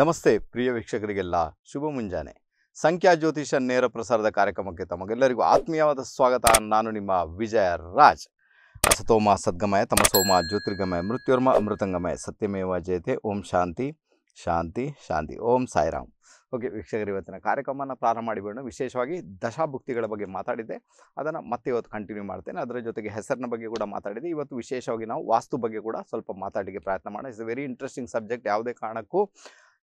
ನಮಸ್ತೆ ಪ್ರಿಯ ವೀಕ್ಷಕರಿಗೆಲ್ಲ ಶುಭ ಮುಂಜಾನೆ ಸಂಖ್ಯಾ ಜ್ಯೋತಿಷ ನೇರ ಪ್ರಸಾರದ ಕಾರ್ಯಕ್ರಮಕ್ಕೆ ತಮಗೆಲ್ಲರಿಗೂ ಆತ್ಮೀಯವಾದ ಸ್ವಾಗತ ನಾನು ನಿಮ್ಮ ವಿಜಯ ರಾಜ್ ಅಸತೋಮ ಸದ್ಗಮಯ ತಮಸೋಮ ಜ್ಯೋತಿರ್ಗಮಯ ಮೃತ್ಯುರ್ಮ ಅಮೃತಂಗಮಯ ಸತ್ಯಮೇವ ಜಯತೆ ಓಂ ಶಾಂತಿ ಶಾಂತಿ ಶಾಂತಿ ಓಂ ಸಾಯಿರಾಮ್ ಓಕೆ ವೀಕ್ಷಕರು ಇವತ್ತಿನ ಕಾರ್ಯಕ್ರಮನ ಪ್ರಾರಂಭ ಮಾಡಿಬಿಡೋಣ ವಿಶೇಷವಾಗಿ ದಶಾಭುಕ್ತಿಗಳ ಬಗ್ಗೆ ಮಾತಾಡಿದ್ದೆ ಅದನ್ನು ಮತ್ತೆ ಇವತ್ತು ಕಂಟಿನ್ಯೂ ಮಾಡ್ತೇನೆ ಅದರ ಜೊತೆಗೆ ಹೆಸರಿನ ಬಗ್ಗೆ ಕೂಡ ಮಾತಾಡಿದೆ ಇವತ್ತು ವಿಶೇಷವಾಗಿ ನಾವು ವಾಸ್ತು ಬಗ್ಗೆ ಕೂಡ ಸ್ವಲ್ಪ ಮಾತಾಡಲಿಕ್ಕೆ ಪ್ರಯತ್ನ ಮಾಡೋಣ ಇಟ್ಸ್ ವೆರಿ ಇಂಟ್ರೆಸ್ಟಿಂಗ್ ಸಬ್ಜೆಕ್ಟ್ ಯಾವುದೇ ಕಾರಣಕ್ಕೂ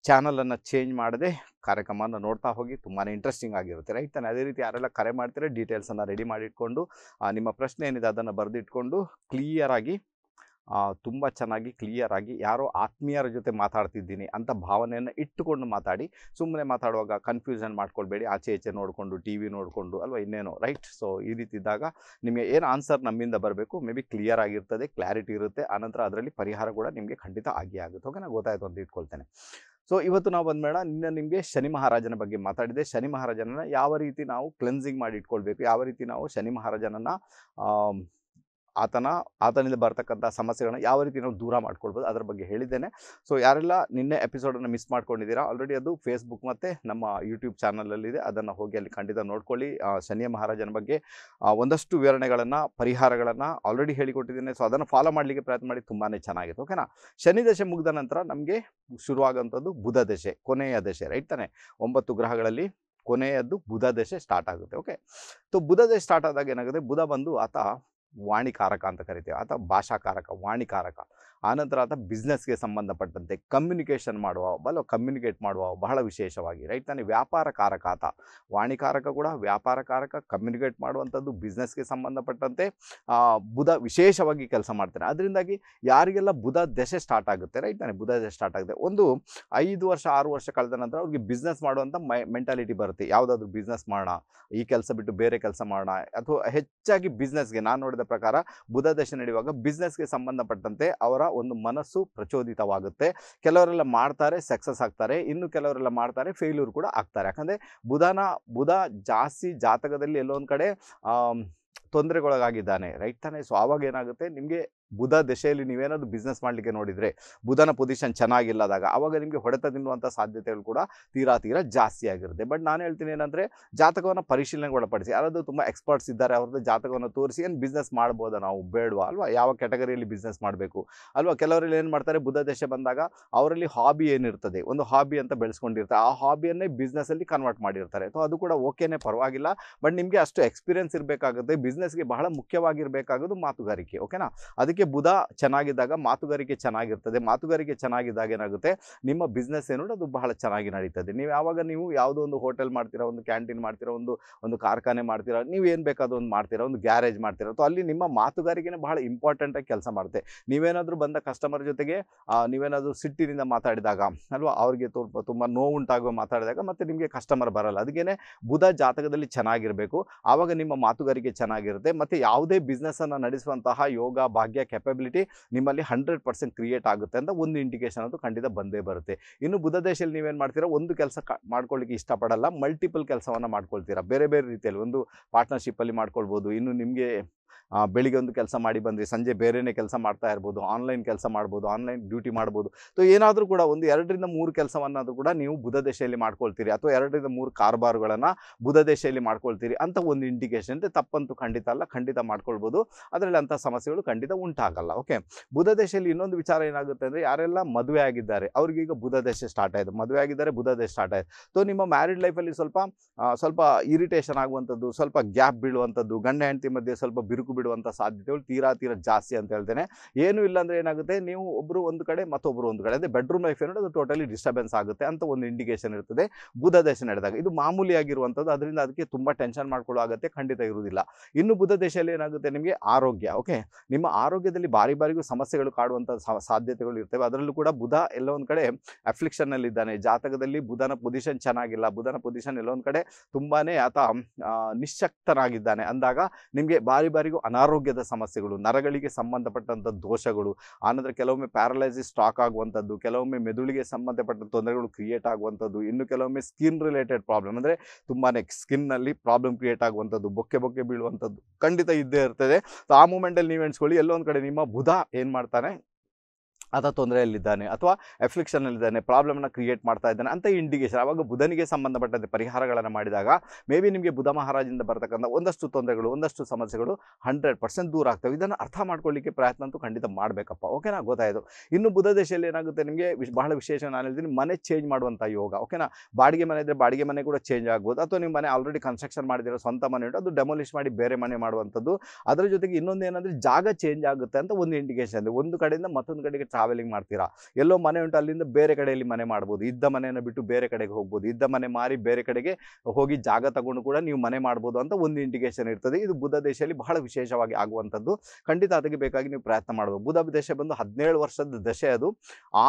ಚಾನಲನ್ನು ಚೇಂಜ್ ಮಾಡದೆ ಕಾರ್ಯಕ್ರಮನ ನೋಡ್ತಾ ಹೋಗಿ ತುಂಬಾ ಇಂಟ್ರೆಸ್ಟಿಂಗ್ ಆಗಿರುತ್ತೆ ರೈಟ್ ತಾನೆ ಅದೇ ರೀತಿ ಯಾರೆಲ್ಲ ಕರೆ ಮಾಡ್ತಾರೆ ಡೀಟೇಲ್ಸನ್ನು ರೆಡಿ ಮಾಡಿಟ್ಕೊಂಡು ನಿಮ್ಮ ಪ್ರಶ್ನೆ ಏನಿದೆ ಅದನ್ನು ಬರೆದಿಟ್ಕೊಂಡು ಕ್ಲಿಯರಾಗಿ ತುಂಬ ಚೆನ್ನಾಗಿ ಕ್ಲಿಯರಾಗಿ ಯಾರೋ ಆತ್ಮೀಯರ ಜೊತೆ ಮಾತಾಡ್ತಿದ್ದೀನಿ ಅಂತ ಭಾವನೆಯನ್ನು ಇಟ್ಟುಕೊಂಡು ಮಾತಾಡಿ ಸುಮ್ಮನೆ ಮಾತಾಡುವಾಗ ಕನ್ಫ್ಯೂಷನ್ ಮಾಡ್ಕೊಳ್ಬೇಡಿ ಆಚೆ ಈಚೆ ನೋಡಿಕೊಂಡು ಟಿ ವಿ ನೋಡಿಕೊಂಡು ಅಲ್ವಾ ಇನ್ನೇನೋ ರೈಟ್ ಸೊ ಈ ರೀತಿ ಇದ್ದಾಗ ನಿಮಗೆ ಏನು ಆನ್ಸರ್ ನಮ್ಮಿಂದ ಬರಬೇಕು ಮೇ ಬಿ ಕ್ಲಿಯರ್ ಆಗಿರ್ತದೆ ಕ್ಲಾರಿಟಿ ಇರುತ್ತೆ ಆನಂತರ ಅದರಲ್ಲಿ ಪರಿಹಾರ ಕೂಡ ನಿಮಗೆ ಖಂಡಿತ ಆಗಿ ಆಗುತ್ತೆ ಓಕೆ ನಾನು ಗೊತ್ತಾಯಿತು ಅಂತ ಇಟ್ಕೊಳ್ತೇನೆ ಸೊ ಇವತ್ತು ನಾವು ಬಂದ್ಬೇಡ ನಿನ್ನ ನಿಮಗೆ ಶನಿ ಮಹಾರಾಜನ ಬಗ್ಗೆ ಮಾತಾಡಿದೆ ಶನಿ ಮಹಾರಾಜನನ್ನ ಯಾವ ರೀತಿ ನಾವು ಕ್ಲೆನ್ಸಿಂಗ್ ಮಾಡಿ ಇಟ್ಕೊಳ್ಬೇಕು ಯಾವ ರೀತಿ ನಾವು ಶನಿ ಮಹಾರಾಜನನ್ನ ಆತನ ಆತನಿಂದ ಬರ್ತಕ್ಕಂಥ ಸಮಸ್ಯೆಗಳನ್ನ ಯಾವ ರೀತಿ ನಾವು ದೂರ ಮಾಡ್ಕೊಳ್ಬೋದು ಅದರ ಬಗ್ಗೆ ಹೇಳಿದ್ದೇನೆ ಸೊ ಯಾರೆಲ್ಲ ನಿನ್ನೆ ಎಪಿಸೋಡನ್ನು ಮಿಸ್ ಮಾಡ್ಕೊಂಡಿದ್ದೀರಾ ಆಲ್ರೆಡಿ ಅದು ಫೇಸ್ಬುಕ್ ಮತ್ತು ನಮ್ಮ ಯೂಟ್ಯೂಬ್ ಚಾನಲಲ್ಲಿದೆ ಅದನ್ನು ಹೋಗಿ ಅಲ್ಲಿ ಖಂಡಿತ ನೋಡ್ಕೊಳ್ಳಿ ಶನಿಯ ಮಹಾರಾಜನ ಬಗ್ಗೆ ಒಂದಷ್ಟು ವಿವರಣೆಗಳನ್ನು ಪರಿಹಾರಗಳನ್ನು ಆಲ್ರೆಡಿ ಹೇಳಿಕೊಟ್ಟಿದ್ದೇನೆ ಸೊ ಅದನ್ನು ಫಾಲೋ ಮಾಡಲಿಕ್ಕೆ ಪ್ರಯತ್ನ ಮಾಡಿ ತುಂಬಾ ಚೆನ್ನಾಗಿತ್ತು ಓಕೆನಾ ಶನಿ ದಶೆ ಮುಗಿದ ನಂತರ ನಮಗೆ ಶುರುವಾಗುವಂಥದ್ದು ಬುಧ ದಶೆ ಕೊನೆಯ ದಶೆ ರೈಟ್ ತಾನೆ ಒಂಬತ್ತು ಗ್ರಹಗಳಲ್ಲಿ ಕೊನೆಯದ್ದು ಬುಧ ದಶೆ ಸ್ಟಾರ್ಟ್ ಆಗುತ್ತೆ ಓಕೆ ಸೊ ಬುಧ ದಶೆ ಸ್ಟಾರ್ಟ್ ಆದಾಗ ಏನಾಗುತ್ತೆ ಬುಧ ಬಂದು ಆತ ವಾಣಿಕಾರಕ ಅಂತ ಕರಿತೀವಿ ಅಥವಾ ಭಾಷಾಕಾರಕ ವಾಣಿಕಾರಕ ಆನಂತರ ಆತ ಬಿಸ್ನೆಸ್ಗೆ ಸಂಬಂಧಪಟ್ಟಂತೆ ಕಮ್ಯುನಿಕೇಷನ್ ಮಾಡುವ ಬಲ ಕಮ್ಯುನಿಕೇಟ್ ಮಾಡುವ ಬಹಳ ವಿಶೇಷವಾಗಿ ರೈಟ್ ತಾನೆ ವ್ಯಾಪಾರ ಕಾರಕ ಆತ ವಾಣಿಕಾರಕ ಕೂಡ ವ್ಯಾಪಾರ ಕಾರಕ ಕಮ್ಯುನಿಕೇಟ್ ಮಾಡುವಂಥದ್ದು ಬಿಸ್ನೆಸ್ಗೆ ಸಂಬಂಧಪಟ್ಟಂತೆ ಬುಧ ವಿಶೇಷವಾಗಿ ಕೆಲಸ ಮಾಡ್ತಾನೆ ಅದರಿಂದಾಗಿ ಯಾರಿಗೆಲ್ಲ ಬುಧ ದಶೆ ಸ್ಟಾರ್ಟ್ ಆಗುತ್ತೆ ರೈಟ್ ತಾನೆ ಬುಧ ದಶೆ ಸ್ಟಾರ್ಟ್ ಆಗುತ್ತೆ ಒಂದು ಐದು ವರ್ಷ ಆರು ವರ್ಷ ಕಳೆದ ನಂತರ ಅವ್ರಿಗೆ ಬಿಸ್ನೆಸ್ ಮಾಡುವಂಥ ಮೈ ಮೆಂಟಾಲಿಟಿ ಬರುತ್ತೆ ಯಾವುದಾದ್ರು ಬಿಸ್ನೆಸ್ ಮಾಡೋಣ ಈ ಕೆಲಸ ಬಿಟ್ಟು ಬೇರೆ ಕೆಲಸ ಮಾಡೋಣ ಅಥವಾ ಹೆಚ್ಚಾಗಿ ಬಿಸ್ನೆಸ್ಗೆ ನಾನು ನೋಡಿದ ಪ್ರಕಾರ ಬುಧ ದಶೆ ನಡೆಯುವಾಗ ಬಿಸ್ನೆಸ್ಗೆ ಸಂಬಂಧಪಟ್ಟಂತೆ ಅವರ ಒಂದು ಮನಸ್ಸು ಪ್ರಚೋದಿತವಾಗುತ್ತೆ ಕೆಲವರೆಲ್ಲ ಮಾಡ್ತಾರೆ ಸಕ್ಸಸ್ ಆಗ್ತಾರೆ ಇನ್ನು ಕೆಲವರೆಲ್ಲ ಮಾಡ್ತಾರೆ ಫೇಲ್ಯೂರ್ ಕೂಡ ಆಗ್ತಾರೆ ಯಾಕಂದರೆ ಬುಧನ ಬುಧ ಜಾಸ್ತಿ ಜಾತಕದಲ್ಲಿ ಎಲ್ಲೊಂದು ಕಡೆ ತೊಂದರೆಗೊಳಗಾಗಿದ್ದಾನೆ ರೈಟ್ ತಾನೇ ಸೊ ಆವಾಗ ಏನಾಗುತ್ತೆ ನಿಮಗೆ ಬುಧ ದಶೆಯಲ್ಲಿ ನೀವೇನಾದರೂ ಬಿಸ್ನೆಸ್ ಮಾಡಲಿಕ್ಕೆ ನೋಡಿದರೆ ಬುಧನ ಪೊಸಿಷನ್ ಚೆನ್ನಾಗಿಲ್ಲದಾಗ ಆವಾಗ ನಿಮಗೆ ಹೊಡೆತ ತಿನ್ನುವಂಥ ಸಾಧ್ಯತೆಗಳು ಕೂಡ ತೀರಾ ತೀರಾ ಜಾಸ್ತಿ ಆಗಿರುತ್ತೆ ಬಟ್ ನಾನು ಹೇಳ್ತೀನಿ ಏನಂದರೆ ಜಾತಕವನ್ನು ಪರಿಶೀಲನೆಗೆ ಒಳಪಡಿಸಿ ಯಾರಾದರೂ ತುಂಬ ಎಕ್ಸ್ಪರ್ಟ್ಸ್ ಇದ್ದಾರೆ ಅವ್ರದ್ದು ಜಾತಕವನ್ನು ತೋರಿಸಿ ಏನು ಬಿಸ್ನೆಸ್ ಮಾಡ್ಬೋದಾ ನಾವು ಬೇಡವಾ ಅಲ್ವಾ ಯಾವ ಕ್ಯಾಟಗರಿಯಲ್ಲಿ ಬಿಸ್ನೆಸ್ ಮಾಡಬೇಕು ಅಲ್ವಾ ಕೆಲವರಲ್ಲಿ ಏನು ಮಾಡ್ತಾರೆ ಬುಧ ದಶೆ ಬಂದಾಗ ಅವರಲ್ಲಿ ಹಾಬಿ ಏನಿರ್ತದೆ ಒಂದು ಹಾಬಿ ಅಂತ ಬೆಳೆಸ್ಕೊಂಡಿರ್ತಾರೆ ಆ ಹಾಬಿಯನ್ನೇ ಬಿಸ್ನೆಸ್ಸಲ್ಲಿ ಕನ್ವರ್ಟ್ ಮಾಡಿರ್ತಾರೆ ಸೊ ಅದು ಕೂಡ ಓಕೆನೇ ಪರವಾಗಿಲ್ಲ ಬಟ್ ನಿಮಗೆ ಅಷ್ಟು ಎಕ್ಸ್ಪೀರಿಯನ್ಸ್ ಇರಬೇಕಾಗುತ್ತೆ ಬಿಸ್ನೆಸ್ಗೆ ಬಹಳ ಮುಖ್ಯವಾಗಿರಬೇಕಾಗೋದು ಮಾತುಗಾರಿಕೆ ಓಕೆನಾ ಅದಕ್ಕೆ ಅದಕ್ಕೆ ಬುಧ ಚೆನ್ನಾಗಿದ್ದಾಗ ಮಾತುಗಾರಿಕೆ ಚೆನ್ನಾಗಿರ್ತದೆ ಮಾತುಗಾರಿಕೆ ಚೆನ್ನಾಗಿದ್ದಾಗ ಏನಾಗುತ್ತೆ ನಿಮ್ಮ ಬಿಸ್ನೆಸ್ ಏನು ಅದು ಬಹಳ ಚೆನ್ನಾಗಿ ನಡೀತದೆ ನೀವು ಯಾವಾಗ ನೀವು ಯಾವುದೋ ಒಂದು ಹೋಟೆಲ್ ಮಾಡ್ತೀರಾ ಒಂದು ಕ್ಯಾಂಟೀನ್ ಮಾಡ್ತೀರಾ ಒಂದು ಒಂದು ಕಾರ್ಖಾನೆ ಮಾಡ್ತೀರಾ ನೀವು ಏನು ಬೇಕಾದರೂ ಒಂದು ಮಾಡ್ತೀರಾ ಒಂದು ಗ್ಯಾರೇಜ್ ಮಾಡ್ತೀರಾ ಅಥವಾ ಅಲ್ಲಿ ನಿಮ್ಮ ಮಾತುಗಾರಿಕೆನೇ ಬಹಳ ಇಂಪಾರ್ಟೆಂಟಾಗಿ ಕೆಲಸ ಮಾಡುತ್ತೆ ನೀವೇನಾದರೂ ಬಂದ ಕಸ್ಟಮರ್ ಜೊತೆಗೆ ನೀವೇನಾದರೂ ಸಿಟ್ಟಿನಿಂದ ಮಾತಾಡಿದಾಗ ಅಲ್ವಾ ಅವ್ರಿಗೆ ತುಂಬ ತುಂಬ ನೋವುಂಟಾಗುವ ಮಾತಾಡಿದಾಗ ಮತ್ತೆ ನಿಮಗೆ ಕಸ್ಟಮರ್ ಬರಲ್ಲ ಅದಕ್ಕೇ ಬುಧ ಜಾತಕದಲ್ಲಿ ಚೆನ್ನಾಗಿರಬೇಕು ಆವಾಗ ನಿಮ್ಮ ಮಾತುಗಾರಿಕೆ ಚೆನ್ನಾಗಿರುತ್ತೆ ಮತ್ತು ಯಾವುದೇ ಬಿಸ್ನೆಸ್ಸನ್ನು ನಡೆಸುವಂತಹ ಯೋಗ ಭಾಗ್ಯ ಕೆಪಬಿಲಿಟಿ ನಿಮ್ಮಲ್ಲಿ ಹಂಡ್ರೆಡ್ ಪರ್ಸೆಂಟ್ ಕ್ರಿಯೇಟ್ ಆಗುತ್ತೆ ಅಂತ ಒಂದು ಇಂಡಿಕೇಶನ್ ಅದು ಖಂಡಿತ ಬಂದೇ ಬರುತ್ತೆ ಇನ್ನು ಬುಧ ದೇಶದಲ್ಲಿ ನೀವೇನು ಮಾಡ್ತೀರಾ ಒಂದು ಕೆಲಸ ಮಾಡ್ಕೊಳ್ಳಿಕ್ಕೆ ಇಷ್ಟಪಡಲ್ಲ ಮಲ್ಟಿಪಲ್ ಕೆಲಸವನ್ನು ಮಾಡ್ಕೊಳ್ತೀರಾ ಬೇರೆ ಬೇರೆ ರೀತಿಯಲ್ಲಿ ಒಂದು ಪಾರ್ಟ್ನರ್ಶಿಪ್ಪಲ್ಲಿ ಮಾಡ್ಕೊಳ್ಬೋದು ಇನ್ನು ನಿಮಗೆ ಬೆಳಿಗ್ಗೆ ಒಂದು ಕೆಲಸ ಮಾಡಿ ಬಂದರೆ ಸಂಜೆ ಬೇರೆಯೇ ಕೆಲಸ ಮಾಡ್ತಾ ಇರ್ಬೋದು ಆನ್ಲೈನ್ ಕೆಲಸ ಮಾಡ್ಬೋದು ಆನ್ಲೈನ್ ಡ್ಯೂಟಿ ಮಾಡ್ಬೋದು ಸೊ ಏನಾದರೂ ಕೂಡ ಒಂದು ಎರಡರಿಂದ ಮೂರು ಕೆಲಸವನ್ನಾದರೂ ಕೂಡ ನೀವು ಬುಧ ದಶೆಯಲ್ಲಿ ಮಾಡ್ಕೊಳ್ತೀರಿ ಅಥವಾ ಎರಡರಿಂದ ಮೂರು ಕಾರ್ಬಾರುಗಳನ್ನು ಬುಧ ದೇಶೆಯಲ್ಲಿ ಮಾಡ್ಕೊಳ್ತೀರಿ ಅಂತ ಒಂದು ಇಂಡಿಕೇಶನ್ ಅಂದರೆ ತಪ್ಪಂತೂ ಖಂಡಿತ ಅಲ್ಲ ಖಂಡಿತ ಮಾಡ್ಕೊಳ್ಬೋದು ಅದರಲ್ಲಿ ಅಂಥ ಸಮಸ್ಯೆಗಳು ಖಂಡಿತ ಉಂಟಾಗಲ್ಲ ಓಕೆ ಬುಧ ದೇಶದಲ್ಲಿ ಇನ್ನೊಂದು ವಿಚಾರ ಏನಾಗುತ್ತೆ ಅಂದರೆ ಯಾರೆಲ್ಲ ಮದುವೆ ಆಗಿದ್ದಾರೆ ಅವ್ರಿಗೀಗ ಬುಧ ದೇಶ ಸ್ಟಾರ್ಟ್ ಆಯಿತು ಮದುವೆ ಆಗಿದ್ದಾರೆ ಬುಧ ದೇಶ ಸ್ಟಾರ್ಟ್ ಆಯಿತು ಸೊ ನಿಮ್ಮ ಮ್ಯಾರಿಡ್ ಲೈಫಲ್ಲಿ ಸ್ವಲ್ಪ ಸ್ವಲ್ಪ ಇರಿಟೇಷನ್ ಆಗುವಂಥದ್ದು ಸ್ವಲ್ಪ ಗ್ಯಾಪ್ ಬೀಳುವಂಥದ್ದು ಗಂಡ ಹೆಂಡತಿ ಮಧ್ಯೆ ಸ್ವಲ್ಪ ಬಿರುಕು ಬಿಡುವಂಥ ಸಾಧ್ಯತೆಗಳು ತೀರಾ ತೀರಾ ಜಾಸ್ತಿ ಅಂತ ಹೇಳ್ತೇನೆ ಏನು ಇಲ್ಲ ಅಂದರೆ ಏನಾಗುತ್ತೆ ನೀವು ಒಬ್ಬರು ಒಂದು ಕಡೆ ಮತ್ತೊಬ್ಬರು ಒಂದು ಕಡೆ ಅಂದರೆ ಬೆಡ್ರೂಮ್ ಲೈಫ್ ಏನೋ ಅದು ಟೋಟಲಿ ಡಿಸ್ಟರ್ಬೆನ್ಸ್ ಆಗುತ್ತೆ ಅಂತ ಒಂದು ಇಂಡಿಕೇಶನ್ ಇರ್ತದೆ ಬುಧ ದೇಶ ನಡೆದಾಗ ಇದು ಆಗಿರುವಂಥದ್ದು ಅದರಿಂದ ಅದಕ್ಕೆ ತುಂಬ ಟೆನ್ಷನ್ ಮಾಡ್ಕೊಳ್ಳೋ ಆಗುತ್ತೆ ಖಂಡಿತ ಇರುವುದಿಲ್ಲ ಇನ್ನು ಬುಧ ದೇಶದಲ್ಲಿ ಏನಾಗುತ್ತೆ ನಿಮಗೆ ಆರೋಗ್ಯ ಓಕೆ ನಿಮ್ಮ ಆರೋಗ್ಯದಲ್ಲಿ ಬಾರಿ ಬಾರಿಗೂ ಸಮಸ್ಯೆಗಳು ಕಾಡುವಂಥ ಸಾಧ್ಯತೆಗಳು ಇರ್ತವೆ ಅದರಲ್ಲೂ ಕೂಡ ಬುಧ ಎಲ್ಲ ಒಂದು ಕಡೆ ಅಫ್ಲಿಕ್ಷನ್ನಲ್ಲಿದ್ದಾನೆ ಜಾತಕದಲ್ಲಿ ಬುಧನ ಪೊಸಿಷನ್ ಚೆನ್ನಾಗಿಲ್ಲ ಬುಧನ ಪೊಸಿಷನ್ ಎಲ್ಲೊಂದು ಕಡೆ ತುಂಬಾ ಆತ ನಿಶಕ್ತನಾಗಿದ್ದಾನೆ ಅಂದಾಗ ನಿಮಗೆ ಬಾರಿ ಬಾರಿಗೂ ಅನಾರೋಗ್ಯದ ಸಮಸ್ಯೆಗಳು ನರಗಳಿಗೆ ಸಂಬಂಧಪಟ್ಟಂಥ ದೋಷಗಳು ಆನಂತರ ಕೆಲವೊಮ್ಮೆ ಪ್ಯಾರಲೈಸಿಸ್ ಸ್ಟಾಕ್ ಆಗುವಂಥದ್ದು ಕೆಲವೊಮ್ಮೆ ಮೆದುಳಿಗೆ ಸಂಬಂಧಪಟ್ಟ ತೊಂದರೆಗಳು ಕ್ರಿಯೇಟ್ ಆಗುವಂಥದ್ದು ಇನ್ನು ಕೆಲವೊಮ್ಮೆ ಸ್ಕಿನ್ ರಿಲೇಟೆಡ್ ಪ್ರಾಬ್ಲಮ್ ಅಂದರೆ ತುಂಬಾ ಸ್ಕಿನ್ನಲ್ಲಿ ಪ್ರಾಬ್ಲಮ್ ಕ್ರಿಯೇಟ್ ಆಗುವಂಥದ್ದು ಬೊಕ್ಕೆ ಬೊಕ್ಕೆ ಬೀಳುವಂಥದ್ದು ಖಂಡಿತ ಇದ್ದೇ ಇರ್ತದೆ ಆ ಮೂಮೆಂಟಲ್ಲಿ ನೀವು ಎಣಿಸ್ಕೊಳ್ಳಿ ಎಲ್ಲೊಂದು ಕಡೆ ನಿಮ್ಮ ಬುಧ ಏನು ಮಾಡ್ತಾನೆ ಆತ ತೊಂದರೆಯಲ್ಲಿದ್ದಾನೆ ಅಥವಾ ಎಫ್ಲಿಕ್ಷನಲ್ಲಿದ್ದಾನೆ ಪ್ರಾಬ್ಲಮ್ನ ಕ್ರಿಯೇಟ್ ಮಾಡ್ತಾ ಇದ್ದಾನೆ ಅಂತ ಇಂಡಿಕೇಷನ್ ಆವಾಗ ಬುಧನಿಗೆ ಸಂಬಂಧಪಟ್ಟಂತೆ ಪರಿಹಾರಗಳನ್ನು ಮಾಡಿದಾಗ ಮೇ ಬಿ ನಿಮಗೆ ಬುಧ ಮಹಾರಾಜಿಂದ ಬರತಕ್ಕಂಥ ಒಂದಷ್ಟು ತೊಂದರೆಗಳು ಒಂದಷ್ಟು ಸಮಸ್ಯೆಗಳು ಹಂಡ್ರೆಡ್ ಪರ್ಸೆಂಟ್ ದೂರ ಆಗ್ತವೆ ಇದನ್ನು ಅರ್ಥ ಮಾಡ್ಕೊಳ್ಳಿಕ್ಕೆ ಪ್ರಯತ್ನ ಅಂತೂ ಖಂಡಿತ ಮಾಡಬೇಕಪ್ಪ ಓಕೆನಾ ಗೊತ್ತಾಯಿತು ಇನ್ನು ಬುಧ ದೇಶದಲ್ಲಿ ಏನಾಗುತ್ತೆ ನಿಮಗೆ ಬಹಳ ವಿಶೇಷ ನಾನು ಹೇಳ್ತೀನಿ ಮನೆ ಚೇಂಜ್ ಮಾಡುವಂಥ ಯೋಗ ಓಕೆನಾ ಬಾಡಿಗೆ ಮನೆ ಇದ್ದರೆ ಬಾಡಿಗೆ ಮನೆ ಕೂಡ ಚೇಂಜ್ ಆಗ್ಬೋದು ಅಥವಾ ನಿಮ್ಮ ಮನೆ ಆಲ್ರೆಡಿ ಕನ್ಸ್ಟ್ರಕ್ಷನ್ ಮಾಡಿದಿರೋ ಸ್ವಂತ ಮನೆ ಉಂಟು ಅದು ಡೆಮೊಲಿಷ್ ಮಾಡಿ ಬೇರೆ ಮನೆ ಮಾಡುವಂಥದ್ದು ಅದರ ಜೊತೆಗೆ ಇನ್ನೊಂದು ಏನಂದರೆ ಜಾಗ ಚೇಂಜ್ ಆಗುತ್ತೆ ಅಂತ ಒಂದು ಇಂಡಿಕೇಶನ್ ಇದೆ ಒಂದು ಕಡೆಯಿಂದ ಮತ್ತೊಂದು ಕಡೆಗೆ ಟ್ರಾವೆಲಿಂಗ್ ಮಾಡ್ತೀರಾ ಎಲ್ಲೋ ಮನೆ ಉಂಟು ಅಲ್ಲಿಂದ ಬೇರೆ ಕಡೆಯಲ್ಲಿ ಮನೆ ಮಾಡ್ಬೋದು ಇದ್ದ ಮನೆಯನ್ನು ಬಿಟ್ಟು ಬೇರೆ ಕಡೆಗೆ ಹೋಗ್ಬೋದು ಇದ್ದ ಮನೆ ಮಾರಿ ಬೇರೆ ಕಡೆಗೆ ಹೋಗಿ ಜಾಗ ತಗೊಂಡು ಕೂಡ ನೀವು ಮನೆ ಮಾಡ್ಬೋದು ಅಂತ ಒಂದು ಇಂಡಿಕೇಶನ್ ಇರ್ತದೆ ಇದು ಬುಧ ದೇಶದಲ್ಲಿ ಬಹಳ ವಿಶೇಷವಾಗಿ ಆಗುವಂಥದ್ದು ಖಂಡಿತ ಅದಕ್ಕೆ ಬೇಕಾಗಿ ನೀವು ಪ್ರಯತ್ನ ಮಾಡಬೇಕು ಬುಧ ದೇಶ ಬಂದು ಹದಿನೇಳು ವರ್ಷದ ದಶೆ ಅದು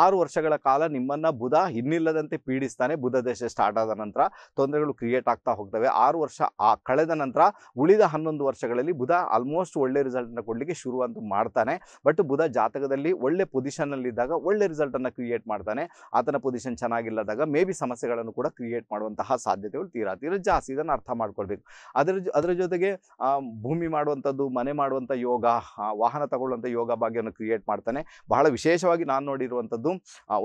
ಆರು ವರ್ಷಗಳ ಕಾಲ ನಿಮ್ಮನ್ನು ಬುಧ ಇನ್ನಿಲ್ಲದಂತೆ ಪೀಡಿಸ್ತಾನೆ ಬುಧ ದೇಶ ಸ್ಟಾರ್ಟ್ ಆದ ನಂತರ ತೊಂದರೆಗಳು ಕ್ರಿಯೇಟ್ ಆಗ್ತಾ ಹೋಗ್ತವೆ ಆರು ವರ್ಷ ಆ ಕಳೆದ ನಂತರ ಉಳಿದ ಹನ್ನೊಂದು ವರ್ಷಗಳಲ್ಲಿ ಬುಧ ಆಲ್ಮೋಸ್ಟ್ ಒಳ್ಳೆ ರಿಸಲ್ಟ್ನ ಕೊಡಲಿಕ್ಕೆ ಶುರುವಂತೂ ಮಾಡ್ತಾನೆ ಬಟ್ ಬುಧ ಜಾತಕದಲ್ಲಿ ಒಳ್ಳೆ ಪೊಸಿಷನ್ ಪೊಸಿಷನಲ್ಲಿ ಇದ್ದಾಗ ಒಳ್ಳೆ ರಿಸಲ್ಟನ್ನು ಕ್ರಿಯೇಟ್ ಮಾಡ್ತಾನೆ ಆತನ ಪೊಸಿಷನ್ ಚೆನ್ನಾಗಿಲ್ಲದಾಗ ಮೇ ಬಿ ಸಮಸ್ಯೆಗಳನ್ನು ಕೂಡ ಕ್ರಿಯೇಟ್ ಮಾಡುವಂತಹ ಸಾಧ್ಯತೆಗಳು ತೀರಾ ತೀರ ಜಾಸ್ತಿ ಇದನ್ನು ಅರ್ಥ ಮಾಡ್ಕೊಳ್ಬೇಕು ಅದರ ಅದರ ಜೊತೆಗೆ ಭೂಮಿ ಮಾಡುವಂಥದ್ದು ಮನೆ ಮಾಡುವಂಥ ಯೋಗ ವಾಹನ ತಗೊಳ್ಳುವಂಥ ಯೋಗ ಭಾಗ್ಯವನ್ನು ಕ್ರಿಯೇಟ್ ಮಾಡ್ತಾನೆ ಬಹಳ ವಿಶೇಷವಾಗಿ ನಾನು ನೋಡಿರುವಂಥದ್ದು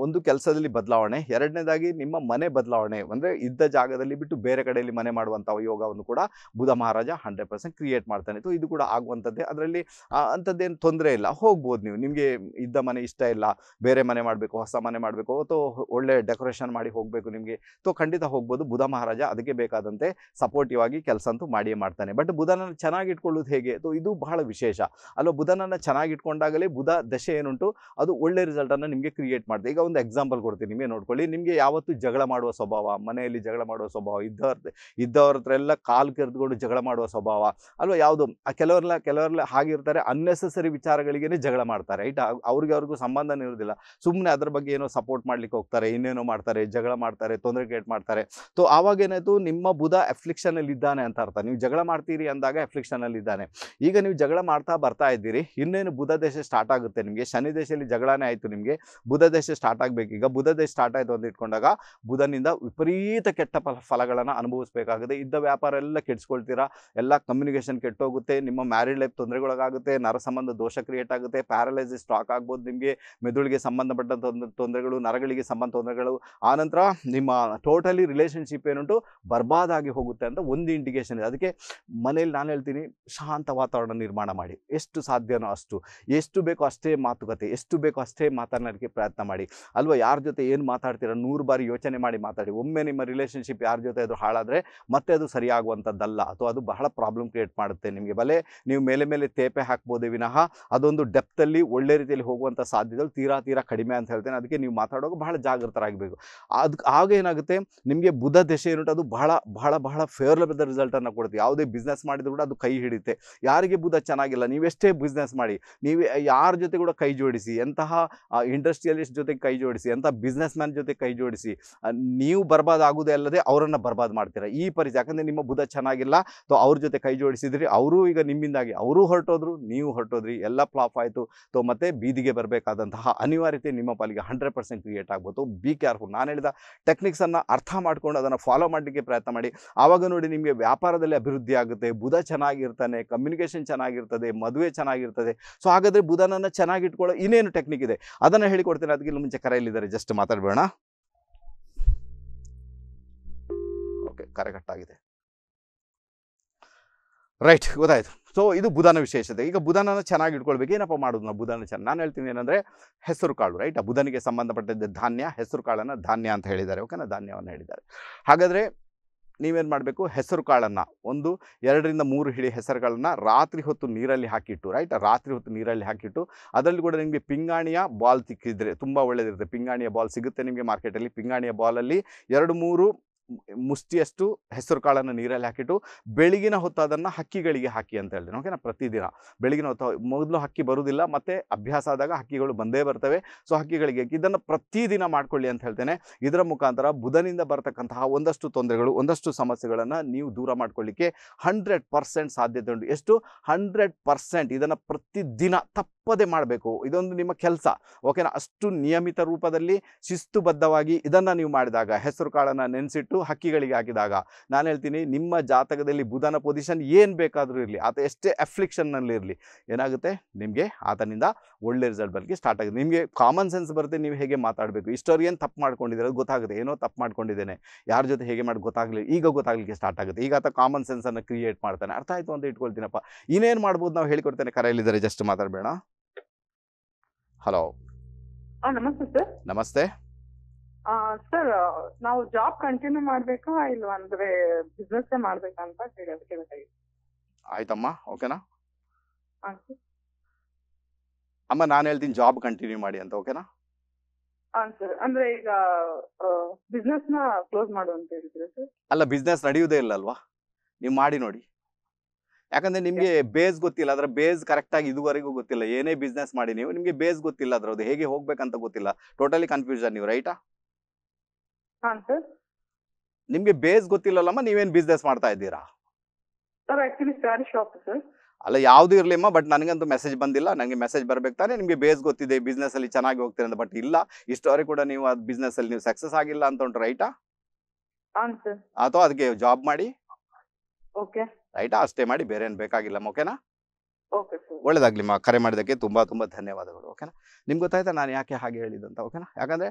ಒಂದು ಕೆಲಸದಲ್ಲಿ ಬದಲಾವಣೆ ಎರಡನೇದಾಗಿ ನಿಮ್ಮ ಮನೆ ಬದಲಾವಣೆ ಅಂದರೆ ಇದ್ದ ಜಾಗದಲ್ಲಿ ಬಿಟ್ಟು ಬೇರೆ ಕಡೆಯಲ್ಲಿ ಮನೆ ಮಾಡುವಂಥ ಯೋಗವನ್ನು ಕೂಡ Budha Maharaja hundred percent create ಮಾಡ್ತಾನೆ ಇದು ಕೂಡ ಆಗುವಂಥದ್ದೇ ಅದರಲ್ಲಿ ಅಂಥದ್ದೇನು ತೊಂದರೆ ಇಲ್ಲ ಹೋಗ್ಬೋದು ನೀವು ನಿಮಗೆ ಇದ್ದ ಮನೆ ಇಷ್ಟ ಇಲ್ಲ ಬೇರೆ ಮನೆ ಮಾಡಬೇಕು ಹೊಸ ಮನೆ ಮಾಡಬೇಕು ಅಥವಾ ಒಳ್ಳೆ ಡೆಕೋರೇಷನ್ ಮಾಡಿ ಹೋಗಬೇಕು ನಿಮಗೆ ಖಂಡಿತ ಹೋಗ್ಬೋದು ಬುಧ ಮಹಾರಾಜ ಅದಕ್ಕೆ ಬೇಕಾದಂತೆ ಸಪೋರ್ಟಿವ್ ಆಗಿ ಕೆಲಸ ಅಂತೂ ಮಾಡಿಯೇ ಮಾಡ್ತಾನೆ ಬಟ್ ಬುಧನನ್ನು ಚೆನ್ನಾಗಿ ಇಟ್ಕೊಳ್ಳೋದು ಹೇಗೆ ಅಥವಾ ಇದು ಬಹಳ ವಿಶೇಷ ಅಲ್ಲ ಬುಧನನ್ನು ಚೆನ್ನಾಗಿ ಇಟ್ಕೊಂಡಾಗಲೇ ಬುಧ ದಶೆ ಏನುಂಟು ಅದು ಒಳ್ಳೆ ರಿಸಲ್ಟನ್ನು ನಿಮಗೆ ಕ್ರಿಯೇಟ್ ಮಾಡ್ತೀವಿ ಈಗ ಒಂದು ಎಕ್ಸಾಂಪಲ್ ಕೊಡ್ತೀನಿ ನಿಮಗೆ ನೋಡ್ಕೊಳ್ಳಿ ನಿಮಗೆ ಯಾವತ್ತು ಜಗಳ ಮಾಡುವ ಸ್ವಭಾವ ಮನೆಯಲ್ಲಿ ಜಗಳ ಮಾಡುವ ಸ್ವಭಾವ ಇದ್ದವ್ರ ಇದ್ದವ್ರ ಹತ್ರ ಎಲ್ಲ ಕಾಲು ಕೆರೆದುಕೊಂಡು ಜಗಳ ಮಾಡುವ ಸ್ವಭಾವ ಅಲ್ವಾ ಯಾವುದು ಕೆಲವರೆಲ್ಲ ಕೆಲವರೆಲ್ಲ ಹಾಗಿರ್ತಾರೆ ಅನ್ನೆಸೆಸರಿ ವಿಚಾರಗಳಿಗೆ ಜಗಳ ಮಾಡ್ತಾರೆ ರೈಟ್ ಅವ್ರಿಗೆ ಅವ್ರಿಗೂ ಸಂಬಂಧನೇ ಇರೋದಿಲ್ಲ ಸುಮ್ಮನೆ ಅದ್ರ ಬಗ್ಗೆ ಏನೋ ಸಪೋರ್ಟ್ ಮಾಡ್ಲಿಕ್ಕೆ ಹೋಗ್ತಾರೆ ಇನ್ನೇನೋ ಮಾಡ್ತಾರೆ ಜಗಳ ಮಾಡ್ತಾರೆ ತೊಂದರೆ ಕ್ರಿಯೇಟ್ ಮಾಡ್ತಾರೆ ಸೊ ಏನಾಯ್ತು ನಿಮ್ಮ ಬುಧ ಅಲ್ಲಿ ಇದ್ದಾನೆ ಅಂತ ಅರ್ಥ ನೀವು ಜಗಳ ಮಾಡ್ತೀರಿ ಅಂದಾಗ ಅಲ್ಲಿ ಇದ್ದಾನೆ ಈಗ ನೀವು ಜಗಳ ಮಾಡ್ತಾ ಬರ್ತಾ ಇದ್ದೀರಿ ಇನ್ನೇನು ಬುಧ ದೇಶ ಸ್ಟಾರ್ಟ್ ಆಗುತ್ತೆ ನಿಮಗೆ ಶನಿ ದೇಶದಲ್ಲಿ ಜಗಳನೇ ಆಯಿತು ನಿಮಗೆ ಬುಧ ದೇಶ ಸ್ಟಾರ್ಟ್ ಆಗಬೇಕು ಈಗ ಬುಧ ದೇಶ ಸ್ಟಾರ್ಟ್ ಆಯಿತು ಅಂತ ಇಟ್ಕೊಂಡಾಗ ಬುಧನಿಂದ ವಿಪರೀತ ಕೆಟ್ಟ ಫಲ ಫಲಗಳನ್ನು ಅನುಭವಿಸಬೇಕಾಗುತ್ತೆ ಇದ್ದ ವ್ಯಾಪಾರ ಎಲ್ಲ ಕೆಡಿಸ್ಕೊಳ್ತೀರಾ ಎಲ್ಲ ಕಮ್ಯುನಿಕೇಷನ್ ಕೆಟ್ಟೋಗುತ್ತೆ ನಿಮ್ಮ ಮ್ಯಾರಿಡ್ ಲೈಫ್ ತೊಂದರೆಗಳಾಗುತ್ತೆ ನರ ಸಂಬಂಧ ದೋಷ ಕ್ರಿಯೇಟ್ ಆಗುತ್ತೆ ಪ್ಯಾರಾಲೈಸಿಸ್ ಸ್ಟಾಕ್ ಆಗ್ಬೋದು ನಿಮಗೆ ಮೆದುಳಿಗೆ ಸಂಬಂಧಪಟ್ಟ ತೊಂದರೆಗಳು ನರಗಳಿಗೆ ಸಂಬಂಧ ತೊಂದರೆಗಳು ಆನಂತರ ನಿಮ್ಮ ಟೋಟಲಿ ರಿಲೇಷನ್ಶಿಪ್ ಏನುಂಟು ಬರ್ಬಾದಾಗಿ ಹೋಗುತ್ತೆ ಅಂತ ಒಂದು ಇಂಡಿಕೇಷನ್ ಇದೆ ಅದಕ್ಕೆ ಮನೇಲಿ ನಾನು ಹೇಳ್ತೀನಿ ಶಾಂತ ವಾತಾವರಣ ನಿರ್ಮಾಣ ಮಾಡಿ ಎಷ್ಟು ಸಾಧ್ಯನೋ ಅಷ್ಟು ಎಷ್ಟು ಬೇಕೋ ಅಷ್ಟೇ ಮಾತುಕತೆ ಎಷ್ಟು ಬೇಕೋ ಅಷ್ಟೇ ಮಾತನಾಡೋಕ್ಕೆ ಪ್ರಯತ್ನ ಮಾಡಿ ಅಲ್ವಾ ಯಾರ ಜೊತೆ ಏನು ಮಾತಾಡ್ತೀರಾ ನೂರು ಬಾರಿ ಯೋಚನೆ ಮಾಡಿ ಮಾತಾಡಿ ಒಮ್ಮೆ ನಿಮ್ಮ ರಿಲೇಷನ್ಶಿಪ್ ಯಾರ ಜೊತೆ ಅದು ಹಾಳಾದರೆ ಮತ್ತೆ ಅದು ಸರಿಯಾಗುವಂಥದ್ದಲ್ಲ ಅಥವಾ ಅದು ಬಹಳ ಪ್ರಾಬ್ಲಮ್ ಕ್ರಿಯೇಟ್ ಮಾಡುತ್ತೆ ನಿಮಗೆ ಬಲೆ ನೀವು ಮೇಲೆ ಮೇಲೆ ತೇಪೆ ಹಾಕ್ಬೋದೇ ವಿನಃ ಅದೊಂದು ಡೆಪ್ತಲ್ಲಿ ಒಳ್ಳೆ ರೀತಿಯಲ್ಲಿ ಹೋಗುವಂಥ ಸಾಧ್ಯ ಮಧ್ಯದಲ್ಲಿ ತೀರಾ ತೀರಾ ಕಡಿಮೆ ಅಂತ ಹೇಳ್ತೇನೆ ಅದಕ್ಕೆ ನೀವು ಮಾತಾಡೋಕೆ ಬಹಳ ಜಾಗೃತರಾಗಬೇಕು ಅದು ಆಗ ಏನಾಗುತ್ತೆ ನಿಮಗೆ ಬುಧ ದಶೆ ಏನು ಅದು ಬಹಳ ಬಹಳ ಬಹಳ ಫೇವರಬಲ್ ರಿಸಲ್ಟನ್ನು ಕೊಡುತ್ತೆ ಯಾವುದೇ ಬಿಸ್ನೆಸ್ ಮಾಡಿದ್ರು ಕೂಡ ಅದು ಕೈ ಹಿಡಿಯುತ್ತೆ ಯಾರಿಗೆ ಬುಧ ಚೆನ್ನಾಗಿಲ್ಲ ಎಷ್ಟೇ ಬಿಸ್ನೆಸ್ ಮಾಡಿ ನೀವು ಯಾರ ಜೊತೆ ಕೂಡ ಕೈ ಜೋಡಿಸಿ ಎಂತಹ ಇಂಡಸ್ಟ್ರಿಯಲಿಸ್ಟ್ ಜೊತೆ ಕೈ ಜೋಡಿಸಿ ಎಂಥ ಬಿಸ್ನೆಸ್ ಮ್ಯಾನ್ ಜೊತೆ ಕೈ ಜೋಡಿಸಿ ನೀವು ಬರ್ಬಾದ್ ಆಗೋದೇ ಅಲ್ಲದೆ ಅವರನ್ನು ಬರ್ಬಾದ್ ಮಾಡ್ತೀರಾ ಈ ಪರಿಸ್ಥಿತಿ ಯಾಕಂದ್ರೆ ನಿಮ್ಮ ಬುಧ ಚೆನ್ನಾಗಿಲ್ಲ ಅಥವಾ ಅವ್ರ ಜೊತೆ ಕೈ ಜೋಡಿಸಿದ್ರಿ ಅವರು ಈಗ ನಿಮ್ಮಿಂದಾಗಿ ಅವರು ಹೊರಟೋದ್ರು ನೀವು ಹೊರಟೋದ್ರಿ ಎಲ್ಲ ಫ್ಲಾಪ್ ಆಯಿತು ತೊ ಮತ್ತೆ ಬೀದಿಗೆ ಬರಬೇಕಾದ ಆದಂತಹ ಅನಿವಾರ್ಯತೆ ನಿಮ್ಮ ಪಾಲಿಗೆ ಹಂಡ್ರೆಡ್ ಪರ್ಸೆಂಟ್ ಕ್ರಿಯೇಟ್ ಆಗ್ಬೋದು ಬಿ ಕೇರ್ಫುಲ್ ನಾನು ಹೇಳಿದ ಟೆಕ್ನಿಕ್ಸ್ ಟೆಕ್ನಿಕ್ಸನ್ನು ಅರ್ಥ ಮಾಡ್ಕೊಂಡು ಅದನ್ನು ಫಾಲೋ ಮಾಡಲಿಕ್ಕೆ ಪ್ರಯತ್ನ ಮಾಡಿ ಆವಾಗ ನೋಡಿ ನಿಮಗೆ ವ್ಯಾಪಾರದಲ್ಲಿ ಅಭಿವೃದ್ಧಿ ಆಗುತ್ತೆ ಬುಧ ಚೆನ್ನಾಗಿರ್ತಾನೆ ಕಮ್ಯುನಿಕೇಷನ್ ಚೆನ್ನಾಗಿರ್ತದೆ ಮದುವೆ ಚೆನ್ನಾಗಿರ್ತದೆ ಸೊ ಹಾಗಾದರೆ ಬುಧನನ್ನು ಚೆನ್ನಾಗಿಟ್ಕೊಳ್ಳೋ ಇನ್ನೇನು ಟೆಕ್ನಿಕ್ ಇದೆ ಅದನ್ನು ಹೇಳಿಕೊಡ್ತೀನಿ ಇಲ್ಲಿ ಮುಂಚೆ ಕರೆಯಲ್ಲಿದ್ದಾರೆ ಜಸ್ಟ್ ಮಾತಾಡಬೇಡ ಓಕೆ ಆಗಿದೆ ರೈಟ್ ಗೊತ್ತಾಯಿತು ಸೊ ಇದು ಬುಧನ ವಿಶೇಷತೆ ಈಗ ಬುಧನನ್ನು ಚೆನ್ನಾಗಿ ಇಟ್ಕೊಳ್ಬೇಕು ಏನಪ್ಪ ಮಾಡೋದು ನಾವು ಬುಧನ ಚೆನ್ನಾಗಿ ನಾನು ಹೇಳ್ತೀನಿ ಏನಂದರೆ ಹೆಸರು ಕಾಳು ರೈಟ್ ಬುಧನಿಗೆ ಸಂಬಂಧಪಟ್ಟಿದ್ದ ಧಾನ್ಯ ಹೆಸರು ಕಾಳನ್ನು ಧಾನ್ಯ ಅಂತ ಹೇಳಿದ್ದಾರೆ ಓಕೆನಾ ಧಾನ್ಯವನ್ನು ಹೇಳಿದ್ದಾರೆ ಹಾಗಾದರೆ ನೀವೇನು ಮಾಡಬೇಕು ಹೆಸರು ಕಾಳನ್ನು ಒಂದು ಎರಡರಿಂದ ಮೂರು ಹಿಡಿ ಹೆಸರುಗಳನ್ನು ರಾತ್ರಿ ಹೊತ್ತು ನೀರಲ್ಲಿ ಹಾಕಿಟ್ಟು ರೈಟ್ ರಾತ್ರಿ ಹೊತ್ತು ನೀರಲ್ಲಿ ಹಾಕಿಟ್ಟು ಅದರಲ್ಲಿ ಕೂಡ ನಿಮಗೆ ಪಿಂಗಾಣಿಯ ಬಾಲ್ ಸಿಕ್ಕಿದ್ರೆ ತುಂಬ ಒಳ್ಳೆಯದಿರುತ್ತೆ ಪಿಂಗಾಣಿಯ ಬಾಲ್ ಸಿಗುತ್ತೆ ನಿಮಗೆ ಮಾರ್ಕೆಟಲ್ಲಿ ಪಿಂಗಾಣಿಯ ಬಾಲಲ್ಲಿ ಎರಡು ಮೂರು ಮುಷ್ಟಿಯಷ್ಟು ಹೆಸರು ಕಾಳನ್ನು ನೀರಲ್ಲಿ ಹಾಕಿಟ್ಟು ಬೆಳಗಿನ ಹೊತ್ತು ಅದನ್ನು ಹಕ್ಕಿಗಳಿಗೆ ಹಾಕಿ ಅಂತ ಹೇಳ್ತೇನೆ ಓಕೆನಾ ಪ್ರತಿದಿನ ಬೆಳಗಿನ ಹೊತ್ತು ಮೊದಲು ಹಕ್ಕಿ ಬರುವುದಿಲ್ಲ ಮತ್ತು ಅಭ್ಯಾಸ ಆದಾಗ ಹಕ್ಕಿಗಳು ಬಂದೇ ಬರ್ತವೆ ಸೊ ಹಕ್ಕಿಗಳಿಗೆ ಇದನ್ನು ಪ್ರತಿದಿನ ಮಾಡ್ಕೊಳ್ಳಿ ಅಂತ ಹೇಳ್ತೇನೆ ಇದರ ಮುಖಾಂತರ ಬುಧನಿಂದ ಬರತಕ್ಕಂತಹ ಒಂದಷ್ಟು ತೊಂದರೆಗಳು ಒಂದಷ್ಟು ಸಮಸ್ಯೆಗಳನ್ನು ನೀವು ದೂರ ಮಾಡ್ಕೊಳ್ಳಿಕ್ಕೆ ಹಂಡ್ರೆಡ್ ಪರ್ಸೆಂಟ್ ಸಾಧ್ಯತೆ ಉಂಟು ಎಷ್ಟು ಹಂಡ್ರೆಡ್ ಪರ್ಸೆಂಟ್ ಇದನ್ನು ಪ್ರತಿದಿನ ತಪ್ಪದೇ ಮಾಡಬೇಕು ಇದೊಂದು ನಿಮ್ಮ ಕೆಲಸ ಓಕೆನಾ ಅಷ್ಟು ನಿಯಮಿತ ರೂಪದಲ್ಲಿ ಶಿಸ್ತುಬದ್ಧವಾಗಿ ಇದನ್ನು ನೀವು ಮಾಡಿದಾಗ ಹೆಸರು ಕಾಳನ್ನು ನೆನೆಸಿಟ್ಟು ಹಕ್ಕಿಗಳಿಗೆ ಹಾಕಿದಾಗ ನಾನು ಹೇಳ್ತೀನಿ ನಿಮ್ಮ ಜಾತಕದಲ್ಲಿ ಬುಧನ ಪೊಸಿಷನ್ ಏನು ಬೇಕಾದರೂ ಇರಲಿ ಆತ ಎಷ್ಟೇ ಇರ್ಲಿ ಏನಾಗುತ್ತೆ ನಿಮಗೆ ಆತನಿಂದ ಒಳ್ಳೆ ರಿಸಲ್ಟ್ ಬರಲಿಕ್ಕೆ ಸ್ಟಾರ್ಟ್ ಆಗುತ್ತೆ ನಿಮಗೆ ಕಾಮನ್ ಸೆನ್ಸ್ ಬರುತ್ತೆ ನೀವು ಹೇಗೆ ಮಾತಾಡಬೇಕು ಇಷ್ಟವ್ರಿಗೆ ಏನು ತಪ್ಪು ಮಾಡ್ಕೊಂಡಿದ್ದೀರ ಅದು ಗೊತ್ತಾಗುತ್ತೆ ಏನೋ ತಪ್ಪು ಮಾಡ್ಕೊಂಡಿದ್ದೇನೆ ಯಾರ ಜೊತೆ ಹೇಗೆ ಮಾಡಿ ಗೊತ್ತಾಗಲಿ ಈಗ ಗೊತ್ತಾಗಲಿಕ್ಕೆ ಸ್ಟಾರ್ಟ್ ಆಗುತ್ತೆ ಈಗ ಆತ ಕಾಮನ್ ಸೆನ್ಸನ್ನು ಕ್ರಿಯೇಟ್ ಮಾಡ್ತಾನೆ ಅರ್ಥ ಆಯಿತು ಅಂತ ಇಟ್ಕೊಳ್ತೀನಪ್ಪ ಇನ್ನೇನು ಮಾಡ್ಬೋದು ನಾವು ಹೇಳ್ಕೊಡ್ತೇನೆ ಕರೆಯಲ್ಲಿದ್ದಾರೆ ಜಸ್ಟ್ ಮಾತಾಡಬೇಡ ಹಲೋ ನಮಸ್ತೆ ಸರ್ ನಮಸ್ತೆ ಸರ್ ನಾವು ಜಾಬ್ ಕಂಟಿನ್ಯೂ ಮಾಡ್ಬೇಕಾ ಇಲ್ಲ ಅಂದ್ರೆ ಬಿಸ್ನೆಸ್ ಮಾಡ್ಬೇಕಾ ಅಂತ ಕೇಳ್ತಾ ಬೇಕಾಗಿತ್ತು ಆಯ್ತಮ್ಮ ಓಕೆನಾ ಅಮ್ಮ ನಾನು ಹೇಳ್ತೀನಿ ಜಾಬ್ ಕಂಟಿನ್ಯೂ ಮಾಡಿ ಅಂತ ಓಕೆನಾ ಸರ್ ಅಂದ್ರೆ ಈಗ ಬಿಸ್ನೆಸ್ ನ ಕ್ಲೋಸ್ ಮಾಡು ಅಂತ ಹೇಳಿದ್ರೆ ಸರ್ ಅಲ್ಲ ಬಿಸ್ನೆಸ್ ನಡೆಯುವುದೇ ಇಲ್ಲ ಅಲ್ವಾ ನೀವು ಮಾಡಿ ನೋಡಿ ಯಾಕಂದ್ರೆ ನಿಮಗೆ ಬೇಸ್ ಗೊತ್ತಿಲ್ಲ ಅದರ ಬೇಸ್ ಕರೆಕ್ಟಾಗಿ ಇದುವರೆಗೂ ಗೊತ್ತಿಲ್ಲ ಏನೇ ಬಿಸ್ನೆಸ್ ಮಾಡಿ ನೀವು ನಿಮಗೆ ಬೇಸ್ ಗೊತ್ತಿಲ್ಲ ಅದರದ್ದು ಹೇಗೆ ಹೋಗ್ಬೇಕಂತ ಗೊತ್ತಿಲ್ಲ ಟೋಟಲಿ ಕನ್ಫ್ಯೂಷನ್ ನೀವು ರೈಟಾ ನಿಮ್ಗೆ ಬೇಸ್ ಗೊತ್ತಿಲ್ಲಲ್ಲಮ್ಮ ನೀವೇನ್ ಬಿಸ್ನೆಸ್ ಮಾಡ್ತಾ ಇದ್ದೀರಾ ಅಲ್ಲ ಯಾವ್ದು ಇರ್ಲಿಮ್ಮ ಬಟ್ ನನಗಂತೂ ಮೆಸೇಜ್ ಬಂದಿಲ್ಲ ನಂಗೆ ಮೆಸೇಜ್ ಬರ್ಬೇಕು ತಾನೇ ನಿಮಗೆ ಬೇಸ್ ಗೊತ್ತಿದೆ ಬಿಸ್ನೆಸ್ ಅಲ್ಲಿ ಚೆನ್ನಾಗಿ ಹೋಗ್ತೀರ ಅಂತ ಬಟ್ ಇಲ್ಲ ಇಷ್ಟವರೆಗೆ ಕೂಡ ನೀವು ಅದ್ ಬಿಸ್ನೆಸ್ ಅಲ್ಲಿ ನೀವು ಸಕ್ಸಸ್ ಆಗಿಲ್ಲ ಅಂತ ಉಂಟು ರೈಟಾ ಸರ್ ಅಥವಾ ಅದಕ್ಕೆ ಜಾಬ್ ಮಾಡಿ ಓಕೆ ರೈಟಾ ಅಷ್ಟೇ ಮಾಡಿ ಬೇರೆ ಏನು ಬೇಕಾಗಿಲ್ಲ ಓಕೆನಾ ಓಕೆ ಸರ್ ಕರೆ ಮಾಡಿದಕ್ಕೆ ತುಂಬ ತುಂಬ ಧನ್ಯವಾದಗಳು ಓಕೆನಾ ನಿಮ್ಗೆ ಗೊತ್ತಾಯ್ತಾ ನಾನು ಯಾಕೆ ಹಾಗೆ ಹೇಳಿದಂತ ಓಕೆನಾ ಯಾಕಂದ್ರೆ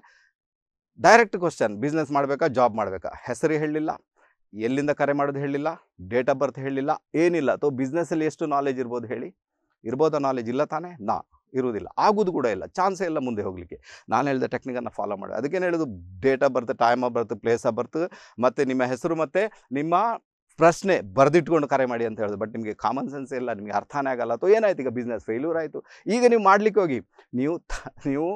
ಡೈರೆಕ್ಟ್ ಕ್ವಶನ್ ಬಿಸ್ನೆಸ್ ಮಾಡಬೇಕಾ ಜಾಬ್ ಮಾಡಬೇಕಾ ಹೆಸರು ಹೇಳಲಿಲ್ಲ ಎಲ್ಲಿಂದ ಕರೆ ಮಾಡೋದು ಹೇಳಿಲ್ಲ ಡೇಟ್ ಆಫ್ ಬರ್ತ್ ಹೇಳಿಲ್ಲ ಏನಿಲ್ಲ ತೋ ಬಿಸ್ನೆಸ್ಸಲ್ಲಿ ಎಷ್ಟು ನಾಲೆಜ್ ಇರ್ಬೋದು ಹೇಳಿ ಇರ್ಬೋದ ನಾಲೆಜ್ ಇಲ್ಲ ತಾನೇ ನಾ ಇರುವುದಿಲ್ಲ ಆಗೋದು ಕೂಡ ಇಲ್ಲ ಚಾನ್ಸೇ ಇಲ್ಲ ಮುಂದೆ ಹೋಗಲಿಕ್ಕೆ ನಾನು ಹೇಳಿದ ಟೆಕ್ನಿಕನ್ನು ಫಾಲೋ ಮಾಡಿ ಅದಕ್ಕೇನು ಹೇಳೋದು date of birth time of birth place of birth ಮತ್ತು ನಿಮ್ಮ ಹೆಸರು ಮತ್ತು ನಿಮ್ಮ ಪ್ರಶ್ನೆ ಬರೆದಿಟ್ಕೊಂಡು ಕರೆ ಮಾಡಿ ಅಂತ ಹೇಳೋದು ಬಟ್ ನಿಮಗೆ ಕಾಮನ್ ಸೆನ್ಸ್ ಇಲ್ಲ ನಿಮಗೆ ಅರ್ಥನೇ ಆಗಲ್ಲ ಅಥವಾ ಏನಾಯ್ತು ಈಗ ಬಿಸ್ನೆಸ್ ಫೇಲ್ಯೂರ್ ಆಯಿತು ಈಗ ನೀವು ಮಾಡಲಿಕ್ಕೆ ಹೋಗಿ ನೀವು ನೀವು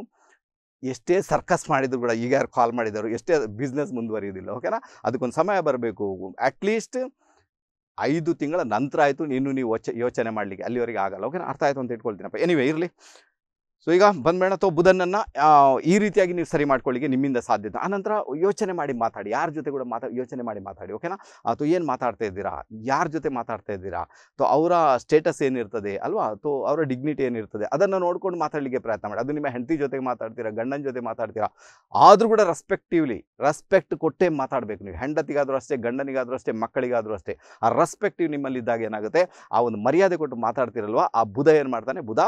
ಎಷ್ಟೇ ಸರ್ಕಸ್ ಮಾಡಿದ್ರು ಕೂಡ ಈಗ ಯಾರು ಕಾಲ್ ಮಾಡಿದರು ಎಷ್ಟೇ ಬಿಸ್ನೆಸ್ ಮುಂದುವರಿಯೋದಿಲ್ಲ ಓಕೆನಾ ಅದಕ್ಕೊಂದು ಸಮಯ ಬರಬೇಕು ಅಟ್ಲೀಸ್ಟ್ ಐದು ತಿಂಗಳ ನಂತರ ಆಯಿತು ನೀನು ನೀವು ಯೋಚನೆ ಮಾಡಲಿಕ್ಕೆ ಅಲ್ಲಿವರೆಗೆ ಆಗಲ್ಲ ಓಕೆನಾ ಅರ್ಥ ಆಯಿತು ಅಂತ ಇಟ್ಕೊಳ್ತೀನಪ್ಪ ಎನಿವೆ ಇರಲಿ ಸೊ ಈಗ ಬಂದ್ಬೇಡ ಅಥವಾ ಬುಧನನ್ನು ಈ ರೀತಿಯಾಗಿ ನೀವು ಸರಿ ಮಾಡ್ಕೊಳ್ಳಿಕ್ಕೆ ನಿಮ್ಮಿಂದ ಸಾಧ್ಯ ಆನಂತರ ಯೋಚನೆ ಮಾಡಿ ಮಾತಾಡಿ ಯಾರ ಜೊತೆ ಕೂಡ ಮಾತಾ ಯೋಚನೆ ಮಾಡಿ ಮಾತಾಡಿ ಓಕೆನಾ ಅಥವಾ ಏನು ಮಾತಾಡ್ತಾ ಇದ್ದೀರಾ ಯಾರ ಜೊತೆ ಮಾತಾಡ್ತಾ ಇದ್ದೀರಾ ತೊ ಅವರ ಸ್ಟೇಟಸ್ ಏನಿರ್ತದೆ ಅಲ್ವಾ ತೊ ಅವರ ಡಿಗ್ನಿಟಿ ಏನಿರ್ತದೆ ಅದನ್ನು ನೋಡ್ಕೊಂಡು ಮಾತಾಡಲಿಕ್ಕೆ ಪ್ರಯತ್ನ ಮಾಡಿ ಅದು ನಿಮ್ಮ ಹೆಂಡತಿ ಜೊತೆಗೆ ಮಾತಾಡ್ತೀರಾ ಗಂಡನ ಜೊತೆ ಮಾತಾಡ್ತೀರಾ ಆದರೂ ಕೂಡ ರೆಸ್ಪೆಕ್ಟಿವ್ಲಿ ರೆಸ್ಪೆಕ್ಟ್ ಕೊಟ್ಟೇ ಮಾತಾಡಬೇಕು ನೀವು ಹೆಂಡತಿಗಾದರೂ ಅಷ್ಟೇ ಗಂಡನಿಗಾದರೂ ಅಷ್ಟೇ ಮಕ್ಕಳಿಗಾದರೂ ಅಷ್ಟೇ ಆ ರೆಸ್ಪೆಕ್ಟಿವ್ ನಿಮ್ಮಲ್ಲಿದ್ದಾಗ ಏನಾಗುತ್ತೆ ಆ ಒಂದು ಮರ್ಯಾದೆ ಕೊಟ್ಟು ಮಾತಾಡ್ತಿರಲ್ವ ಆ ಬುಧ ಏನು ಮಾಡ್ತಾನೆ ಬುಧ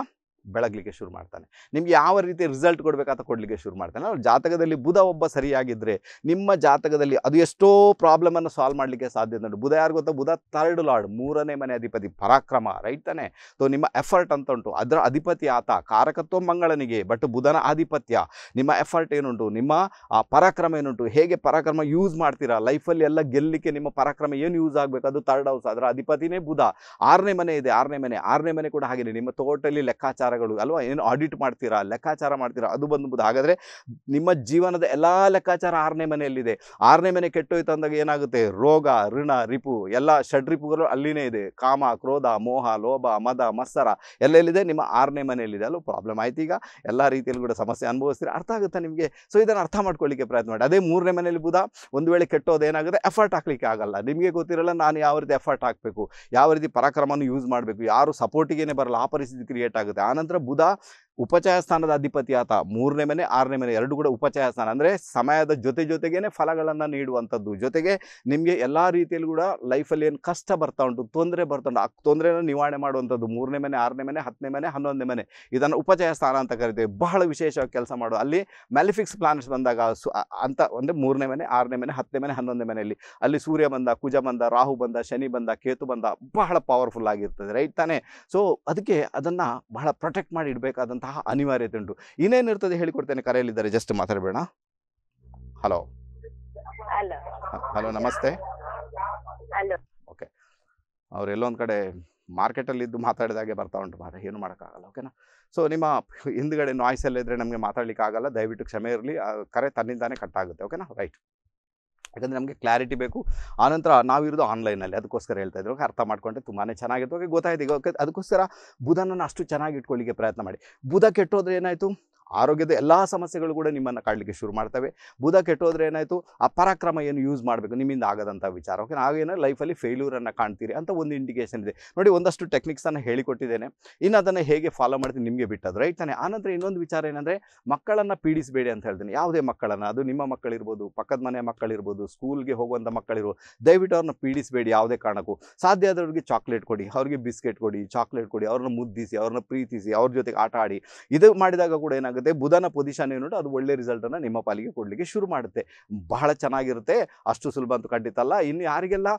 ಬೆಳಗ್ಲಿಕ್ಕೆ ಶುರು ಮಾಡ್ತಾನೆ ನಿಮ್ಗೆ ಯಾವ ರೀತಿ ರಿಸಲ್ಟ್ ಕೊಡಬೇಕಂತ ಕೊಡಲಿಕ್ಕೆ ಶುರು ಮಾಡ್ತಾನೆ ಅವ್ರ ಜಾತಕದಲ್ಲಿ ಬುಧ ಒಬ್ಬ ಸರಿಯಾಗಿದ್ದರೆ ನಿಮ್ಮ ಜಾತಕದಲ್ಲಿ ಅದು ಎಷ್ಟೋ ಪ್ರಾಬ್ಲಮನ್ನು ಸಾಲ್ವ್ ಮಾಡಲಿಕ್ಕೆ ಸಾಧ್ಯ ಉಂಟು ಬುಧ ಯಾರು ಗೊತ್ತಾ ಬುಧ ಥರ್ಡ್ ಲಾರ್ಡ್ ಮೂರನೇ ಮನೆ ಅಧಿಪತಿ ಪರಾಕ್ರಮ ರೈಟ್ ತಾನೆ ಸೊ ನಿಮ್ಮ ಎಫರ್ಟ್ ಅಂತ ಉಂಟು ಅದರ ಅಧಿಪತಿ ಆತ ಕಾರಕತ್ವ ಮಂಗಳನಿಗೆ ಬಟ್ ಬುಧನ ಆಧಿಪತ್ಯ ನಿಮ್ಮ ಎಫರ್ಟ್ ಏನುಂಟು ನಿಮ್ಮ ಆ ಪರಾಕ್ರಮ ಏನುಂಟು ಹೇಗೆ ಪರಾಕ್ರಮ ಯೂಸ್ ಮಾಡ್ತೀರಾ ಲೈಫಲ್ಲಿ ಎಲ್ಲ ಗೆಲ್ಲಲಿಕ್ಕೆ ನಿಮ್ಮ ಪರಾಕ್ರಮ ಏನು ಯೂಸ್ ಆಗಬೇಕು ಅದು ಥರ್ಡ್ ಹೌಸ್ ಅದರ ಅಧಿಪತಿನೇ ಬುಧ ಆರನೇ ಮನೆ ಇದೆ ಆರನೇ ಮನೆ ಆರನೇ ಮನೆ ಕೂಡ ಹಾಗೆ ನಿಮ್ಮ ತೋಟಲ್ಲಿ ಲೆಕ್ಕಾಚಾರ ಲೆಕ್ಕಾಚಾರಗಳು ಅಲ್ವಾ ಏನು ಆಡಿಟ್ ಮಾಡ್ತೀರಾ ಲೆಕ್ಕಾಚಾರ ಮಾಡ್ತೀರಾ ಅದು ಬಂದ್ಬೋದು ಹಾಗಾದರೆ ನಿಮ್ಮ ಜೀವನದ ಎಲ್ಲ ಲೆಕ್ಕಾಚಾರ ಆರನೇ ಮನೆಯಲ್ಲಿದೆ ಆರನೇ ಮನೆ ಕೆಟ್ಟೋಯ್ತು ಅಂದಾಗ ಏನಾಗುತ್ತೆ ರೋಗ ಋಣ ರಿಪು ಎಲ್ಲ ಷಡ್ರಿಪುಗಳು ಅಲ್ಲಿನೇ ಇದೆ ಕಾಮ ಕ್ರೋಧ ಮೋಹ ಲೋಭ ಮದ ಮತ್ಸರ ಎಲ್ಲಿದೆ ನಿಮ್ಮ ಆರನೇ ಮನೆಯಲ್ಲಿದೆ ಅಲ್ಲೂ ಪ್ರಾಬ್ಲಮ್ ಆಯ್ತು ಈಗ ಎಲ್ಲ ರೀತಿಯಲ್ಲಿ ಕೂಡ ಸಮಸ್ಯೆ ಅನುಭವಿಸ್ತೀರಾ ಅರ್ಥ ಆಗುತ್ತಾ ನಿಮಗೆ ಸೊ ಇದನ್ನು ಅರ್ಥ ಮಾಡ್ಕೊಳ್ಳಿಕ್ಕೆ ಪ್ರಯತ್ನ ಮಾಡಿ ಅದೇ ಮೂರನೇ ಮನೆಯಲ್ಲಿ ಬುಧ ಒಂದು ವೇಳೆ ಕೆಟ್ಟೋದು ಏನಾಗುತ್ತೆ ಎಫರ್ಟ್ ಹಾಕ್ಲಿಕ್ಕೆ ಆಗಲ್ಲ ನಿಮಗೆ ಗೊತ್ತಿರಲ್ಲ ನಾನು ಯಾವ ರೀತಿ ಎಫರ್ಟ್ ಹಾಕಬೇಕು ಯಾವ ರೀತಿ ಪರಾಕ್ರಮವನ್ನು ಯೂಸ್ ಮಾಡಬೇಕು ಯಾರು ಸಪೋರ್ಟಿಗೇನೆ ಬರಲ್ಲ ಆ ಪರಿಸ್ಥಿತಿ ಕ್ರಿಯೇಟ್ ಆಗುತ್ತೆ ಅನಂತರ ಬುಧ ಉಪಚಯ ಸ್ಥಾನದ ಅಧಿಪತಿ ಆತ ಮೂರನೇ ಮನೆ ಆರನೇ ಮನೆ ಎರಡು ಕೂಡ ಉಪಚಯ ಸ್ಥಾನ ಅಂದರೆ ಸಮಯದ ಜೊತೆ ಜೊತೆಗೇನೆ ಫಲಗಳನ್ನು ನೀಡುವಂಥದ್ದು ಜೊತೆಗೆ ನಿಮಗೆ ಎಲ್ಲ ರೀತಿಯಲ್ಲಿ ಕೂಡ ಲೈಫಲ್ಲಿ ಏನು ಕಷ್ಟ ಬರ್ತಾ ಉಂಟು ತೊಂದರೆ ಬರ್ತಾ ಉಂಟು ಆ ತೊಂದರೆಯನ್ನು ನಿವಾರಣೆ ಮಾಡುವಂಥದ್ದು ಮೂರನೇ ಮನೆ ಆರನೇ ಮನೆ ಹತ್ತನೇ ಮನೆ ಹನ್ನೊಂದನೇ ಮನೆ ಇದನ್ನು ಉಪಚಯ ಸ್ಥಾನ ಅಂತ ಕರಿತೀವಿ ಬಹಳ ವಿಶೇಷವಾಗಿ ಕೆಲಸ ಮಾಡು ಅಲ್ಲಿ ಮ್ಯಾಲಿಫಿಕ್ಸ್ ಪ್ಲಾನೆಟ್ಸ್ ಬಂದಾಗ ಸು ಅಂತ ಅಂದರೆ ಮೂರನೇ ಮನೆ ಆರನೇ ಮನೆ ಹತ್ತನೇ ಮನೆ ಹನ್ನೊಂದನೇ ಮನೆಯಲ್ಲಿ ಅಲ್ಲಿ ಸೂರ್ಯ ಬಂದ ಕುಜ ಬಂದ ರಾಹು ಬಂದ ಶನಿ ಬಂದ ಕೇತು ಬಂದ ಬಹಳ ಪವರ್ಫುಲ್ ಆಗಿರ್ತದೆ ರೈಟ್ ತಾನೆ ಸೊ ಅದಕ್ಕೆ ಅದನ್ನು ಬಹಳ ಪ್ರೊಟೆಕ್ಟ್ ಮಾಡಿ ಇಡಬೇಕಾದಂತಹ ಸಹ ಅನಿವಾರ್ಯತೆ ಉಂಟು ಇನ್ನೇನಿರ್ತದೆ ಹೇಳಿಕೊಡ್ತೇನೆ ಕರೆಯಲ್ಲಿದ್ದಾರೆ ಜಸ್ಟ್ ಮಾತಾಡಬೇಡ ಹಲೋ ಹಲೋ ನಮಸ್ತೆ ಓಕೆ ಅವ್ರು ಎಲ್ಲೊಂದು ಕಡೆ ಮಾರ್ಕೆಟಲ್ಲಿ ಇದ್ದು ಮಾತಾಡಿದಾಗೆ ಬರ್ತಾ ಉಂಟು ಮಾರ ಏನು ಮಾಡೋಕ್ಕಾಗಲ್ಲ ಓಕೆನಾ ಸೊ ನಿಮ್ಮ ಹಿಂದ್ಗಡೆ ನಾಯ್ಸಲ್ಲಿದ್ದರೆ ನಮಗೆ ಮಾತಾಡಲಿಕ್ಕೆ ಆಗಲ್ಲ ದಯವಿಟ್ಟು ಕ್ಷಮೆ ಇರಲಿ ಕರೆ ತನ್ನಿಂದಾನೇ ಕಟ್ ಆಗುತ್ತೆ ಓಕೆನಾ ರೈಟ್ ಯಾಕಂದರೆ ನಮಗೆ ಕ್ಲಾರಿಟಿ ಬೇಕು ಆನಂತರ ನಾವಿರೋದು ಆನ್ಲೈನಲ್ಲಿ ಅದಕ್ಕೋಸ್ಕರ ಹೇಳ್ತಾ ಇದ್ರು ಅರ್ಥ ಮಾಡ್ಕೊಂಡ್ರೆ ತುಂಬಾ ಚೆನ್ನಾಗಿತ್ತು ಓಕೆ ಗೊತ್ತಾಯ್ತು ಈಗ ಅದಕ್ಕೋಸ್ಕರ ಬುಧನನ್ನು ಅಷ್ಟು ಚೆನ್ನಾಗಿ ಇಟ್ಕೊಳ್ಳಿಕ್ಕೆ ಪ್ರಯತ್ನ ಮಾಡಿ ಬುಧ ಕೆಟ್ಟೋದ್ರೆ ಏನಾಯಿತು ಆರೋಗ್ಯದ ಎಲ್ಲ ಸಮಸ್ಯೆಗಳು ಕೂಡ ನಿಮ್ಮನ್ನು ಕಾಡಲಿಕ್ಕೆ ಶುರು ಮಾಡ್ತವೆ ಬುಧ ಕೆಟ್ಟೋದ್ರೆ ಏನಾಯಿತು ಆ ಪರಾಕ್ರಮ ಏನು ಯೂಸ್ ಮಾಡಬೇಕು ನಿಮ್ಮಿಂದ ಆಗದಂಥ ವಿಚಾರ ಓಕೆ ಏನೋ ಲೈಫಲ್ಲಿ ಫೇಲ್ಯೂರನ್ನು ಕಾಣ್ತೀರಿ ಅಂತ ಒಂದು ಇಂಡಿಕೇಷನ್ ಇದೆ ನೋಡಿ ಒಂದಷ್ಟು ಟೆಕ್ನಿಕ್ಸನ್ನು ಹೇಳಿಕೊಟ್ಟಿದ್ದೇನೆ ಇನ್ನು ಅದನ್ನು ಹೇಗೆ ಫಾಲೋ ಮಾಡ್ತೀನಿ ನಿಮಗೆ ಬಿಟ್ಟದು ರೈಟ್ ತಾನೆ ಆನಂತರ ಇನ್ನೊಂದು ವಿಚಾರ ಏನಂದರೆ ಮಕ್ಕಳನ್ನು ಪೀಡಿಸಬೇಡಿ ಅಂತ ಹೇಳ್ತೀನಿ ಯಾವುದೇ ಮಕ್ಕಳನ್ನು ಅದು ನಿಮ್ಮ ಮಕ್ಕಳಿರ್ಬೋದು ಪಕ್ಕದ ಮನೆ ಮಕ್ಕಳಿರ್ಬೋದು ಸ್ಕೂಲ್ಗೆ ಹೋಗುವಂಥ ಮಕ್ಕಳಿರ್ಬೋದು ದಯವಿಟ್ಟು ಅವ್ರನ್ನ ಪೀಡಿಸಬೇಡಿ ಯಾವುದೇ ಕಾರಣಕ್ಕೂ ಸಾಧ್ಯ ಆದವ್ರಿಗೆ ಚಾಕ್ಲೇಟ್ ಕೊಡಿ ಅವ್ರಿಗೆ ಬಿಸ್ಕೆಟ್ ಕೊಡಿ ಚಾಕ್ಲೇಟ್ ಕೊಡಿ ಅವ್ರನ್ನ ಮುದ್ದಿಸಿ ಅವ್ರನ್ನ ಪ್ರೀತಿಸಿ ಅವ್ರ ಜೊತೆಗೆ ಆಟ ಆಡಿ ಇದು ಮಾಡಿದಾಗ ಕೂಡ ಏನಾಗುತ್ತೆ ಬುಧನ ಪೊಸಿಷನ್ ಏನು ಅದು ಒಳ್ಳೆ ರಿಸಲ್ಟನ್ನು ನಿಮ್ಮ ಪಾಲಿಗೆ ಕೊಡಲಿಕ್ಕೆ ಶುರು ಮಾಡುತ್ತೆ ಬಹಳ ಚೆನ್ನಾಗಿರುತ್ತೆ ಅಷ್ಟು ಸುಲಭ ಅಂತ ಖಂಡಿತ ಇನ್ನು ಯಾರಿಗೆಲ್ಲ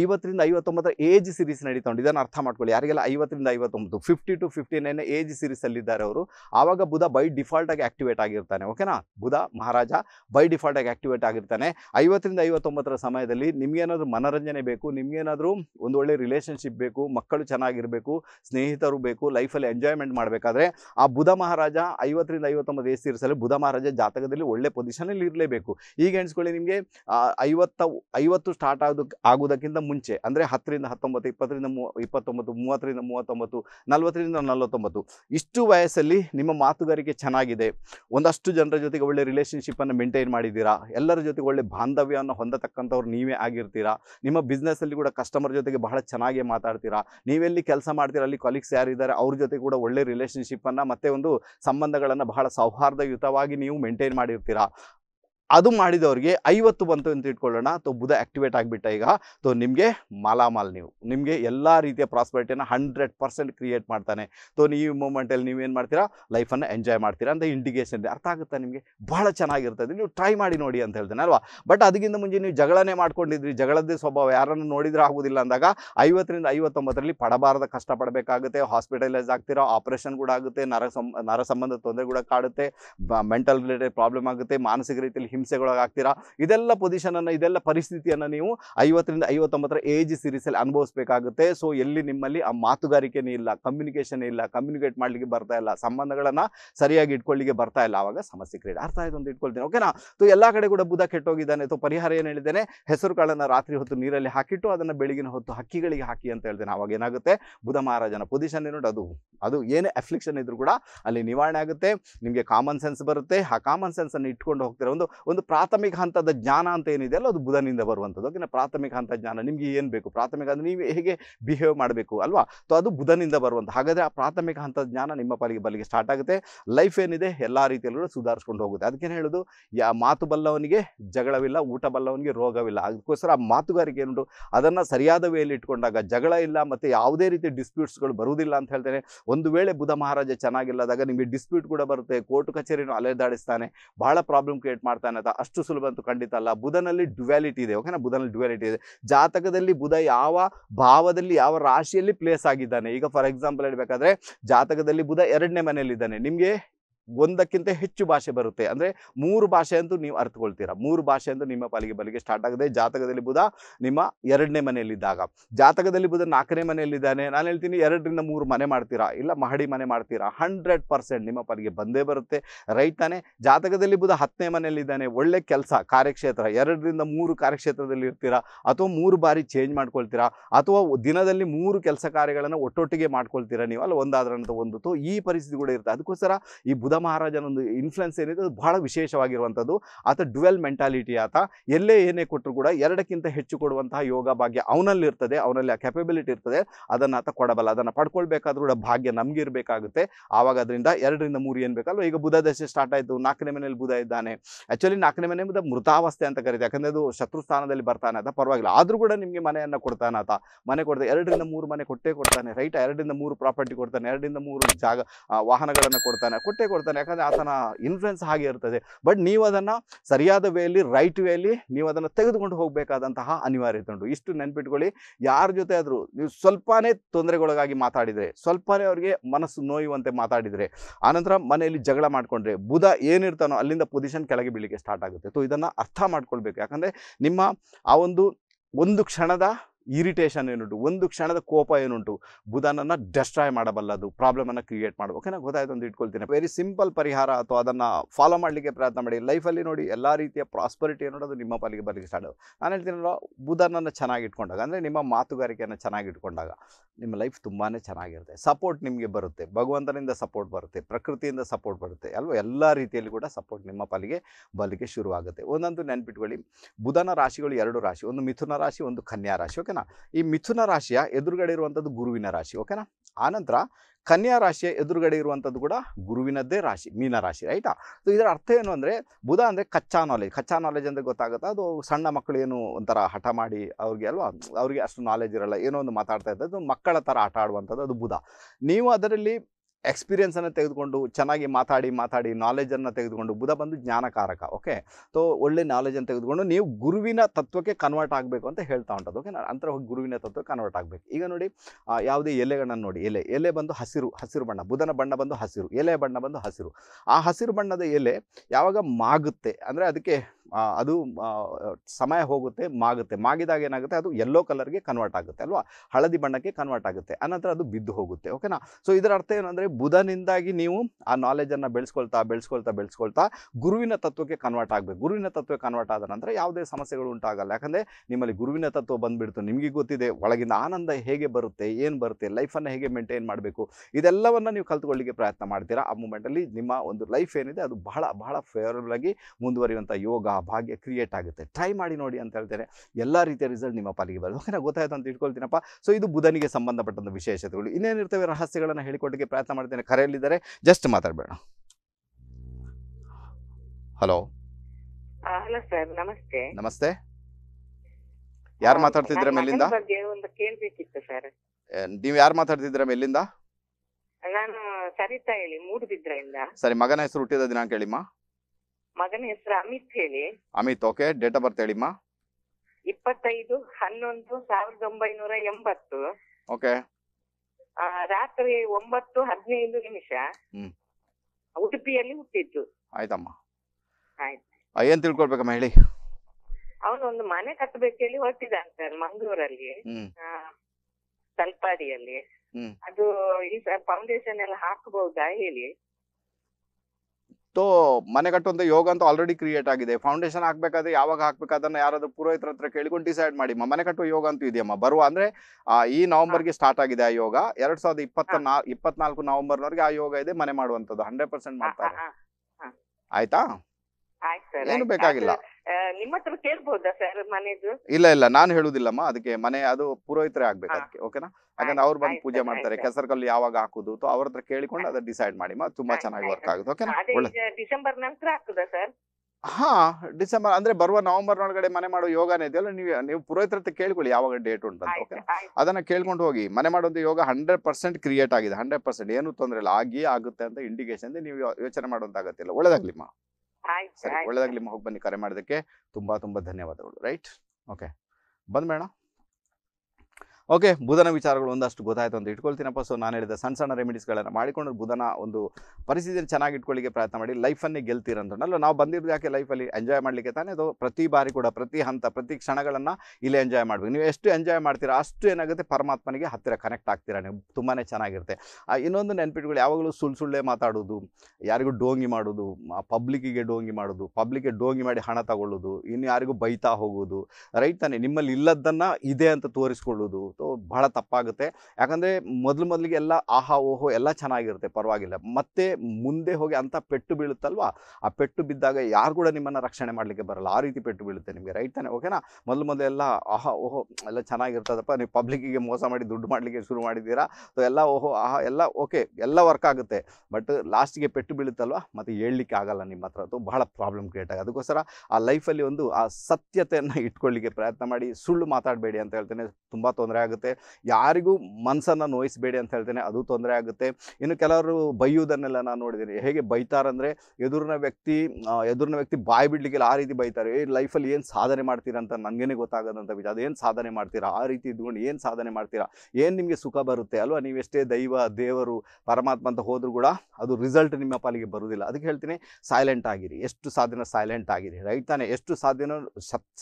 ಐವತ್ತರಿಂದ ಐವತ್ತೊಂಬತ್ತರ ಏಜ್ ಸೀರೀಸ್ ನಡೀತಾ ಇದನ್ನು ಅರ್ಥ ಮಾಡ್ಕೊಳ್ಳಿ ಯಾರಿಗೆಲ್ಲ ಐವತ್ತರಿಂದ ಐವತ್ತೊಂಬತ್ತು fifty to fifty nine age ಸೀರೀಸಲ್ಲಿದ್ದಾರೆ ಅವರು ಆವಾಗ ಬುಧ ಬೈ ಆಗಿ ಆಕ್ಟಿವೇಟ್ ಆಗಿರ್ತಾನೆ ಓಕೆನಾ ಬುಧ ಮಹಾರಾಜ ಬೈ ಆಗಿ ಆಕ್ಟಿವೇಟ್ ಆಗಿರ್ತಾನೆ ಐವತ್ತರಿಂದ ಐವತ್ತೊಂಬತ್ತರ ಸಮಯದಲ್ಲಿ ನಿಮಗೇನಾದರೂ ಮನೋರಂಜನೆ ಬೇಕು ನಿಮಗೇನಾದರೂ ಒಂದು ಒಳ್ಳೆ ರಿಲೇಷನ್ಶಿಪ್ ಬೇಕು ಮಕ್ಕಳು ಚೆನ್ನಾಗಿರಬೇಕು ಸ್ನೇಹಿತರು ಬೇಕು ಲೈಫಲ್ಲಿ ಎಂಜಾಯ್ಮೆಂಟ್ ಮಾಡಬೇಕಾದ್ರೆ ಆ ಬುಧ ಮಹಾರಾಜ ಐವತ್ತರಿಂದ ಐವತ್ತೊಂಬತ್ತು ಎಸ್ ಇರಿಸಲು ಬುಧ ಮಹಾರಾಜ ಜಾತಕದಲ್ಲಿ ಒಳ್ಳೆ ಪೊಸಿಷನ್ ಅಲ್ಲಿ ಇರಲೇಬೇಕು ಈಗ ಎಣಿಸ್ಕೊಳ್ಳಿ ನಿಮಗೆ ಐವತ್ತ ಐವತ್ತು ಸ್ಟಾರ್ಟ್ ಆಗೋದು ಆಗೋದಕ್ಕಿಂತ ಮುಂಚೆ ಅಂದರೆ ಹತ್ತರಿಂದ ಹತ್ತೊಂಬತ್ತು ಇಪ್ಪತ್ತರಿಂದ ಮೂ ಇಪ್ಪತ್ತೊಂಬತ್ತು ಮೂವತ್ತರಿಂದ ಮೂವತ್ತೊಂಬತ್ತು ನಲವತ್ತರಿಂದ ನಲವತ್ತೊಂಬತ್ತು ಇಷ್ಟು ವಯಸ್ಸಲ್ಲಿ ನಿಮ್ಮ ಮಾತುಗಾರಿಕೆ ಚೆನ್ನಾಗಿದೆ ಒಂದಷ್ಟು ಜನರ ಜೊತೆಗೆ ಒಳ್ಳೆ ರಿಲೇಷನ್ಶಿಪ್ಪನ್ನು ಮೇಂಟೈನ್ ಮಾಡಿದ್ದೀರಾ ಎಲ್ಲರ ಜೊತೆಗೆ ಒಳ್ಳೆ ಬಾಂಧವ್ಯವನ್ನು ಹೊಂದತಕ್ಕಂಥವ್ರು ನೀವೇ ಆಗಿರ್ತೀರಾ ನಿಮ್ಮ ಬಿಸ್ನೆಸ್ಸಲ್ಲಿ ಕೂಡ ಕಸ್ಟಮರ್ ಜೊತೆಗೆ ಬಹಳ ಚೆನ್ನಾಗಿ ಮಾತಾಡ್ತೀರಾ ನೀವೆಲ್ಲಿ ಕೆಲಸ ಮಾಡ್ತೀರಾ ಅಲ್ಲಿ ಕಲೀಗ್ಸ್ ಯಾರಿದ್ದಾರೆ ಅವ್ರ ಜೊತೆ ಕೂಡ ಒಳ್ಳೆ ರಿಲೇಷನ್ಶಿಪ್ಪನ್ನು ಮತ್ತೆ ಒಂದು ಸಂಬಂಧಗಳನ್ನು ಬಹಳ ಸೌಹಾರ್ದಯುತವಾಗಿ ನೀವು ಮೇಂಟೈನ್ ಮಾಡಿರ್ತೀರಾ ಅದು ಮಾಡಿದವ್ರಿಗೆ ಐವತ್ತು ಬಂತು ಅಂತ ಇಟ್ಕೊಳ್ಳೋಣ ತೊ ಬುಧ ಆಕ್ಟಿವೇಟ್ ಆಗಿಬಿಟ್ಟ ಈಗ ತೊ ನಿಮಗೆ ಮಾಲಾಮಾಲ್ ನೀವು ನಿಮಗೆ ಎಲ್ಲ ರೀತಿಯ ಪ್ರಾಸ್ಪರಿಟಿಯನ್ನು ಹಂಡ್ರೆಡ್ ಪರ್ಸೆಂಟ್ ಕ್ರಿಯೇಟ್ ಮಾಡ್ತಾನೆ ತೊ ನೀವು ಮೂಮೆಂಟಲ್ಲಿ ನೀವೇನು ಮಾಡ್ತೀರಾ ಲೈಫನ್ನು ಎಂಜಾಯ್ ಮಾಡ್ತೀರಾ ಅಂತ ಇಂಡಿಕೇಶನ್ ಇದೆ ಅರ್ಥ ಆಗುತ್ತೆ ನಿಮಗೆ ಬಹಳ ಚೆನ್ನಾಗಿರ್ತದೆ ನೀವು ಟ್ರೈ ಮಾಡಿ ನೋಡಿ ಅಂತ ಹೇಳ್ತೇನೆ ಅಲ್ವಾ ಬಟ್ ಅದಕ್ಕಿಂತ ಮುಂಚೆ ನೀವು ಜಗಳನೇ ಮಾಡ್ಕೊಂಡಿದ್ರಿ ಜಗಳದ್ದೇ ಸ್ವಭಾವ ಯಾರನ್ನು ನೋಡಿದ್ರೆ ಆಗೋದಿಲ್ಲ ಅಂದಾಗ ಐವತ್ತರಿಂದ ಐವತ್ತೊಂಬತ್ತರಲ್ಲಿ ಪಡಬಾರದ ಕಷ್ಟಪಡಬೇಕಾಗುತ್ತೆ ಹಾಸ್ಪಿಟಲೈಸ್ ಆಗ್ತೀರಾ ಆಪರೇಷನ್ ಕೂಡ ಆಗುತ್ತೆ ನರ ನರ ಸಂಬಂಧ ತೊಂದರೆ ಕೂಡ ಕಾಡುತ್ತೆ ಮೆಂಟಲ್ ರಿಲೇಟೆಡ್ ಪ್ರಾಬ್ಲಮ್ ಆಗುತ್ತೆ ಮಾನಸಿಕ ರೀತಿಯಲ್ಲಿ ಹಿಂಸೆಗೊಳಗಾಗ್ತೀರಾ ಇದೆಲ್ಲ ಪೊಸಿಷನನ್ನು ಇದೆಲ್ಲ ಪರಿಸ್ಥಿತಿಯನ್ನು ನೀವು ಐವತ್ತರಿಂದ ಐವತ್ತೊಂಬತ್ತರ ಏಜ್ ಸೀರೀಸಲ್ಲಿ ಅನುಭವಿಸಬೇಕಾಗುತ್ತೆ ಸೊ ಎಲ್ಲಿ ನಿಮ್ಮಲ್ಲಿ ಆ ಮಾತುಗಾರಿಕೆನೇ ಇಲ್ಲ ಕಮ್ಯುನಿಕೇಷನ್ ಇಲ್ಲ ಕಮ್ಯುನಿಕೇಟ್ ಮಾಡಲಿಕ್ಕೆ ಬರ್ತಾ ಇಲ್ಲ ಸಂಬಂಧಗಳನ್ನು ಸರಿಯಾಗಿ ಇಟ್ಕೊಳ್ಳಿಕ್ಕೆ ಬರ್ತಾ ಇಲ್ಲ ಆವಾಗ ಸಮಸ್ಯೆ ಕ್ರೀಡೆ ಅರ್ಥ ಆಯ್ತು ಅಂತ ಇಟ್ಕೊಳ್ತೀನಿ ಓಕೆನಾ ಸೊ ಎಲ್ಲ ಕಡೆ ಕೂಡ ಬುಧ ಕೆಟ್ಟೋಗಿದ್ದಾನೆ ಅಥವಾ ಪರಿಹಾರ ಏನು ಹೇಳಿದ್ದೇನೆ ಹೆಸರು ಕಾಳನ್ನು ರಾತ್ರಿ ಹೊತ್ತು ನೀರಲ್ಲಿ ಹಾಕಿಟ್ಟು ಅದನ್ನು ಬೆಳಗಿನ ಹೊತ್ತು ಹಕ್ಕಿಗಳಿಗೆ ಹಾಕಿ ಅಂತ ಹೇಳ್ತೇನೆ ಆವಾಗ ಏನಾಗುತ್ತೆ ಬುಧ ಮಹಾರಾಜನ ಪೊಸಿಷನ್ ಏನು ಅದು ಅದು ಏನೇ ಅಫ್ಲಿಕ್ಷನ್ ಇದ್ರೂ ಕೂಡ ಅಲ್ಲಿ ನಿವಾರಣೆ ಆಗುತ್ತೆ ನಿಮಗೆ ಕಾಮನ್ ಸೆನ್ಸ್ ಬರುತ್ತೆ ಆ ಕಾಮನ್ ಸೆನ್ಸ್ ಅನ್ನು ಇಟ್ಕೊಂಡು ಹೋಗ್ತಿರೋ ಒಂದು ಒಂದು ಪ್ರಾಥಮಿಕ ಹಂತದ ಜ್ಞಾನ ಅಂತ ಏನಿದೆ ಅಲ್ಲ ಅದು ಬುಧನಿಂದ ಬರುವಂಥದ್ದು ಓಕೆನಾ ಪ್ರಾಥಮಿಕ ಹಂತ ಜ್ಞಾನ ನಿಮಗೆ ಏನು ಬೇಕು ಪ್ರಾಥಮಿಕ ಅಂದರೆ ನೀವು ಹೇಗೆ ಬಿಹೇವ್ ಮಾಡಬೇಕು ಅಲ್ವಾ ತೊ ಅದು ಬುಧನಿಂದ ಬರುವಂಥ ಹಾಗಾದರೆ ಆ ಪ್ರಾಥಮಿಕ ಹಂತದ ಜ್ಞಾನ ನಿಮ್ಮ ಪಾಲಿಗೆ ಬಲಿಗೆ ಸ್ಟಾರ್ಟ್ ಆಗುತ್ತೆ ಲೈಫ್ ಏನಿದೆ ಎಲ್ಲ ರೀತಿಯಲ್ಲೂ ಸುಧಾರಿಸ್ಕೊಂಡು ಹೋಗುತ್ತೆ ಅದಕ್ಕೇನು ಹೇಳೋದು ಯಾ ಮಾತು ಬಲ್ಲವನಿಗೆ ಜಗಳವಿಲ್ಲ ಊಟ ಬಲ್ಲವನಿಗೆ ರೋಗವಿಲ್ಲ ಅದಕ್ಕೋಸ್ಕರ ಆ ಮಾತುಗಾರಿಕೆ ಏನುಂಟು ಅದನ್ನು ಸರಿಯಾದ ವೇಯಲ್ಲಿ ಇಟ್ಕೊಂಡಾಗ ಜಗಳ ಇಲ್ಲ ಮತ್ತು ಯಾವುದೇ ರೀತಿ ಡಿಸ್ಪ್ಯೂಟ್ಸ್ಗಳು ಬರುವುದಿಲ್ಲ ಅಂತ ಹೇಳ್ತೇನೆ ಒಂದು ವೇಳೆ ಬುಧ ಮಹಾರಾಜ ಚೆನ್ನಾಗಿಲ್ಲದಾಗ ನಿಮಗೆ ಡಿಸ್ಪ್ಯೂಟ್ ಕೂಡ ಬರುತ್ತೆ ಕೋರ್ಟ್ ಕಚೇರಿನೂ ಅಲೆದಾಡಿಸ್ತಾನೆ ಬಹಳ ಪ್ರಾಬ್ಲಮ್ ಕ್ರಿಯೇಟ್ ಮಾಡ್ತಾನೆ ಅಷ್ಟು ಸುಲಭ ಅಂತೂ ಖಂಡಿತ ಅಲ್ಲ ಬುಧನಲ್ಲಿ ಡ್ಯುವ್ಯಾಲಿಟಿ ಇದೆ ಓಕೆನಾ ಬುಧನಲ್ಲಿ ಡ್ಯುವ್ಯಾಲಿಟಿ ಇದೆ ಜಾತಕದಲ್ಲಿ ಬುಧ ಯಾವ ಭಾವದಲ್ಲಿ ಯಾವ ರಾಶಿಯಲ್ಲಿ ಪ್ಲೇಸ್ ಆಗಿದ್ದಾನೆ ಈಗ ಫಾರ್ ಎಕ್ಸಾಂಪಲ್ ಹೇಳ್ಬೇಕಾದ್ರೆ ಜಾತಕದಲ್ಲಿ ಬುಧ ಎರಡನೇ ಇದ್ದಾನೆ ನಿಮಗೆ ಒಂದಕ್ಕಿಂತ ಹೆಚ್ಚು ಭಾಷೆ ಬರುತ್ತೆ ಅಂದರೆ ಮೂರು ಭಾಷೆ ಅಂತೂ ನೀವು ಅರ್ಥಕೊಳ್ತೀರಾ ಮೂರು ಭಾಷೆ ಅಂತೂ ನಿಮ್ಮ ಪಾಲಿಗೆ ಬಲಿಗೆ ಸ್ಟಾರ್ಟ್ ಆಗದೆ ಜಾತಕದಲ್ಲಿ ಬುಧ ನಿಮ್ಮ ಎರಡನೇ ಮನೆಯಲ್ಲಿದ್ದಾಗ ಜಾತಕದಲ್ಲಿ ಬುಧ ನಾಲ್ಕನೇ ಮನೆಯಲ್ಲಿದ್ದಾನೆ ನಾನು ಹೇಳ್ತೀನಿ ಎರಡರಿಂದ ಮೂರು ಮನೆ ಮಾಡ್ತೀರಾ ಇಲ್ಲ ಮಹಡಿ ಮನೆ ಮಾಡ್ತೀರಾ ಹಂಡ್ರೆಡ್ ಪರ್ಸೆಂಟ್ ನಿಮ್ಮ ಪಾಲಿಗೆ ಬಂದೇ ಬರುತ್ತೆ ರೈಟ್ ಜಾತಕದಲ್ಲಿ ಬುಧ ಹತ್ತನೇ ಮನೆಯಲ್ಲಿದ್ದಾನೆ ಒಳ್ಳೆ ಕೆಲಸ ಕಾರ್ಯಕ್ಷೇತ್ರ ಎರಡರಿಂದ ಮೂರು ಕಾರ್ಯಕ್ಷೇತ್ರದಲ್ಲಿ ಇರ್ತೀರಾ ಅಥವಾ ಮೂರು ಬಾರಿ ಚೇಂಜ್ ಮಾಡ್ಕೊಳ್ತೀರಾ ಅಥವಾ ದಿನದಲ್ಲಿ ಮೂರು ಕೆಲಸ ಕಾರ್ಯಗಳನ್ನು ಒಟ್ಟೊಟ್ಟಿಗೆ ಮಾಡ್ಕೊಳ್ತೀರಾ ನೀವು ಅಲ್ಲ ಒಂದಾದ್ರಂಥ ಒಂದು ಈ ಪರಿಸ್ಥಿತಿ ಕೂಡ ಇರುತ್ತೆ ಅದಕ್ಕೋಸ್ಕರ ಈ ಬುಧ ಮಹಾರಾಜನೊಂದು ಇನ್ಫ್ಲುಯೆನ್ಸ್ ಏನಿದೆ ಅದು ಬಹಳ ವಿಶೇಷವಾಗಿರುವಂಥದ್ದು ಆತ ಡುವೆಲ್ ಮೆಂಟಾಲಿಟಿ ಆತ ಎಲ್ಲೇ ಏನೇ ಕೊಟ್ಟರು ಕೂಡ ಎರಡಕ್ಕಿಂತ ಹೆಚ್ಚು ಕೊಡುವಂತಹ ಯೋಗ ಭಾಗ್ಯ ಅವನಲ್ಲಿರ್ತದೆ ಅವನಲ್ಲಿ ಆ ಕೆಪಬಿಲಿಟಿ ಇರ್ತದೆ ಅದನ್ನು ಆತ ಕೊಡಬಲ್ಲ ಅದನ್ನು ಪಡ್ಕೊಳ್ಬೇಕಾದ್ರೂ ಕೂಡ ಭಾಗ್ಯ ನಮಗಿರಬೇಕಾಗುತ್ತೆ ಆವಾಗ ಅದರಿಂದ ಎರಡರಿಂದ ಮೂರು ಏನು ಬೇಕಲ್ವ ಈಗ ಬುಧ ದಶೆ ಸ್ಟಾರ್ಟ್ ಆಯಿತು ನಾಲ್ಕನೇ ಮನೆಯಲ್ಲಿ ಬುಧ ಇದ್ದಾನೆ ಆ್ಯಕ್ಚುಲಿ ನಾಲ್ಕನೇ ಮನೆ ಮುಂದೆ ಮೃತಾವಸ್ಥೆ ಅಂತ ಕರಿತೀವಿ ಯಾಕಂದರೆ ಅದು ಶತ್ರು ಸ್ಥಾನದಲ್ಲಿ ಬರ್ತಾನೆ ಆತ ಪರವಾಗಿಲ್ಲ ಆದರೂ ಕೂಡ ನಿಮಗೆ ಮನೆಯನ್ನು ಕೊಡ್ತಾನೆ ಆತ ಮನೆ ಕೊಡ್ತಾ ಎರಡರಿಂದ ಮೂರು ಮನೆ ಕೊಟ್ಟೇ ಕೊಡ್ತಾನೆ ರೈಟ್ ಎರಡರಿಂದ ಮೂರು ಪ್ರಾಪರ್ಟಿ ಕೊಡ್ತಾನೆ ಎರಡರಿಂದ ಮೂರು ಜಾಗ ವಾಹನಗಳನ್ನು ಕೊಡ್ತಾನೆ ಕೊಟ್ಟೇ ಕೊಡ್ತಾನೆ ಮಾಡ್ತಾನೆ ಯಾಕಂದರೆ ಆತನ ಇನ್ಫ್ಲುಯೆನ್ಸ್ ಹಾಗೆ ಇರ್ತದೆ ಬಟ್ ನೀವು ಅದನ್ನು ಸರಿಯಾದ ವೇಯಲ್ಲಿ ರೈಟ್ ಅಲ್ಲಿ ನೀವು ಅದನ್ನು ತೆಗೆದುಕೊಂಡು ಹೋಗಬೇಕಾದಂತಹ ಅನಿವಾರ್ಯತೆ ಉಂಟು ಇಷ್ಟು ನೆನ್ಪಿಟ್ಕೊಳ್ಳಿ ಯಾರ ಜೊತೆ ಆದರೂ ನೀವು ಸ್ವಲ್ಪನೇ ತೊಂದರೆಗೊಳಗಾಗಿ ಮಾತಾಡಿದರೆ ಸ್ವಲ್ಪನೇ ಅವರಿಗೆ ಮನಸ್ಸು ನೋಯುವಂತೆ ಮಾತಾಡಿದರೆ ಆನಂತರ ಮನೆಯಲ್ಲಿ ಜಗಳ ಮಾಡಿಕೊಂಡ್ರೆ ಬುಧ ಏನಿರ್ತಾನೋ ಅಲ್ಲಿಂದ ಪೊಸಿಷನ್ ಕೆಳಗೆ ಬೀಳಲಿಕ್ಕೆ ಸ್ಟಾರ್ಟ್ ಆಗುತ್ತೆ ಸೊ ಇದನ್ನು ಅರ್ಥ ಮಾಡ್ಕೊಳ್ಬೇಕು ಯಾಕಂದರೆ ನಿಮ್ಮ ಆ ಒಂದು ಒಂದು ಕ್ಷಣದ ಇರಿಟೇಷನ್ ಏನುಂಟು ಒಂದು ಕ್ಷಣದ ಕೋಪ ಏನುಂಟು ಬುಧನನ್ನು ಡೆಸ್ಟ್ರಾಯ್ ಮಾಡಬಲ್ಲದು ಪ್ರಾಬ್ಲಮನ್ನು ಕ್ರಿಯೇಟ್ ಮಾಡಬೇಕು ಓಕೆನಾ ಗೊತ್ತಾಯ್ತು ಅಂತ ಇಟ್ಕೊಳ್ತೀನಿ ವೆರಿ ಸಿಂಪಲ್ ಪರಿಹಾರ ಅಥವಾ ಅದನ್ನು ಫಾಲೋ ಮಾಡಲಿಕ್ಕೆ ಪ್ರಯತ್ನ ಮಾಡಿ ಲೈಫಲ್ಲಿ ನೋಡಿ ಎಲ್ಲ ರೀತಿಯ ಪ್ರಾಸ್ಪರಿಟಿ ಅದು ನಿಮ್ಮ ಪಾಲಿಗೆ ಬರಲಿಕ್ಕೆ ಸ್ಟಾರ್ಟ್ ನಾನು ಹೇಳ್ತೀನಲ್ಲ ಬುಧನನ್ನು ಚೆನ್ನಾಗಿ ಇಟ್ಕೊಂಡಾಗ ಅಂದರೆ ನಿಮ್ಮ ಮಾತುಗಾರಿಕೆಯನ್ನು ಚೆನ್ನಾಗಿ ಇಟ್ಕೊಂಡಾಗ ನಿಮ್ಮ ಲೈಫ್ ತುಂಬಾ ಚೆನ್ನಾಗಿರುತ್ತೆ ಸಪೋರ್ಟ್ ನಿಮಗೆ ಬರುತ್ತೆ ಭಗವಂತನಿಂದ ಸಪೋರ್ಟ್ ಬರುತ್ತೆ ಪ್ರಕೃತಿಯಿಂದ ಸಪೋರ್ಟ್ ಬರುತ್ತೆ ಅಲ್ವಾ ಎಲ್ಲ ರೀತಿಯಲ್ಲಿ ಕೂಡ ಸಪೋರ್ಟ್ ನಿಮ್ಮ ಪಾಲಿಗೆ ಬರಲಿಕ್ಕೆ ಶುರುವಾಗುತ್ತೆ ಒಂದಂತೂ ನೆನ್ಪಿಟ್ಕೊಳ್ಳಿ ಬುಧನ ರಾಶಿಗಳು ಎರಡು ರಾಶಿ ಒಂದು ಮಿಥುನ ರಾಶಿ ಒಂದು ಕನ್ಯಾ ರಾಶಿ ಓಕೆ ಓಕೆನಾ ಈ ಮಿಥುನ ರಾಶಿಯ ಎದುರುಗಡೆ ಇರುವಂಥದ್ದು ಗುರುವಿನ ರಾಶಿ ಓಕೆನಾ ಆನಂತರ ಕನ್ಯಾ ರಾಶಿಯ ಎದುರುಗಡೆ ಇರುವಂಥದ್ದು ಕೂಡ ಗುರುವಿನದ್ದೇ ರಾಶಿ ಮೀನ ರಾಶಿ ರೈಟಾ ಸೊ ಇದರ ಅರ್ಥ ಏನು ಅಂದರೆ ಬುಧ ಅಂದರೆ ಕಚ್ಚಾ ನಾಲೆಜ್ ಕಚ್ಚಾ ನಾಲೆಜ್ ಅಂದರೆ ಗೊತ್ತಾಗುತ್ತೆ ಅದು ಸಣ್ಣ ಮಕ್ಕಳು ಏನು ಒಂಥರ ಹಠ ಮಾಡಿ ಅವ್ರಿಗೆ ಅಲ್ವಾ ಅವ್ರಿಗೆ ಅಷ್ಟು ನಾಲೆಜ್ ಇರಲ್ಲ ಏನೋ ಒಂದು ಮಾತಾಡ್ತಾ ಇದ್ದದ್ದು ಮಕ್ಕಳ ಥರ ಆಟ ಆಡುವಂಥದ್ದು ಅದು ಬುಧ ನೀವು ಅದರಲ್ಲಿ ಎಕ್ಸ್ಪೀರಿಯೆನ್ಸನ್ನು ತೆಗೆದುಕೊಂಡು ಚೆನ್ನಾಗಿ ಮಾತಾಡಿ ಮಾತಾಡಿ ನಾಲೆಜನ್ನು ತೆಗೆದುಕೊಂಡು ಬುಧ ಬಂದು ಜ್ಞಾನಕಾರಕ ಓಕೆ ಸೊ ಒಳ್ಳೆ ನಾಲೆಜನ್ನು ತೆಗೆದುಕೊಂಡು ನೀವು ಗುರುವಿನ ತತ್ವಕ್ಕೆ ಕನ್ವರ್ಟ್ ಆಗಬೇಕು ಅಂತ ಹೇಳ್ತಾ ಉಂಟದು ಓಕೆ ನಾನು ಅಂತರ ಹೋಗಿ ಗುರುವಿನ ತತ್ವಕ್ಕೆ ಕನ್ವರ್ಟ್ ಆಗಬೇಕು ಈಗ ನೋಡಿ ಯಾವುದೇ ಎಲೆಗಳನ್ನು ನೋಡಿ ಎಲೆ ಎಲೆ ಬಂದು ಹಸಿರು ಹಸಿರು ಬಣ್ಣ ಬುಧನ ಬಣ್ಣ ಬಂದು ಹಸಿರು ಎಲೆ ಬಣ್ಣ ಬಂದು ಹಸಿರು ಆ ಹಸಿರು ಬಣ್ಣದ ಎಲೆ ಯಾವಾಗ ಮಾಗುತ್ತೆ ಅಂದರೆ ಅದಕ್ಕೆ ಅದು ಸಮಯ ಹೋಗುತ್ತೆ ಮಾಗುತ್ತೆ ಮಾಗಿದಾಗ ಏನಾಗುತ್ತೆ ಅದು ಯೆಲ್ಲೋ ಕಲರ್ಗೆ ಕನ್ವರ್ಟ್ ಆಗುತ್ತೆ ಅಲ್ವಾ ಹಳದಿ ಬಣ್ಣಕ್ಕೆ ಕನ್ವರ್ಟ್ ಆಗುತ್ತೆ ಅನಂತರ ಅದು ಬಿದ್ದು ಹೋಗುತ್ತೆ ಓಕೆನಾ ಸೊ ಇದರ ಅರ್ಥ ಏನಂದರೆ ಬುಧನಿಂದಾಗಿ ನೀವು ಆ ನಾಲೆಜನ್ನು ಬೆಳೆಸ್ಕೊಳ್ತಾ ಬೆಳೆಸ್ಕೊಳ್ತಾ ಬೆಳೆಸ್ಕೊಳ್ತಾ ಗುರುವಿನ ತತ್ವಕ್ಕೆ ಕನ್ವರ್ಟ್ ಆಗಬೇಕು ಗುರುವಿನ ತತ್ವಕ್ಕೆ ಕನ್ವರ್ಟ್ ಆದ ನಂತರ ಯಾವುದೇ ಸಮಸ್ಯೆಗಳು ಉಂಟಾಗಲ್ಲ ಯಾಕಂದರೆ ನಿಮ್ಮಲ್ಲಿ ಗುರುವಿನ ತತ್ವ ಬಂದುಬಿಡ್ತು ನಿಮಗೆ ಗೊತ್ತಿದೆ ಒಳಗಿನ ಆನಂದ ಹೇಗೆ ಬರುತ್ತೆ ಏನು ಬರುತ್ತೆ ಲೈಫನ್ನು ಹೇಗೆ ಮೇಂಟೈನ್ ಮಾಡಬೇಕು ಇದೆಲ್ಲವನ್ನು ನೀವು ಕಲ್ತ್ಕೊಳ್ಳಿಕ್ಕೆ ಪ್ರಯತ್ನ ಮಾಡ್ತೀರಾ ಆ ಮೂಮೆಂಟಲ್ಲಿ ನಿಮ್ಮ ಒಂದು ಲೈಫ್ ಏನಿದೆ ಅದು ಬಹಳ ಬಹಳ ಫೇವರಬಲ್ ಆಗಿ ಮುಂದುವರಿಯುವಂಥ ಯೋಗ ಭಾಗ್ಯ ಕ್ರಿಯೇಟ್ ಆಗುತ್ತೆ ಟ್ರೈ ಮಾಡಿ ನೋಡಿ ಅಂತ ಹೇಳ್ತೇನೆ ಎಲ್ಲ ರೀತಿಯ ರಿಸಲ್ಟ್ ನಿಮ್ಮ ಪಾಲಿಗೆ ಬರೋದು ಓಕೆನಾ ಗೊತ್ತಾಯಿತು ಅಂತ ಇಟ್ಕೊಳ್ತೀನಪ್ಪ ಸೊ ಇದು ಬುಧನಿಗೆ ಸಂಬಂಧಪಟ್ಟಂಥ ವಿಶೇಷತೆಗಳು ಇನ್ನೇನಿರ್ತವೆ ರಹಸ್ಯಗಳನ್ನು ಹೇಳಿಕೊಡೋಕ್ಕೆ ಪ್ರಯತ್ನ ಮಾಡ್ತೇನೆ ಕರೆಯಲ್ಲಿದ್ದಾರೆ ಜಸ್ಟ್ ಮಾತಾಡಬೇಡ ಹಲೋ ಹಲೋ ಸರ್ ನಮಸ್ತೆ ನಮಸ್ತೆ ಯಾರು ಮಾತಾಡ್ತಿದ್ರ ಮೇಲಿಂದ ಒಂದು ಸರ್ ನೀವು ಯಾರು ಮಾತಾಡ್ತಿದ್ರ ಮೇಲಿಂದ ನಾನು ಸರಿತಾ ಹೇಳಿ ಮೂಡುಬಿದ್ರೆಯಿಂದ ಸರಿ ಮಗನ ಹೆಸರು ಹುಟ್ಟಿದ ದಿನ ಹೇಳಿಮ್ಮ ಮಗನ ಹೆಸರು ಅಮಿತ್ ಹೇಳಿ Amit okay date of birth ಹೇಳಿಮ್ಮ ಇಪ್ಪತ್ತೈದು ಹನ್ನೊಂದು ಸಾವಿರದ ಒಂಬೈನೂರ ಎಂಬತ್ತು ಓಕೆ ಆ, ರಾತ್ರಿ ಒಂಬತ್ತು ಹದಿನೈದು ನಿಮಿಷ ಉಡುಪಿಯಲ್ಲಿ ಹುಟ್ಟಿದ್ದು ಆಯ್ತಮ್ಮ ಆಯ್ತು ಏನ್ ತಿಳ್ಕೊಳ್ಬೇಕಮ್ಮ ಹೇಳಿ ಅವನು ಒಂದು ಮನೆ ಕಟ್ಟಬೇಕು ಹೇಳಿ ಹೊರಟಿದ್ದಾನೆ ಸರ್ ಮಂಗಳೂರಲ್ಲಿ ತಲ್ಪಾಡಿಯಲ್ಲಿ ಅದು ಈ ಫೌಂಡೇಶನ್ ಎಲ್ಲ ಹಾಕಬಹುದಾ ಹೇಳಿ ಸೊ ಮನೆ ಕಟ್ಟುವಂಥ ಯೋಗ ಅಂತೂ ಆಲ್ರೆಡಿ ಕ್ರಿಯೇಟ್ ಆಗಿದೆ ಫೌಂಡೇಶನ್ ಹಾಕ್ಬೇಕಾದ್ರೆ ಯಾವಾಗ ಹಾಕ್ಬೇಕು ಯಾರಾದ್ರೂ ಯಾರಾದರೂ ಪುರೋಹಿತರ ಹತ್ರ ಕೇಳ್ಕೊಂಡು ಡಿಸೈಡ್ ಮಾಡಿ ಮನೆ ಕಟ್ಟುವ ಯೋಗ ಅಂತೂ ಇದೆಯಮ್ಮ ಬರುವ ಆ ಈ ನವೆಂಬರ್ಗೆ ಸ್ಟಾರ್ಟ್ ಆಗಿದೆ ಆ ಯೋಗ ಎರಡ್ ಸಾವಿರದ ಇಪ್ಪತ್ತ ನಾ ಇಪ್ಪತ್ನಾಲ್ಕು ನವೆಂಬರ್ವರೆಗೆ ಆ ಯೋಗ ಇದೆ ಮನೆ ಮಾಡುವಂಥದ್ದು ಹಂಡ್ರೆಡ್ ಪರ್ಸೆಂಟ್ ಮಾಡ್ತಾರೆ ಆಯ್ತಾ ಏನು ಬೇಕಾಗಿಲ್ಲ ನಿಮ್ಮ ಹತ್ರ ಸರ್ ಮನೆದು ಇಲ್ಲ ಇಲ್ಲ ನಾನು ಹೇಳುದಿಲ್ಲಮ್ಮ ಅದಕ್ಕೆ ಮನೆ ಅದು ಪುರೋಹಿತರೇ ಆಗ್ಬೇಕು ಅದಕ್ಕೆ ಓಕೆನಾ ಯಾಕಂದ್ರೆ ಅವ್ರು ಬಂದು ಪೂಜೆ ಮಾಡ್ತಾರೆ ಕೆಸರ್ಕಲ್ಲಿ ಯಾವಾಗ ಹಾಕುದು ಅವ್ರ ಹತ್ರ ಕೇಳಿಕೊಂಡು ಅದನ್ನ ಡಿಸೈಡ್ ಮಾಡಿ ತುಂಬಾ ಚೆನ್ನಾಗಿ ವರ್ಕ್ ಆಗುತ್ತೆ ಓಕೆನಾ ಡಿಸೆಂಬರ್ ನಂತರ ಆಗ್ತದ ಸರ್ ಹಾ ಡಿಸೆಂಬರ್ ಅಂದ್ರೆ ಬರುವ ನವೆಂಬರ್ ಒಳಗಡೆ ಮನೆ ಮಾಡೋ ಯೋಗನೇ ಇದೆಯಲ್ಲ ನೀವು ನೀವು ಪುರೋಹಿತರ ಕೇಳ್ಕೊಳ್ಳಿ ಯಾವಾಗ ಡೇಟ್ ಉಂಟು ಅಂತ ಓಕೆ ಅದನ್ನ ಕೇಳ್ಕೊಂಡು ಹೋಗಿ ಮನೆ ಮಾಡೋದು ಯೋಗ ಹಂಡ್ರೆಡ್ ಪರ್ಸೆಂಟ್ ಕ್ರಿಯೇಟ್ ಆಗಿದೆ ಹಂಡ್ರೆಡ್ ಪರ್ಸೆಂಟ್ ಏನು ತೊಂದರೆ ಇಲ್ಲ ಆಗಿ ಆಗುತ್ತೆ ಅಂತ ಇಂಡಿಕೇಶನ್ ನೀವು ಯೋಚನೆ ಮಾಡುವಂತ ಅಗತ್ಯ ಒಳ್ಳೇದಾಗ್ಲಿಮ್ಮ ಸರಿ ಒಳ್ಳೇದಾಗ್ಲಿ ಹೋಗಿ ಬನ್ನಿ ಕರೆ ಮಾಡೋದಕ್ಕೆ ತುಂಬಾ ತುಂಬಾ ಧನ್ಯವಾದಗಳು ರೈಟ್ ಓಕೆ ಬಂದ್ ಮೇಡಮ್ ಓಕೆ ಬುಧನ ವಿಚಾರಗಳು ಒಂದಷ್ಟು ಗೊತ್ತಾಯಿತು ಅಂತ ಇಟ್ಕೊಳ್ತೀನಪ್ಪ ಸೊ ನಾನು ಹೇಳಿದ ಸಣ್ಣ ಸಣ್ಣ ರೆಮಿಡೀಸ್ಗಳನ್ನು ಮಾಡಿಕೊಂಡು ಬುಧನ ಒಂದು ಪರಿಸ್ಥಿತಿಯಲ್ಲಿ ಚೆನ್ನಾಗಿ ಇಟ್ಕೊಳ್ಳಿಕ್ಕೆ ಪ್ರಯತ್ನ ಮಾಡಿ ಲೈಫನ್ನೇ ಗೆಲ್ತೀರಂತಲ್ಲ ನಾವು ಬಂದಿರೋದು ಯಾಕೆ ಲೈಫಲ್ಲಿ ಎಂಜಾಯ್ ಮಾಡಲಿಕ್ಕೆ ತಾನೇ ಅದು ಪ್ರತಿ ಬಾರಿ ಕೂಡ ಪ್ರತಿ ಹಂತ ಪ್ರತಿ ಕ್ಷಣಗಳನ್ನು ಇಲ್ಲಿ ಎಂಜಾಯ್ ಮಾಡಬೇಕು ನೀವು ಎಷ್ಟು ಎಂಜಾಯ್ ಮಾಡ್ತೀರಾ ಅಷ್ಟು ಏನಾಗುತ್ತೆ ಪರಮಾತ್ಮನಿಗೆ ಹತ್ತಿರ ಕನೆಕ್ಟ್ ಆಗ್ತೀರಾ ನೀವು ತುಂಬಾ ಚೆನ್ನಾಗಿರುತ್ತೆ ಆ ಇನ್ನೊಂದು ನೆನಪಿಟ್ಟುಗಳು ಯಾವಾಗಲೂ ಸುಳ್ಳು ಸುಳ್ಳೇ ಮಾತಾಡೋದು ಯಾರಿಗೂ ಡೋಂಗಿ ಮಾಡೋದು ಪಬ್ಲಿಕ್ಕಿಗೆ ಡೋಂಗಿ ಮಾಡೋದು ಪಬ್ಲಿಕ್ಗೆ ಡೋಂಗಿ ಮಾಡಿ ಹಣ ತಗೊಳ್ಳೋದು ಇನ್ನು ಯಾರಿಗೂ ಬೈತಾ ಹೋಗೋದು ರೈತನೇ ನಿಮ್ಮಲ್ಲಿ ಇಲ್ಲದನ್ನು ಇದೆ ಅಂತ ತೋರಿಸ್ಕೊಳ್ಳೋದು ಮಾಡೋದು ಬಹಳ ತಪ್ಪಾಗುತ್ತೆ ಯಾಕಂದರೆ ಮೊದಲು ಮೊದಲಿಗೆ ಎಲ್ಲ ಆಹಾ ಓಹೋ ಎಲ್ಲ ಚೆನ್ನಾಗಿರುತ್ತೆ ಪರವಾಗಿಲ್ಲ ಮತ್ತೆ ಮುಂದೆ ಹೋಗಿ ಅಂಥ ಪೆಟ್ಟು ಬೀಳುತ್ತಲ್ವ ಆ ಪೆಟ್ಟು ಬಿದ್ದಾಗ ಯಾರು ಕೂಡ ನಿಮ್ಮನ್ನು ರಕ್ಷಣೆ ಮಾಡಲಿಕ್ಕೆ ಬರಲ್ಲ ಆ ರೀತಿ ಪೆಟ್ಟು ಬೀಳುತ್ತೆ ನಿಮಗೆ ರೈಟ್ ತಾನೆ ಓಕೆನಾ ಮೊದಲು ಮೊದಲೆಲ್ಲ ಆಹಾ ಓಹೋ ಎಲ್ಲ ಚೆನ್ನಾಗಿರ್ತದಪ್ಪ ನೀವು ಪಬ್ಲಿಕ್ಕಿಗೆ ಮೋಸ ಮಾಡಿ ದುಡ್ಡು ಮಾಡಲಿಕ್ಕೆ ಶುರು ಮಾಡಿದ್ದೀರಾ ಸೊ ಎಲ್ಲ ಓಹೋ ಆಹಾ ಎಲ್ಲ ಓಕೆ ಎಲ್ಲ ವರ್ಕ್ ಆಗುತ್ತೆ ಬಟ್ ಲಾಸ್ಟಿಗೆ ಪೆಟ್ಟು ಬೀಳುತ್ತಲ್ವ ಮತ್ತು ಹೇಳಲಿಕ್ಕೆ ಆಗಲ್ಲ ನಿಮ್ಮ ಹತ್ರ ಅದು ಬಹಳ ಪ್ರಾಬ್ಲಮ್ ಕ್ರಿಯೇಟ್ ಆಗಿ ಅದಕ್ಕೋಸ್ಕರ ಆ ಲೈಫಲ್ಲಿ ಒಂದು ಆ ಸತ್ಯತೆಯನ್ನು ಇಟ್ಕೊಳ್ಳಿಕ್ಕೆ ಪ್ರಯತ್ನ ಮಾಡಿ ಸುಳ್ಳು ಮಾತಾಡಬೇಡಿ ಅಂತ ಹೇಳ್ತೇನೆ ತುಂಬ ತೊಂದರೆ ಆಗುತ್ತೆ ಯಾರಿಗೂ ಮನಸ್ಸನ್ನು ನೋಯಿಸಬೇಡಿ ಅಂತ ಹೇಳ್ತೇನೆ ಅದು ತೊಂದರೆ ಆಗುತ್ತೆ ಇನ್ನು ಕೆಲವರು ಬೈಯುವುದನ್ನೆಲ್ಲ ನಾನು ನೋಡಿದ್ದೀನಿ ಹೇಗೆ ಬೈತಾರಂದರೆ ಎದುರಿನ ವ್ಯಕ್ತಿ ಎದುರಿನ ವ್ಯಕ್ತಿ ಬಾಯಿ ಬಿಡ್ಲಿಕ್ಕೆಲ್ಲ ಆ ರೀತಿ ಬೈತಾರೆ ಏ ಲೈಫಲ್ಲಿ ಏನು ಸಾಧನೆ ಮಾಡ್ತೀರಂತ ನನಗೇನೆ ಗೊತ್ತಾಗೋದಂಥ ವಿಚಾರ ಏನು ಸಾಧನೆ ಮಾಡ್ತೀರಾ ಆ ರೀತಿ ಇದ್ಕೊಂಡು ಏನು ಸಾಧನೆ ಮಾಡ್ತೀರಾ ಏನು ನಿಮಗೆ ಸುಖ ಬರುತ್ತೆ ಅಲ್ವಾ ಎಷ್ಟೇ ದೈವ ದೇವರು ಪರಮಾತ್ಮ ಅಂತ ಹೋದರೂ ಕೂಡ ಅದು ರಿಸಲ್ಟ್ ನಿಮ್ಮ ಪಾಲಿಗೆ ಬರುವುದಿಲ್ಲ ಅದಕ್ಕೆ ಹೇಳ್ತೀನಿ ಸೈಲೆಂಟ್ ಆಗಿರಿ ಎಷ್ಟು ಸಾಧನ ಸೈಲೆಂಟ್ ಆಗಿರಿ ರೈಟ್ ತಾನೆ ಎಷ್ಟು ಸಾಧ್ಯನೋ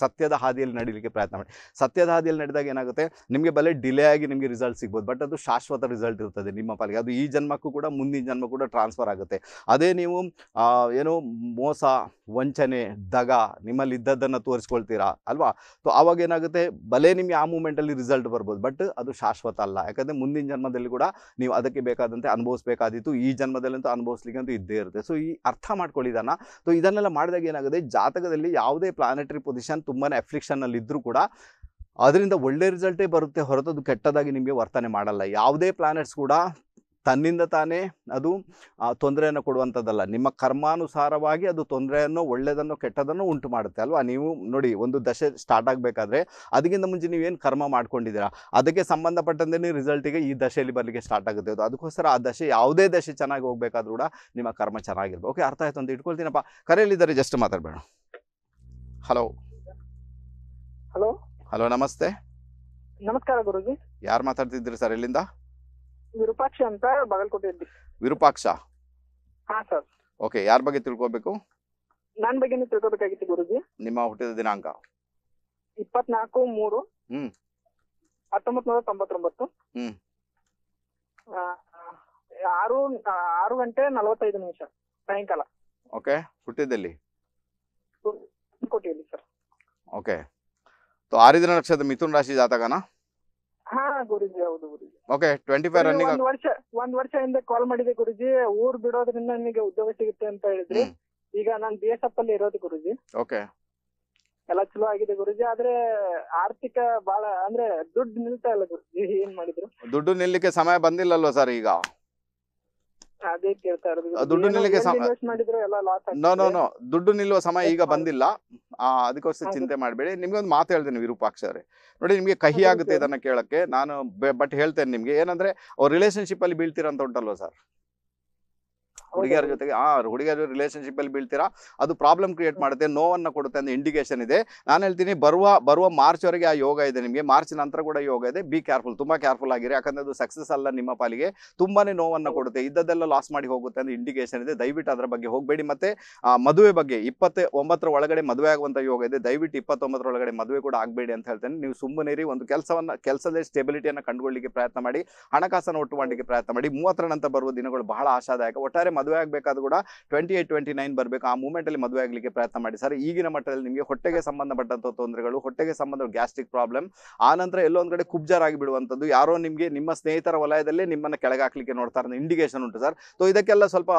ಸತ್ಯದ ಹಾದಿಯಲ್ಲಿ ನಡೀಲಿಕ್ಕೆ ಪ್ರಯತ್ನ ಮಾಡಿ ಸತ್ಯದ ಹಾದಿಯಲ್ಲಿ ನಡೆದಾಗ ಏನಾಗುತ್ತೆ ನಿಮಗೆ ಬಲೆ ಡಿಲೇ ಆಗಿ ನಿಮಗೆ ರಿಸಲ್ಟ್ ಸಿಗ್ಬೋದು ಬಟ್ ಅದು ಶಾಶ್ವತ ರಿಸಲ್ಟ್ ಇರ್ತದೆ ನಿಮ್ಮ ಪಾಲಿಗೆ ಅದು ಈ ಜನ್ಮಕ್ಕೂ ಕೂಡ ಮುಂದಿನ ಜನ್ಮ ಕೂಡ ಟ್ರಾನ್ಸ್ಫರ್ ಆಗುತ್ತೆ ಅದೇ ನೀವು ಏನು ಮೋಸ ವಂಚನೆ ದಗ ನಿಮ್ಮಲ್ಲಿ ಇದ್ದದ್ದನ್ನು ತೋರಿಸ್ಕೊಳ್ತೀರಾ ಅಲ್ವಾ ಸೊ ಆವಾಗ ಏನಾಗುತ್ತೆ ಬಲೆ ನಿಮಗೆ ಆ ಮೂಮೆಂಟಲ್ಲಿ ರಿಸಲ್ಟ್ ಬರ್ಬೋದು ಬಟ್ ಅದು ಶಾಶ್ವತ ಅಲ್ಲ ಯಾಕಂದರೆ ಮುಂದಿನ ಜನ್ಮದಲ್ಲಿ ಕೂಡ ನೀವು ಅದಕ್ಕೆ ಬೇಕಾದಂತೆ ಅನುಭವಿಸಬೇಕಾದಿತ್ತು ಈ ಜನ್ಮದಲ್ಲಂತೂ ಅನುಭವಿಸ್ಲಿಕ್ಕೆ ಅಂತೂ ಇದ್ದೇ ಇರುತ್ತೆ ಸೊ ಈ ಅರ್ಥ ಮಾಡ್ಕೊಳ್ಳಿ ಇದನ್ನು ಸೊ ಇದನ್ನೆಲ್ಲ ಮಾಡಿದಾಗ ಏನಾಗುತ್ತೆ ಜಾತಕದಲ್ಲಿ ಯಾವುದೇ ಪ್ಲಾನೆಟರಿ ಪೊಸಿಷನ್ ತುಂಬಾ ಅಲ್ಲಿ ಇದ್ದರೂ ಕೂಡ ಅದರಿಂದ ಒಳ್ಳೆ ರಿಸಲ್ಟೇ ಬರುತ್ತೆ ಹೊರತು ಅದು ಕೆಟ್ಟದಾಗಿ ನಿಮಗೆ ವರ್ತನೆ ಮಾಡಲ್ಲ ಯಾವುದೇ ಪ್ಲಾನೆಟ್ಸ್ ಕೂಡ ತನ್ನಿಂದ ತಾನೇ ಅದು ತೊಂದರೆಯನ್ನು ಕೊಡುವಂಥದ್ದಲ್ಲ ನಿಮ್ಮ ಕರ್ಮಾನುಸಾರವಾಗಿ ಅದು ತೊಂದರೆಯನ್ನು ಒಳ್ಳೆಯದನ್ನು ಕೆಟ್ಟದನ್ನು ಉಂಟು ಮಾಡುತ್ತೆ ಅಲ್ವಾ ನೀವು ನೋಡಿ ಒಂದು ದಶೆ ಸ್ಟಾರ್ಟ್ ಆಗಬೇಕಾದ್ರೆ ಅದಕ್ಕಿಂತ ಮುಂಚೆ ನೀವೇನು ಕರ್ಮ ಮಾಡ್ಕೊಂಡಿದ್ದೀರಾ ಅದಕ್ಕೆ ಸಂಬಂಧಪಟ್ಟಂತೆ ರಿಸಲ್ಟಿಗೆ ಈ ದಶೆಯಲ್ಲಿ ಬರಲಿಕ್ಕೆ ಸ್ಟಾರ್ಟ್ ಆಗುತ್ತೆ ಅದು ಅದಕ್ಕೋಸ್ಕರ ಆ ದಶೆ ಯಾವುದೇ ದಶೆ ಚೆನ್ನಾಗಿ ಹೋಗಬೇಕಾದ್ರೂ ಕೂಡ ನಿಮ್ಮ ಕರ್ಮ ಚೆನ್ನಾಗಿರ್ಬೋದು ಓಕೆ ಅರ್ಥ ಆಯ್ತು ಅಂತ ಇಟ್ಕೊಳ್ತೀನಪ್ಪ ಕರೆಯಲ್ಲಿದ್ದಾರೆ ಜಸ್ಟ್ ಮಾತಾಡಬೇಡ ಹಲೋ ಹಲೋ ಹಲೋ ನಮಸ್ತೆ ನಮಸ್ಕಾರ ಗುರುಜಿ ಯಾರು ಮಾತಾಡ್ತಿದ್ದೀರಿ ಸರ್ ಇಲ್ಲಿಂದ ವಿರೂಪಾಕ್ಷ ಅಂತ ಬಾಗಲಕೋಟೆಯಲ್ಲಿ ವಿರೂಪಾಕ್ಷ ಹಾ ಸರ್ ಓಕೆ ಯಾರ ಬಗ್ಗೆ ತಿಳ್ಕೊಬೇಕು ಬಗ್ಗೆ ಬಗ್ಗೆನೇ ತಿಳ್ಕೊಬೇಕಾಗಿತ್ತು ಗುರುಜಿ ನಿಮ್ಮ ಹುಟ್ಟಿದ ದಿನಾಂಕ ಇಪ್ಪತ್ನಾಲ್ಕು ಮೂರು ಹ್ಮ್ ಹತ್ತೊಂಬತ್ ನೂರ ತೊಂಬತ್ತೊಂಬತ್ತು ಹ್ಮ್ ಆರು ಆರು ಗಂಟೆ ನಲವತ್ತೈದು ನಿಮಿಷ ಸಾಯಂಕಾಲ ಓಕೆ ಹುಟ್ಟಿದಲ್ಲಿ ಕೋಟೆಯಲ್ಲಿ ಸರ್ ಓಕೆ तो ಆರಿದ್ರ ನಕ್ಷತ್ರ ಮಿಥುನ್ ರಾಶಿ ಜಾತಕನ ಹಾ ಗುರುಜಿ ಹೌದು ಗುರುಜಿ ಓಕೆ ಟ್ವೆಂಟಿ ಫೈವ್ ರನ್ನಿಂಗ್ ಒಂದ್ ವರ್ಷ ಒಂದ್ ವರ್ಷ ಹಿಂದೆ ಕಾಲ್ ಮಾಡಿದೆ ಗುರುಜಿ ಊರ್ ಬಿಡೋದ್ರಿಂದ ನಿಮಗೆ ಉದ್ಯೋಗ ಸಿಗುತ್ತೆ ಅಂತ ಹೇಳಿದ್ರಿ ಈಗ ನಾನ್ ಬಿ ಎಸ್ ಎಫ್ ಅಲ್ಲಿ ಇರೋದು ಗುರುಜಿ ಓಕೆ ಎಲ್ಲ ಚಲೋ ಆಗಿದೆ ಗುರುಜಿ ಆದ್ರೆ ಆರ್ಥಿಕ ಬಹಳ ಅಂದ್ರೆ ದುಡ್ಡು ನಿಲ್ತಾ ಇಲ್ಲ ಗುರುಜಿ ಏನ್ ಮಾಡಿದ್ರು ದುಡ್ಡು ನಿಲ್ಲಿಕ್ಕೆ ಸಮಯ ಬಂದಿಲ್ಲಲ್ವಾ ಸರ್ ಈಗ ದುಡ್ಡು ನಿಲ್ಲಿಗೆ ನೋ ದುಡ್ಡು ನಿಲ್ಲುವ ಸಮಯ ಈಗ ಬಂದಿಲ್ಲ ಅದಕ್ಕೋಸ್ಕರ ಚಿಂತೆ ಮಾಡಬೇಡಿ ನಿಮ್ಗೆ ಒಂದು ಮಾತು ಹೇಳ್ತೇನೆ ವಿರೂಪಾಕ್ಷ ಅವರೇ ನೋಡಿ ನಿಮಗೆ ಕಹಿ ಆಗುತ್ತೆ ಇದನ್ನ ಕೇಳಕ್ಕೆ ನಾನು ಬಟ್ ಹೇಳ್ತೇನೆ ನಿಮ್ಗೆ ಏನಂದ್ರೆ ಅವ್ರ ರಿಲೇಶನ್ಶಿಪ್ ಅಲ್ಲಿ ಅಂತ ಉಂಟಲ್ವಾ ಸರ್ ಹುಡುಗಿಯರ ಜೊತೆಗೆ ಆ ಹುಡುಗಿಯರ ರಿಲೇಶನ್ಶಿಪ್ ಅಲ್ಲಿ ಬೀಳ್ತೀರಾ ಅದು ಪ್ರಾಬ್ಲಮ್ ಕ್ರಿಯೇಟ್ ಮಾಡುತ್ತೆ ನೋವನ್ನು ಕೊಡುತ್ತೆ ಅಂತ ಇಂಡಿಕೇಶನ್ ಇದೆ ನಾನು ಹೇಳ್ತೀನಿ ಬರುವ ಬರುವ ಮಾರ್ಚ್ ವರೆಗೆ ಆ ಯೋಗ ಇದೆ ನಿಮಗೆ ಮಾರ್ಚ್ ನಂತರ ಕೂಡ ಯೋಗ ಇದೆ ಬಿ ಕೇರ್ಫುಲ್ ತುಂಬಾ ಕೇರ್ಫುಲ್ ಆಗಿರಿ ಯಾಕಂದ್ರೆ ಅದು ಸಕ್ಸಸ್ ಅಲ್ಲ ನಿಮ್ಮ ಪಾಲಿಗೆ ತುಂಬಾನೇ ನೋವನ್ನು ಕೊಡುತ್ತೆ ಇದ್ದದೆಲ್ಲ ಲಾಸ್ ಮಾಡಿ ಹೋಗುತ್ತೆ ಅಂತ ಇಂಡಿಕೇಶನ್ ಇದೆ ದಯವಿಟ್ಟು ಅದರ ಬಗ್ಗೆ ಹೋಗಬೇಡಿ ಮತ್ತೆ ಮದುವೆ ಬಗ್ಗೆ ಇಪ್ಪತ್ತ ಒಂಬತ್ತರ ಒಳಗಡೆ ಮದುವೆ ಆಗುವಂತ ಯೋಗ ಇದೆ ದಯವಿಟ್ಟು ಇಪ್ಪತ್ತೊಂಬತ್ತರ ಒಳಗಡೆ ಮದುವೆ ಕೂಡ ಆಗಬೇಡಿ ಅಂತ ಹೇಳ್ತೇನೆ ನೀವು ಸುಮ್ಮನೆ ಇರಿ ಒಂದು ಕೆಲಸವನ್ನ ಕೆಲಸದಲ್ಲಿ ಸ್ಟೆಬಿಲಿಟಿಯನ್ನು ಕಂಡುಕೊಳ್ಳಿಕ್ಕೆ ಪ್ರಯತ್ನ ಮಾಡಿ ಹಣಕಾಸನ್ನು ಒಟ್ಟು ಮಾಡಲಿಕ್ಕೆ ಪ್ರಯತ್ನ ಮಾಡಿ ಮೂವತ್ತರ ನಂತರ ಬರುವ ದಿನಗಳು ಬಹಳ ಆಶಾದಾಯಕ ಒಟ್ಟಾರೆ ಮದುವೆ ಆಗಬೇಕಾದ್ರೂ ಕೂಡ ಟ್ವೆಂಟಿ ಏಟ್ ಟ್ವೆಂಟಿ ನೈನ್ ಬರಬೇಕು ಆ ಮೂಮೆಂಟಲ್ಲಿ ಮದುವೆ ಆಗಲಿಕ್ಕೆ ಪ್ರಯತ್ನ ಮಾಡಿ ಸರ್ ಈಗಿನ ಮಟ್ಟದಲ್ಲಿ ನಿಮಗೆ ಹೊಟ್ಟೆಗೆ ಸಂಬಂಧಪಟ್ಟಂಥ ತೊಂದರೆಗಳು ಹೊಟ್ಟೆಗೆ ಸಂಬಂಧ ಗ್ಯಾಸ್ಟ್ರಿಕ್ ಪ್ರಾಬ್ಲಮ್ ಆ ನಂತರ ಎಲ್ಲೊಂದು ಕಡೆ ಕುಬ್ಜಾರಾಗಿ ಬಿಡುವಂಥದ್ದು ಯಾರೋ ನಿಮಗೆ ನಿಮ್ಮ ಸ್ನೇಹಿತರ ವಲಯದಲ್ಲೇ ನಿಮ್ಮನ್ನು ಹಾಕಲಿಕ್ಕೆ ನೋಡ್ತಾರೆ ಇಂಡಿಕೇಶನ್ ಉಂಟು ಸರ್ ಸೊ ಇದಕ್ಕೆಲ್ಲ ಸ್ವಲ್ಪ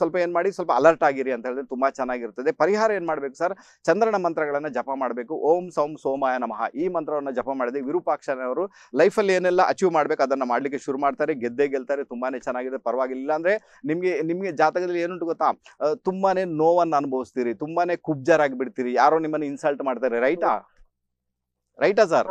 ಸ್ವಲ್ಪ ಏನು ಮಾಡಿ ಸ್ವಲ್ಪ ಅಲರ್ಟ್ ಆಗಿರಿ ಅಂತ ಹೇಳಿದ್ರೆ ತುಂಬ ಚೆನ್ನಾಗಿರ್ತದೆ ಪರಿಹಾರ ಏನು ಮಾಡಬೇಕು ಸರ್ ಚಂದ್ರನ ಮಂತ್ರಗಳನ್ನು ಜಪ ಮಾಡಬೇಕು ಓಂ ಸೌಂ ಸೋಮಾಯ ನಮಃ ಈ ಮಂತ್ರವನ್ನು ಜಪ ಮಾಡಿದೆ ವಿರೂಪಾಕ್ಷನವರು ಲೈಫಲ್ಲಿ ಏನೆಲ್ಲ ಅಚೀವ್ ಮಾಡಬೇಕು ಅದನ್ನು ಮಾಡಲಿಕ್ಕೆ ಶುರು ಮಾಡ್ತಾರೆ ಗೆದ್ದೇ ಗೆಲ್ತಾರೆ ತುಂಬಾ ಚೆನ್ನಾಗಿದೆ ಪರವಾಗಿಲ್ಲ ಅಂದರೆ ನಿಮಗೆ ನಿಮ್ಮ ನಿಮಗೆ ಜಾತಕದಲ್ಲಿ ಏನುಂಟು ಗೊತ್ತಾ ತುಂಬಾನೇ ನೋವನ್ನು ಅನುಭವಿಸ್ತೀರಿ ತುಂಬಾನೇ ಕುಬ್ಜರಾಗಿ ಬಿಡ್ತೀರಿ ಯಾರೋ ನಿಮ್ಮನ್ನ ಇನ್ಸಲ್ಟ್ ಮಾಡ್ತಾರೆ ರೈಟಾ ರೈಟಾ ಸರ್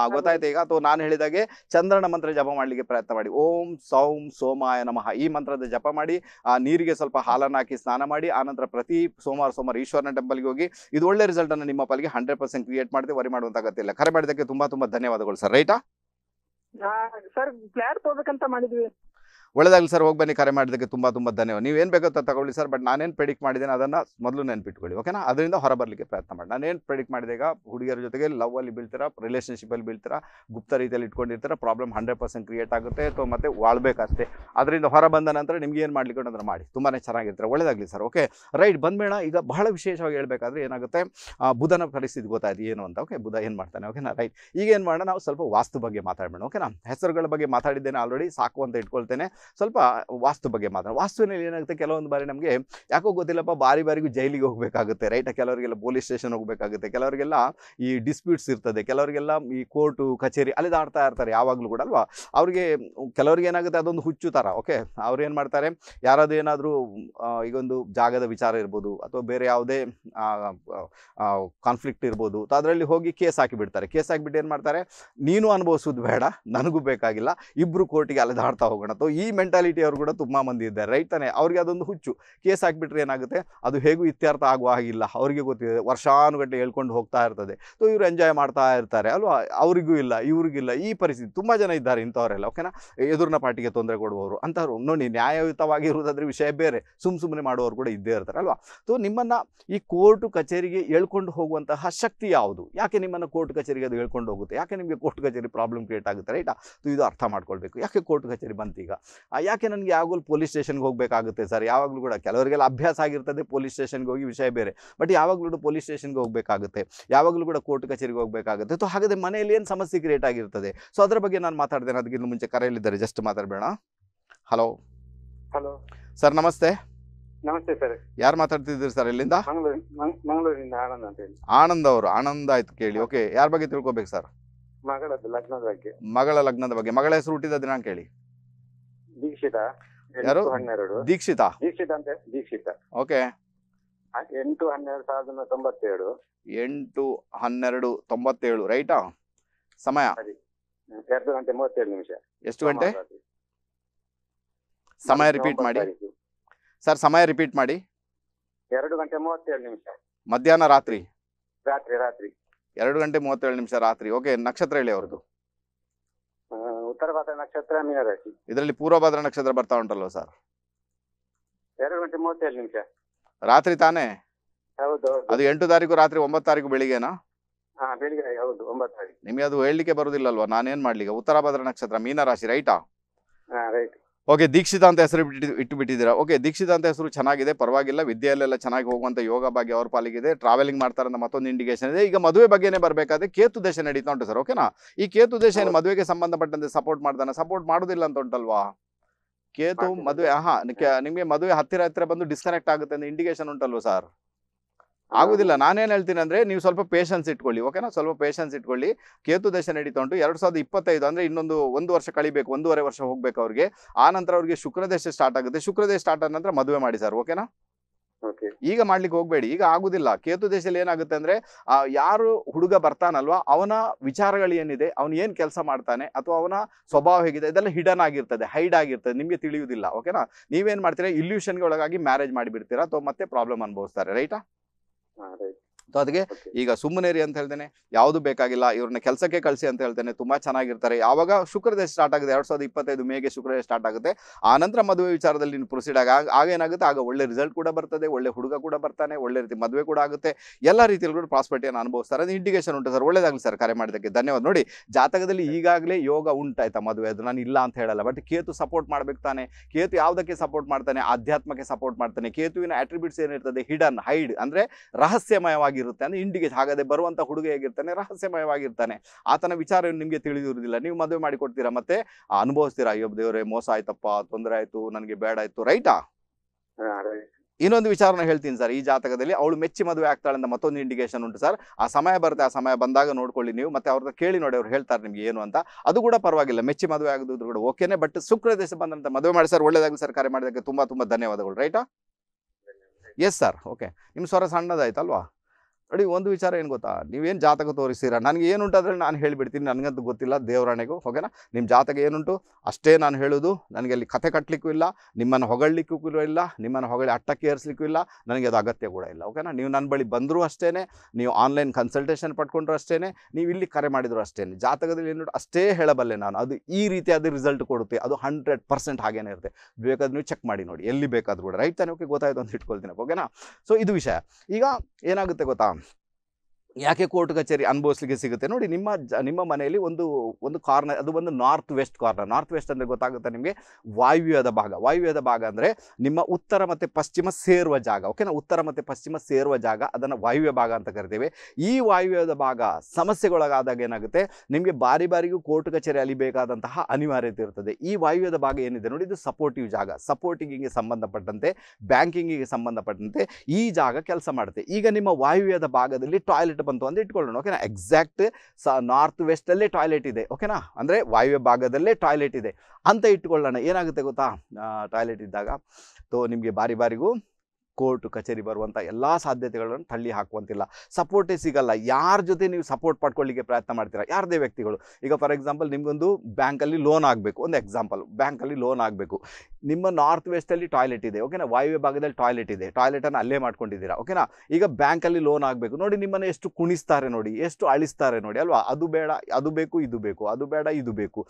ಆ ಗೊತ್ತಾಯ್ತು ಈಗ ಅಥವಾ ನಾನು ಹೇಳಿದಾಗೆ ಚಂದ್ರನ ಮಂತ್ರ ಜಪ ಮಾಡಲಿಕ್ಕೆ ಪ್ರಯತ್ನ ಮಾಡಿ ಓಂ ಸೌಂ ಸೋಮಾಯ ನಮಃ ಈ ಮಂತ್ರದ ಜಪ ಮಾಡಿ ಆ ನೀರಿಗೆ ಸ್ವಲ್ಪ ಹಾಲನ್ನು ಹಾಕಿ ಸ್ನಾನ ಮಾಡಿ ಆನಂತರ ಪ್ರತಿ ಸೋಮವಾರ ಸೋಮವಾರ ಈಶ್ವರನ ಟೆಂಪಲ್ಗೆ ಹೋಗಿ ಇದು ಒಳ್ಳೆ ರಿಸಲ್ಟನ್ನು ನಿಮ್ಮ ಪಾಲಿಗೆ ಹಂಡ್ರೆಡ್ ಪರ್ಸೆಂಟ್ ಕ್ರಿಯೇಟ್ ಮಾಡಿದೆ ವರಿ ಮಾಡುವಂತ ಅಗತ್ಯ ಕರೆ ಮಾಡಿದಕ್ಕೆ ತುಂಬಾ ತುಂಬಾ ಧನ್ಯವಾದಗಳು ಸರ್ ರೈಟಾ ಸರ್ ಫ್ಲಾಟ್ ತೋಬೇಕಂತ ಮಾಡಿದ್ವಿ ಒಳ್ಳೆದಾಗಲಿ ಸರ್ ಹೋಗಿ ಬನ್ನಿ ಕರೆ ಮಾಡಿದ್ದಕ್ಕೆ ತುಂಬ ತುಂಬ ಧನ್ಯವಾದ ನೀವೇನು ಬೇಕೋ ತಗೊಳ್ಳಿ ಸರ್ ಬಟ್ ನಾನೇನು ಪ್ರೆಡಿಕ್ಟ್ ಮಾಡಿದ್ದೇನೆ ಅದನ್ನು ಮೊದಲು ನೆನಪಿಟ್ಕೊಳ್ಳಿ ಓಕೆನಾ ಅದರಿಂದ ಹೊರ ಬರಲಿಕ್ಕೆ ಪ್ರಯತ್ನ ಮಾಡಿ ನಾನೇನು ಪ್ರೆಡಿಕ್ಟ್ ಮಾಡಿದಾಗ ಹುಡುಗಿಯರ ಜೊತೆಗೆ ಲವಲ್ಲಿ ಬೀಳ್ತೀರ ರಿಲೇಷನ್ಶಿಪ್ಪಲ್ಲಿ ಬೀಳ್ತೀರಾ ಗುಪ್ತ ರೀತಿಯಲ್ಲಿ ಇಟ್ಕೊಂಡಿರ್ತೀರಾ ಪ್ರಾಬ್ಲಮ್ ಹಂಡ್ರೆಡ್ ಪರ್ಸೆಂಟ್ ಕ್ರಿಯೇಟ್ ಆಗುತ್ತೆ ಅಥವಾ ಮತ್ತೆ ವಾಳ್ಬೇಕಷ್ಟೇ ಅದರಿಂದ ಹೊರ ಬಂದ ನಂತರ ನಿಮ್ಗೆ ಏನು ಮಾಡ್ಲಿಕ್ಕೆ ಅಂದ್ರೆ ಮಾಡಿ ತುಂಬಾ ಚೆನ್ನಾಗಿರ್ತಾರೆ ಒಳ್ಳೆದಾಗಲಿ ಸರ್ ಓಕೆ ರೈಟ್ ಬೇಡ ಈಗ ಬಹಳ ವಿಶೇಷವಾಗಿ ಹೇಳಬೇಕಾದ್ರೆ ಏನಾಗುತ್ತೆ ಬುಧನ ಪರಿಸ್ಥಿತಿ ಗೊತ್ತಾಯ್ತು ಏನು ಅಂತ ಓಕೆ ಬುಧ ಏನು ಮಾಡ್ತಾನೆ ಓಕೆನಾ ರೈಟ್ ಈಗ ಏನು ಮಾಡೋಣ ನಾವು ಸ್ವಲ್ಪ ವಾಸ್ತು ಬಗ್ಗೆ ಮಾತಾಡೋಣ ಓಕೆನಾ ಹೆಸರುಗಳ ಬಗ್ಗೆ ಮಾತಾಡಿದ್ದೇನೆ ಆಲ್ರೆಡಿ ಸಾಕು ಅಂತ ಇಟ್ಕೊಳ್ತೇನೆ ಸ್ವಲ್ಪ ವಾಸ್ತು ಬಗ್ಗೆ ಮಾತ್ರ ವಾಸ್ತುವಿನಲ್ಲಿ ಏನಾಗುತ್ತೆ ಕೆಲವೊಂದು ಬಾರಿ ನಮಗೆ ಯಾಕೋ ಗೊತ್ತಿಲ್ಲಪ್ಪ ಬಾರಿ ಬಾರಿಗೂ ಜೈಲಿಗೆ ಹೋಗಬೇಕಾಗುತ್ತೆ ರೈಟ್ ಕೆಲವರಿಗೆಲ್ಲ ಪೊಲೀಸ್ ಸ್ಟೇಷನ್ ಹೋಗಬೇಕಾಗುತ್ತೆ ಕೆಲವರಿಗೆಲ್ಲ ಈ ಡಿಸ್ಪ್ಯೂಟ್ಸ್ ಇರ್ತದೆ ಕೆಲವರಿಗೆಲ್ಲ ಈ ಕೋರ್ಟು ಕಚೇರಿ ದಾಡ್ತಾ ಇರ್ತಾರೆ ಯಾವಾಗಲೂ ಕೂಡ ಅಲ್ವಾ ಅವ್ರಿಗೆ ಕೆಲವರಿಗೆ ಏನಾಗುತ್ತೆ ಅದೊಂದು ಹುಚ್ಚು ಥರ ಓಕೆ ಅವ್ರು ಏನು ಮಾಡ್ತಾರೆ ಯಾರಾದರೂ ಏನಾದರೂ ಈಗೊಂದು ಜಾಗದ ವಿಚಾರ ಇರ್ಬೋದು ಅಥವಾ ಬೇರೆ ಯಾವುದೇ ಕಾನ್ಫ್ಲಿಕ್ಟ್ ಇರ್ಬೋದು ಅದರಲ್ಲಿ ಹೋಗಿ ಕೇಸ್ ಹಾಕಿಬಿಡ್ತಾರೆ ಕೇಸ್ ಹಾಕಿಬಿಟ್ಟು ಏನು ಮಾಡ್ತಾರೆ ನೀನು ಅನುಭವಿಸೋದು ಬೇಡ ನನಗೂ ಬೇಕಾಗಿಲ್ಲ ಇಬ್ಬರು ಕೋರ್ಟಿಗೆ ಅಲೆದಾಡ್ತಾ ಹೋಗೋಣ ಅಥವಾ ಈ ಮೆಂಟಾಲಿಟಿ ಅವರು ಕೂಡ ತುಂಬ ಮಂದಿ ಇದ್ದಾರೆ ರೈಟ್ ತಾನೆ ಅವ್ರಿಗೆ ಅದೊಂದು ಹುಚ್ಚು ಕೇಸ್ ಹಾಕಿಬಿಟ್ರೆ ಏನಾಗುತ್ತೆ ಅದು ಹೇಗೂ ಇತ್ಯರ್ಥ ಆಗುವ ಹಾಗಿಲ್ಲ ಅವರಿಗೆ ಗೊತ್ತಿದೆ ವರ್ಷಾನುಗಟ್ಟಲೆ ಹೇಳ್ಕೊಂಡು ಹೋಗ್ತಾ ಇರ್ತದೆ ಸೊ ಇವರು ಎಂಜಾಯ್ ಮಾಡ್ತಾ ಇರ್ತಾರೆ ಅಲ್ವಾ ಅವರಿಗೂ ಇಲ್ಲ ಇವ್ರಿಗಿಲ್ಲ ಈ ಪರಿಸ್ಥಿತಿ ತುಂಬ ಜನ ಇದ್ದಾರೆ ಇಂಥವರೆಲ್ಲ ಓಕೆನಾ ಎದುರಿನ ಪಾರ್ಟಿಗೆ ತೊಂದರೆ ಕೊಡುವವರು ಅಂಥವ್ರು ನೋಡಿ ನ್ಯಾಯಯುತವಾಗಿ ಇರುವುದಾದ್ರೆ ವಿಷಯ ಬೇರೆ ಸುಮ್ ಸುಮ್ಮನೆ ಮಾಡುವವರು ಕೂಡ ಇದ್ದೇ ಇರ್ತಾರೆ ಅಲ್ವಾ ಸೊ ನಿಮ್ಮನ್ನು ಈ ಕೋರ್ಟ್ ಕಚೇರಿಗೆ ಹೇಳ್ಕೊಂಡು ಹೋಗುವಂತಹ ಶಕ್ತಿ ಯಾವುದು ಯಾಕೆ ನಿಮ್ಮನ್ನು ಕೋರ್ಟ್ ಕಚೇರಿಗೆ ಅದು ಹೇಳ್ಕೊಂಡು ಹೋಗುತ್ತೆ ಯಾಕೆ ನಿಮಗೆ ಕೋರ್ಟ್ ಕಚೇರಿ ಪ್ರಾಬ್ಲಮ್ ಕ್ರಿಯೇಟ್ ಆಗುತ್ತೆ ರೈಟಾ ಸೊ ಇದು ಅರ್ಥ ಮಾಡ್ಕೊಳ್ಬೇಕು ಯಾಕೆ ಕೋರ್ಟ್ ಕಚೇರಿ ಬಂತೀಗ ಯಾಕೆ ನನಗೆ ಯಾವಾಗಲೂ ಪೊಲೀಸ್ ಸ್ಟೇಷನ್ಗೆ ಹೋಗಬೇಕಾಗುತ್ತೆ ಸರ್ ಯಾವಾಗಲೂ ಕೂಡ ಕೆಲವರಿಗೆಲ್ಲ ಅಭ್ಯಾಸ ಆಗಿರ್ತದೆ ಪೊಲೀಸ್ ಸ್ಟೇಷನ್ಗೆ ಹೋಗಿ ವಿಷಯ ಬೇರೆ ಬಟ್ ಯಾವಾಗಲೂ ಕೂಡ ಪೊಲೀಸ್ ಸ್ಟೇಷನ್ಗೆ ಹೋಗಬೇಕಾಗುತ್ತೆ ಯಾವಾಗಲೂ ಕೂಡ ಕೋರ್ಟ್ ಕಚೇರಿಗೆ ಹೋಗಬೇಕಾಗುತ್ತೆ ಸೊ ಹಾಗಾದರೆ ಮನೆಯಲ್ಲಿ ಏನು ಸಮಸ್ಯೆ ಕ್ರಿಯೇಟ್ ಆಗಿರ್ತದೆ ಸೊ ಅದರ ಬಗ್ಗೆ ನಾನು ಮಾತಾಡ್ತೇನೆ ಅದಕ್ಕಿಂತ ಮುಂಚೆ ಕರೆಯಲ್ಲಿದ್ದಾರೆ ಜಸ್ಟ್ ಮಾತಾಡಬೇಡ ಹಲೋ ಹಲೋ ಸರ್ ನಮಸ್ತೆ ನಮಸ್ತೆ ಸರ್ ಯಾರು ಮಾತಾಡ್ತಿದ್ದೀರಿ ಸರ್ ಇಲ್ಲಿಂದ ಮಂಗಳೂರಿನಿಂದ ಆನಂದ್ ಅಂತ ಹೇಳಿ ಆನಂದ್ ಅವರು ಆನಂದ ಆಯ್ತು ಕೇಳಿ ಓಕೆ ಯಾರ ಬಗ್ಗೆ ತಿಳ್ಕೊಬೇಕು ಸರ್ ಮಗಳ ಲಗ್ನದ ಬಗ್ಗೆ ಮಗಳ ಲಗ್ನದ ಬಗ್ಗೆ ಮಗಳ ಹೆಸರು ಹುಟ್ಟಿದ ದಿನಾಂಕ ಹೇಳಿ ದೀಕ್ಷಿತ ಯಾರು? ಹನ್ನೆರಡು ದೀಕ್ಷಿತ ದೀಕ್ಷಿತ ಅಂತ ದೀಕ್ಷಿತ ಓಕೆ ಎಂಟು ಹನ್ನೆರಡು ಸಾವಿರದ ತೊಂಬತ್ತೇಳು ಎಂಟು ಹನ್ನೆರಡು ತೊಂಬತ್ತೇಳು ರೈಟಾ ಸಮಯ ಎರಡು ಗಂಟೆ ಮೂವತ್ತೇಳು ನಿಮಿಷ ಎಷ್ಟು ಗಂಟೆ ಸಮಯ ರಿಪೀಟ್ ಮಾಡಿ ಸರ್ ಸಮಯ ರಿಪೀಟ್ ಮಾಡಿ ಎರಡು ಗಂಟೆ ಮೂವತ್ತೇಳು ನಿಮಿಷ ಮಧ್ಯಾಹ್ನ ರಾತ್ರಿ ರಾತ್ರಿ ರಾತ್ರಿ ಎರಡು ಗಂಟೆ ಮೂವತ್ತೇಳು ನಿಮಿಷ ರಾತ್ರಿ ಓಕೆ ನಕ್ಷತ್ರ ಹೇಳಿ ಅವ್ರದ್ದು ಉತ್ತರ ಭಾದ್ರ ನಕ್ಷತ್ರ ಮೀನರಾಶಿ ಇದರಲ್ಲಿ ಪೂರ್ವಭಾದ್ರ ನಕ್ಷತ್ರ ಬರ್ತಾ ಉಂಟಲ್ವ ಸರ್ ಎರಡು ಗಂಟೆ ಮೂವತ್ತೇಳು ನಿಮಿಷ ರಾತ್ರಿ ತಾನೇ ಹೌದು ಅದು ಎಂಟು ತಾರೀಕು ರಾತ್ರಿ ಒಂಬತ್ತು ತಾರೀಕು ಬೆಳಿಗ್ಗೆನಾ ಹಾ ಬೆಳಿಗ್ಗೆ ಹೌದು ಒಂಬತ್ತು ತಾರೀಕು ನಿಮಗೆ ಅದು ಹೇಳಲಿಕ್ಕೆ ಬರುದಿಲ್ಲಲ್ವಾ ನಾನೇನ್ ಮಾಡ್ಲಿಕ್ಕೆ ಉತ್ತರ ಭದ್ರ ನಕ್ಷತ್ರ ಮೀನರಾಶಿ ರೈಟಾ ಹಾ ರೈಟ್ ಓಕೆ ದೀಕ್ಷಿತ ಅಂತ ಹೆಸರು ಬಿಟ್ಟು ಇಟ್ಟು ಬಿಟ್ಟಿದ್ದೀರಾ ಓಕೆ ದೀಕ್ಷಿತ ಅಂತ ಹೆಸರು ಚೆನ್ನಾಗಿದೆ ಪರವಾಗಿಲ್ಲ ವಿದ್ಯೆಯಲ್ಲೆಲ್ಲ ಚೆನ್ನಾಗಿ ಹೋಗುವಂಥ ಯೋಗ ಬಗ್ಗೆ ಅವ್ರ ಪಾಲಿಗಿದೆ ಟ್ರಾವೆಲಿಂಗ್ ಮಾಡ್ತಾರೆ ಅಂತ ಮತ್ತೊಂದು ಇಂಡಿಕೇಶನ್ ಇದೆ ಈಗ ಮದುವೆ ಬಗ್ಗೆನೇ ಬರಬೇಕಾದ್ರೆ ಕೇತು ದೇಶ ನಡೀತಾ ಉಂಟು ಸರ್ ಓಕೆನಾ ಈ ಕೇತು ದೇಶ ಏನು ಮದುವೆಗೆ ಸಂಬಂಧಪಟ್ಟಂತೆ ಸಪೋರ್ಟ್ ಮಾಡ್ತಾನೆ ಸಪೋರ್ಟ್ ಮಾಡೋದಿಲ್ಲ ಅಂತ ಉಂಟಲ್ವಾ ಕೇತು ಮದುವೆ ಹಾ ನಿಮಗೆ ಮದುವೆ ಹತ್ತಿರ ಹತ್ತಿರ ಬಂದು ಡಿಸ್ಕನೆಕ್ಟ್ ಆಗುತ್ತೆ ಅಂತ ಇಂಡಿಕೇಶನ್ ಉಂಟಲ್ವ ಸರ್ ಆಗುದಿಲ್ಲ ನಾನೇನ್ ಹೇಳ್ತೀನಿ ಅಂದ್ರೆ ನೀವು ಸ್ವಲ್ಪ ಪೇಷನ್ಸ್ ಇಟ್ಕೊಳ್ಳಿ ಓಕೆನಾ ಸ್ವಲ್ಪ ಪೇಷನ್ಸ್ ಇಟ್ಕೊಳ್ಳಿ ಕೇತು ದಶೆ ನಡೀತಾ ಉಂಟು ಎರಡ್ ಸಾವಿರದ ಇಪ್ಪತ್ತೈದು ಅಂದ್ರೆ ಇನ್ನೊಂದು ಒಂದು ವರ್ಷ ಕಳಿಬೇಕು ಒಂದೂವರೆ ವರ್ಷ ಹೋಗಬೇಕು ಅವ್ರಿಗೆ ಆ ನಂತರ ಅವ್ರಿಗೆ ಶುಕ್ರದೇಶ ಸ್ಟಾರ್ಟ್ ಆಗುತ್ತೆ ಶುಕ್ರದೇಶ ಸ್ಟಾರ್ಟ್ ಆದ ನಂತರ ಮದುವೆ ಮಾಡಿ ಸರ್ ಓಕೆನಾ ಈಗ ಮಾಡ್ಲಿಕ್ಕೆ ಹೋಗ್ಬೇಡಿ ಈಗ ಆಗುದಿಲ್ಲ ಕೇತು ದೇಶದಲ್ಲಿ ಏನಾಗುತ್ತೆ ಅಂದ್ರೆ ಯಾರು ಹುಡುಗ ಬರ್ತಾನಲ್ವಾ ಅವನ ವಿಚಾರಗಳು ಏನಿದೆ ಅವನು ಏನ್ ಕೆಲಸ ಮಾಡ್ತಾನೆ ಅಥವಾ ಅವನ ಸ್ವಭಾವ ಹೇಗಿದೆ ಇದೆಲ್ಲ ಹಿಡನ್ ಆಗಿರ್ತದೆ ಹೈಡ್ ಆಗಿರ್ತದೆ ನಿಮ್ಗೆ ತಿಳಿಯುವುದಿಲ್ಲ ಓಕೆನಾ ನೀವೇನ್ ಮಾಡ್ತೀರಾ ಇಲ್ಯೂಷನ್ಗೆ ಒಳಗಾಗಿ ಮ್ಯಾರೇಜ್ ಮಾಡಿಬಿಡ್ತೀರಾ ಅಥವಾ ಮತ್ತೆ ಪ್ರಾಬ್ಲಮ್ ಅನುಭವಿಸ್ತಾರೆ ರೈಟಾ uh, they ಸೊ ಅದಕ್ಕೆ ಈಗ ಸುಮ್ಮನೆರಿ ಅಂತ ಹೇಳ್ತೇನೆ ಯಾವುದು ಬೇಕಾಗಿಲ್ಲ ಇವ್ರನ್ನ ಕೆಲಸಕ್ಕೆ ಕಳಿಸಿ ಅಂತ ಹೇಳ್ತೇನೆ ತುಂಬಾ ಚೆನ್ನಾಗಿರ್ತಾರೆ ಯಾವಾಗ ಶುಕ್ರದೇಶ ಸ್ಟಾರ್ಟ್ ಆಗುತ್ತೆ ಎರಡ್ ಸಾವಿರದ ಇಪ್ಪತ್ತೈದು ಮೇಗೆ ಶುಕ್ರದೇಶ ಸ್ಟಾರ್ಟ್ ಆಗುತ್ತೆ ನಂತರ ಮದುವೆ ವಿಚಾರದಲ್ಲಿ ನೀನು ಪ್ರೊಸೀಡ್ ಆಗ ಆಗ ಏನಾಗುತ್ತೆ ಆಗ ಒಳ್ಳೆ ರಿಸಲ್ಟ್ ಕೂಡ ಬರ್ತದೆ ಒಳ್ಳೆ ಹುಡುಗ ಕೂಡ ಬರ್ತಾನೆ ಒಳ್ಳೆ ರೀತಿ ಮದುವೆ ಕೂಡ ಆಗುತ್ತೆ ಎಲ್ಲ ರೀತಿಯಲ್ಲಿ ಕೂಡ ಪ್ರಾಸ್ಪರ್ಟಿಯನ್ನು ಅನುಭವಿಸ್ತಾರೆ ಅದು ಇಂಡಿಕೇಶನ್ ಉಂಟು ಸರ್ ಒಳ್ಳೇದಾಗಲಿ ಸರ್ ಕರೆ ಮಾಡಿದ್ದಕ್ಕೆ ಧನ್ಯವಾದ ನೋಡಿ ಜಾತಕದಲ್ಲಿ ಈಗಾಗಲೇ ಯೋಗ ಉಂಟಾಯ್ತಾ ಮದುವೆ ಅದು ನಾನು ಇಲ್ಲ ಅಂತ ಹೇಳಲ್ಲ ಬಟ್ ಕೇತು ಸಪೋರ್ಟ್ ಮಾಡಬೇಕು ತಾನೆ ಕೇತು ಯಾವುದಕ್ಕೆ ಸಪೋರ್ಟ್ ಮಾಡ್ತಾನೆ ಆಧ್ಯಾತ್ಮಕ್ಕೆ ಸಪೋರ್ಟ್ ಮಾಡ್ತಾನೆ ಕೇತುವಿನ ಅಟ್ರಿಬ್ಯೂಟ್ಸ್ ಏನಿರ್ತದೆ ಹಿಡನ್ ಹೈಡ್ ಅಂದರೆ ರಹಸ್ಯಮಯವಾಗಿ ಹೇಗಿರುತ್ತೆ ಅಂದರೆ ಇಂಡಿಗೇಜ್ ಆಗದೆ ಬರುವಂಥ ಹುಡುಗ ಹೇಗಿರ್ತಾನೆ ರಹಸ್ಯಮಯವಾಗಿರ್ತಾನೆ ಆತನ ವಿಚಾರ ನಿಮಗೆ ತಿಳಿದಿರುವುದಿಲ್ಲ ನೀವು ಮದುವೆ ಕೊಡ್ತೀರಾ ಮತ್ತೆ ಅನುಭವಿಸ್ತೀರಾ ಅಯ್ಯೋ ದೇವರೇ ಮೋಸ ಆಯ್ತಪ್ಪ ತೊಂದರೆ ಆಯ್ತು ನನಗೆ ಬೇಡ ಆಯ್ತು ರೈಟಾ ಇನ್ನೊಂದು ವಿಚಾರನ ಹೇಳ್ತೀನಿ ಸರ್ ಈ ಜಾತಕದಲ್ಲಿ ಅವಳು ಮೆಚ್ಚಿ ಮದುವೆ ಆಗ್ತಾಳೆ ಅಂತ ಮತ್ತೊಂದು ಇಂಡಿಕೇಶನ್ ಉಂಟು ಸರ್ ಆ ಸಮಯ ಬರುತ್ತೆ ಆ ಸಮಯ ಬಂದಾಗ ನೋಡ್ಕೊಳ್ಳಿ ನೀವು ಮತ್ತೆ ಅವ್ರದ್ದು ಕೇಳಿ ನೋಡಿ ಅವ್ರು ಹೇಳ್ತಾರೆ ನಿಮ್ಗೆ ಏನು ಅಂತ ಅದು ಕೂಡ ಪರವಾಗಿಲ್ಲ ಮೆಚ್ಚಿ ಮದುವೆ ಆಗೋದು ಕೂಡ ಓಕೆನೇ ಬಟ್ ಶುಕ್ರ ದೇಶ ಬಂದಂತ ಮದುವೆ ಮಾಡಿ ಸರ್ ಒಳ್ಳೇದಾಗಲಿ ಸರ್ ಕರೆ ಮಾಡಿದಕ್ಕೆ ತುಂಬಾ ತುಂಬಾ ಧನ್ಯವಾದಗಳು ರೈಟಾ ಎಸ್ ಸರ್ ಓಕೆ ನಿಮ್ ಸ್ವರ ಸಣ್ಣದಾಯ್ತಲ್ವಾ ನೋಡಿ ಒಂದು ವಿಚಾರ ಏನು ಗೊತ್ತಾ ನೀವೇನು ಜಾತಕ ತೋರಿಸ್ತೀರಾ ನನಗೆ ಏನುಂಟು ಅಂದರೆ ನಾನು ಹೇಳಿಬಿಡ್ತೀನಿ ನನಗಂತೂ ಗೊತ್ತಿಲ್ಲ ದೇವರಾಣೆಗೂ ಓಕೆನಾ ನಿಮ್ಮ ಜಾತಕ ಏನುಂಟು ಅಷ್ಟೇ ನಾನು ಹೇಳೋದು ನನಗೆ ಅಲ್ಲಿ ಕತೆ ಕಟ್ಟಲಿಕ್ಕೂ ಇಲ್ಲ ನಿಮ್ಮನ್ನು ಹೊಗಳಿಕ್ಕೂ ಇಲ್ಲ ನಿಮ್ಮನ್ನು ಹೊಗಳಿ ಅಟ್ಟಕ್ಕೆ ಏರಿಸ್ಲಿಕ್ಕೂ ಇಲ್ಲ ನನಗೆ ಅದು ಅಗತ್ಯ ಕೂಡ ಇಲ್ಲ ಓಕೆನಾ ನೀವು ನನ್ನ ಬಳಿ ಬಂದರೂ ಅಷ್ಟೇ ನೀವು ಆನ್ಲೈನ್ ಕನ್ಸಲ್ಟೇಷನ್ ಪಡ್ಕೊಂಡ್ರು ಅಷ್ಟೇ ನೀವು ಇಲ್ಲಿ ಕರೆ ಮಾಡಿದ್ರು ಅಷ್ಟೇ ಜಾತಕದಲ್ಲಿ ಏನು ಅಷ್ಟೇ ಹೇಳಬಲ್ಲೆ ನಾನು ಅದು ಈ ರೀತಿಯಾದ ರಿಸಲ್ಟ್ ಕೊಡುತ್ತೆ ಅದು ಹಂಡ್ರೆಡ್ ಪರ್ಸೆಂಟ್ ಹಾಗೇನೇ ಇರುತ್ತೆ ಬೇಕಾದ್ರೆ ನೀವು ಚೆಕ್ ಮಾಡಿ ನೋಡಿ ಎಲ್ಲಿ ಬೇಕಾದ್ರೂ ಕೂಡ ರೈಟ್ ತಾನೇ ಓಕೆ ಗೊತ್ತಾಯಿತು ಅಂತ ಇಟ್ಕೊಳ್ತೀನಿ ಓಕೆನಾ ಸೊ ಇದು ವಿಷಯ ಈಗ ಏನಾಗುತ್ತೆ ಗೊತ್ತಾ ಯಾಕೆ ಕೋರ್ಟ್ ಕಚೇರಿ ಅನುಭವಿಸ್ಲಿಕ್ಕೆ ಸಿಗುತ್ತೆ ನೋಡಿ ನಿಮ್ಮ ಜ ನಿಮ್ಮ ಮನೆಯಲ್ಲಿ ಒಂದು ಒಂದು ಕಾರ್ನರ್ ಅದು ಒಂದು north west corner north west ಅಂದರೆ ಗೊತ್ತಾಗುತ್ತೆ ನಿಮಗೆ ವಾಯುವ್ಯದ ಭಾಗ ವಾಯುವ್ಯದ ಭಾಗ ಅಂದರೆ ನಿಮ್ಮ ಉತ್ತರ ಮತ್ತು ಪಶ್ಚಿಮ ಸೇರುವ ಜಾಗ ಓಕೆನಾ ಉತ್ತರ ಮತ್ತು ಪಶ್ಚಿಮ ಸೇರುವ ಜಾಗ ಅದನ್ನು ವಾಯುವ್ಯ ಭಾಗ ಅಂತ ಕರಿತೇವೆ ಈ ವಾಯುವ್ಯದ ಭಾಗ ಸಮಸ್ಯೆಗೊಳಗಾದಾಗ ಏನಾಗುತ್ತೆ ನಿಮಗೆ ಬಾರಿ ಬಾರಿಗೂ ಕೋರ್ಟ್ ಕಚೇರಿ ಅಲಿಬೇಕಾದಂತಹ ಅನಿವಾರ್ಯತೆ ಇರ್ತದೆ ಈ ವಾಯುವ್ಯದ ಭಾಗ ಏನಿದೆ ನೋಡಿ ಇದು ಸಪೋರ್ಟಿವ್ ಜಾಗ ಸಪೋರ್ಟಿಂಗಿಗೆ ಸಂಬಂಧಪಟ್ಟಂತೆ ಬ್ಯಾಂಕಿಂಗಿಗೆ ಸಂಬಂಧಪಟ್ಟಂತೆ ಈ ಜಾಗ ಕೆಲಸ ಮಾಡುತ್ತೆ ಈಗ ನಿಮ್ಮ ವಾಯುವ್ಯದ ಭಾಗದಲ್ಲಿ ಟಾಯ್ಲೆಟ್ ಬಂತು ಅಂತ ಇಟ್ಕೊಳ್ಳೋಣ ಓಕೆನಾ ಎಕ್ಸಾಕ್ಟ್ ಸ ನಾರ್ತ್ ವೆಸ್ಟಲ್ಲೇ ಟಾಯ್ಲೆಟ್ ಇದೆ ಓಕೆನಾ ಅಂದರೆ ವಾಯುವ್ಯ ಭಾಗದಲ್ಲೇ ಟಾಯ್ಲೆಟ್ ಇದೆ ಅಂತ ಇಟ್ಕೊಳ್ಳೋಣ ಏನಾಗುತ್ತೆ ಗೊತ್ತಾ ಟಾಯ್ಲೆಟ್ ಇದ್ದಾಗ ತೋ ನಿಮಗೆ ಬಾರಿ ಬಾರಿಗೂ ಕೋರ್ಟ್ ಕಚೇರಿ ಬರುವಂಥ ಎಲ್ಲ ಸಾಧ್ಯತೆಗಳನ್ನು ತಳ್ಳಿ ಹಾಕುವಂತಿಲ್ಲ ಸಪೋರ್ಟೇ ಸಿಗಲ್ಲ ಯಾರ ಜೊತೆ ನೀವು ಸಪೋರ್ಟ್ ಪಡ್ಕೊಳ್ಳಿಕ್ಕೆ ಪ್ರಯತ್ನ ಮಾಡ್ತೀರಾ ಯಾರದೇ ವ್ಯಕ್ತಿಗಳು ಈಗ ಫಾರ್ ಎಕ್ಸಾಂಪಲ್ ನಿಮಗೊಂದು ಬ್ಯಾಂಕಲ್ಲಿ ಲೋನ್ ಆಗಬೇಕು ಒಂದು ಎಕ್ಸಾಂಪಲ್ ಬ್ಯಾಂಕಲ್ಲಿ ಲೋನ್ ಆಗಬೇಕು ನಿಮ್ಮ ನಾರ್ತ್ ವೆಸ್ಟಲ್ಲಿ ಟಾಯ್ಲೆಟ್ ಇದೆ ಓಕೆನಾ ವಾಯುವ್ಯ ಭಾಗದಲ್ಲಿ ಟಾಯ್ಲೆಟ್ ಇದೆ ಟಾಯ್ಲೆಟನ್ನು ಅಲ್ಲೇ ಮಾಡ್ಕೊಂಡಿದ್ದೀರಾ ಓಕೆನಾ ಈಗ ಬ್ಯಾಂಕಲ್ಲಿ ಲೋನ್ ಆಗಬೇಕು ನೋಡಿ ನಿಮ್ಮನ್ನು ಎಷ್ಟು ಕುಣಿಸ್ತಾರೆ ನೋಡಿ ಎಷ್ಟು ಅಳಿಸ್ತಾರೆ ನೋಡಿ ಅಲ್ವಾ ಅದು ಬೇಡ ಅದು ಬೇಕು ಇದು ಬೇಕು ಅದು ಬೇಡ ಇದು ಬೇಕು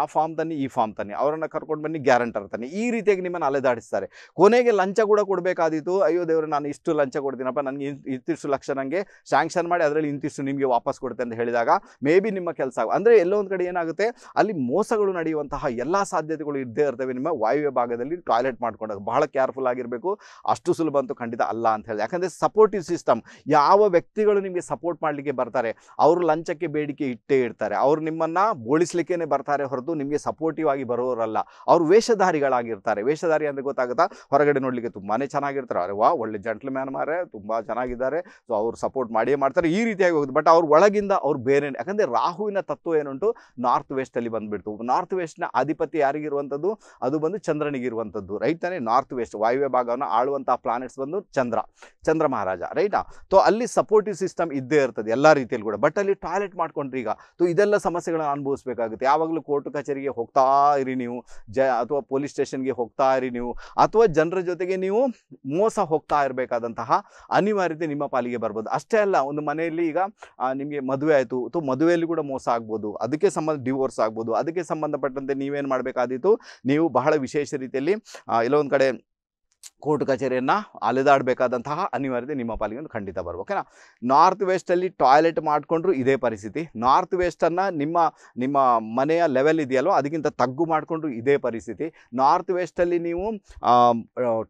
ಆ ಫಾರ್ಮ್ ತನ್ನಿ ಈ ಫಾರ್ಮ್ ತನ್ನಿ ಅವರನ್ನು ಕರ್ಕೊಂಡು ಬನ್ನಿ ಗ್ಯಾರಂಟರ್ ತನ್ನಿ ಈ ರೀತಿಯಾಗಿ ನಿಮ್ಮನ್ನು ಅಲೆದಾಡಿಸ್ತಾರೆ ಕೊನೆಗೆ ಲಂಚ ಕೂಡ ಕೊಡಬೇಕು ಮಾಡಬೇಕಾದಿತ್ತು ಅಯ್ಯೋ ದೇವರು ನಾನು ಇಷ್ಟು ಲಂಚ ಕೊಡ್ತೀನಪ್ಪ ನನಗೆ ಇಂತಿಷ್ಟು ಲಕ್ಷ ನನಗೆ ಶಾಂಕ್ಷನ್ ಮಾಡಿ ಅದರಲ್ಲಿ ಇಂತಿಷ್ಟು ನಿಮಗೆ ವಾಪಸ್ ಕೊಡುತ್ತೆ ಅಂತ ಹೇಳಿದಾಗ ಮೇ ಬಿ ನಿಮ್ಮ ಕೆಲಸ ಅಂದರೆ ಎಲ್ಲೋ ಒಂದು ಕಡೆ ಏನಾಗುತ್ತೆ ಅಲ್ಲಿ ಮೋಸಗಳು ನಡೆಯುವಂತಹ ಎಲ್ಲ ಸಾಧ್ಯತೆಗಳು ಇದ್ದೇ ಇರ್ತವೆ ನಿಮ್ಮ ವಾಯುವ್ಯ ಭಾಗದಲ್ಲಿ ಟಾಯ್ಲೆಟ್ ಮಾಡ್ಕೊಂಡಾಗ ಬಹಳ ಕೇರ್ಫುಲ್ ಆಗಿರಬೇಕು ಅಷ್ಟು ಸುಲಭ ಅಂತೂ ಖಂಡಿತ ಅಲ್ಲ ಅಂತ ಹೇಳಿ ಯಾಕಂದರೆ ಸಪೋರ್ಟಿವ್ ಸಿಸ್ಟಮ್ ಯಾವ ವ್ಯಕ್ತಿಗಳು ನಿಮಗೆ ಸಪೋರ್ಟ್ ಮಾಡಲಿಕ್ಕೆ ಬರ್ತಾರೆ ಅವರು ಲಂಚಕ್ಕೆ ಬೇಡಿಕೆ ಇಟ್ಟೇ ಇರ್ತಾರೆ ಅವರು ನಿಮ್ಮನ್ನು ಬೋಳಿಸ್ಲಿಕ್ಕೇ ಬರ್ತಾರೆ ಹೊರತು ನಿಮಗೆ ಸಪೋರ್ಟಿವ್ ಆಗಿ ಬರೋರಲ್ಲ ಅವರು ವೇಷಧಾರಿಗಳಾಗಿರ್ತಾರೆ ವೇಷಧಾರಿ ಅಂದರೆ ಗೊತ್ತಾಗುತ್ತಾ ಹೊರಗಡೆ ನೋಡಲಿಕ್ಕೆ ತುಂಬಾ ಚೆನ್ನಾಗಿ ಚೆನ್ನಾಗಿರ್ತಾರೆ ಅರೆ ವಾ ಒಳ್ಳೆ ಮ್ಯಾನ್ ಮಾರೇ ತುಂಬ ಚೆನ್ನಾಗಿದ್ದಾರೆ ಸೊ ಅವ್ರು ಸಪೋರ್ಟ್ ಮಾಡಿಯೇ ಮಾಡ್ತಾರೆ ಈ ರೀತಿಯಾಗಿ ಹೋಗುತ್ತೆ ಬಟ್ ಅವ್ರ ಒಳಗಿಂದ ಅವ್ರು ಬೇರೆ ಯಾಕಂದರೆ ರಾಹುವಿನ ತತ್ವ ಏನುಂಟು ನಾರ್ತ್ ವೆಸ್ಟಲ್ಲಿ ಬಂದುಬಿಡ್ತು ನಾರ್ತ್ ವೆಸ್ಟ್ನ ಅಧಿಪತಿ ಯಾರಿಗಿರುವಂಥದ್ದು ಅದು ಬಂದು ಚಂದ್ರನಿಗಿರುವಂಥದ್ದು ರೈಟ್ ತಾನೇ ನಾರ್ತ್ ವೆಸ್ಟ್ ವಾಯುವ್ಯ ಭಾಗವನ್ನು ಆಳುವಂಥ ಪ್ಲಾನೆಟ್ಸ್ ಬಂದು ಚಂದ್ರ ಚಂದ್ರ ಮಹಾರಾಜ ರೈಟಾ ಸೊ ಅಲ್ಲಿ ಸಪೋರ್ಟಿವ್ ಸಿಸ್ಟಮ್ ಇದ್ದೇ ಇರ್ತದೆ ಎಲ್ಲ ರೀತಿಯಲ್ಲಿ ಕೂಡ ಬಟ್ ಅಲ್ಲಿ ಟಾಯ್ಲೆಟ್ ಮಾಡ್ಕೊಂಡ್ರಿ ಈಗ ಸೊ ಇದೆಲ್ಲ ಸಮಸ್ಯೆಗಳನ್ನು ಅನುಭವಿಸಬೇಕಾಗುತ್ತೆ ಯಾವಾಗಲೂ ಕೋರ್ಟ್ ಕಚೇರಿಗೆ ಹೋಗ್ತಾ ಇರಿ ನೀವು ಜ ಅಥವಾ ಪೊಲೀಸ್ ಸ್ಟೇಷನ್ಗೆ ಹೋಗ್ತಾ ಇರಿ ನೀವು ಅಥವಾ ಜನರ ಜೊತೆಗೆ ನೀವು ಮೋಸ ಹೋಗ್ತಾ ಇರಬೇಕಾದಂತಹ ಅನಿವಾರ್ಯತೆ ನಿಮ್ಮ ಪಾಲಿಗೆ ಬರ್ಬೋದು ಅಷ್ಟೇ ಅಲ್ಲ ಒಂದು ಮನೆಯಲ್ಲಿ ಈಗ ನಿಮಗೆ ಮದುವೆ ಆಯಿತು ಅಥವಾ ಮದುವೆಯಲ್ಲಿ ಕೂಡ ಮೋಸ ಆಗ್ಬೋದು ಅದಕ್ಕೆ ಸಂಬಂಧ ಡಿವೋರ್ಸ್ ಆಗ್ಬೋದು ಅದಕ್ಕೆ ಸಂಬಂಧಪಟ್ಟಂತೆ ನೀವೇನು ಮಾಡಬೇಕಾದೀತು ನೀವು ಬಹಳ ವಿಶೇಷ ರೀತಿಯಲ್ಲಿ ಎಲ್ಲೊಂದು ಕಡೆ ಕೋರ್ಟ್ ಕಚೇರಿಯನ್ನು ಅಲೆದಾಡಬೇಕಾದಂತಹ ಅನಿವಾರ್ಯತೆ ನಿಮ್ಮ ಪಾಲಿಗೆ ಒಂದು ಖಂಡಿತ ಬರಬೇಕು ಓಕೆನಾ ನಾರ್ತ್ ವೆಸ್ಟಲ್ಲಿ ಟಾಯ್ಲೆಟ್ ಮಾಡಿಕೊಂಡ್ರೂ ಇದೇ ಪರಿಸ್ಥಿತಿ ನಾರ್ತ್ ವೆಸ್ಟನ್ನು ನಿಮ್ಮ ನಿಮ್ಮ ಮನೆಯ ಲೆವೆಲ್ ಇದೆಯಲ್ವ ಅದಕ್ಕಿಂತ ತಗ್ಗು ಮಾಡಿಕೊಂಡ್ರು ಇದೇ ಪರಿಸ್ಥಿತಿ ನಾರ್ತ್ ವೆಸ್ಟಲ್ಲಿ ನೀವು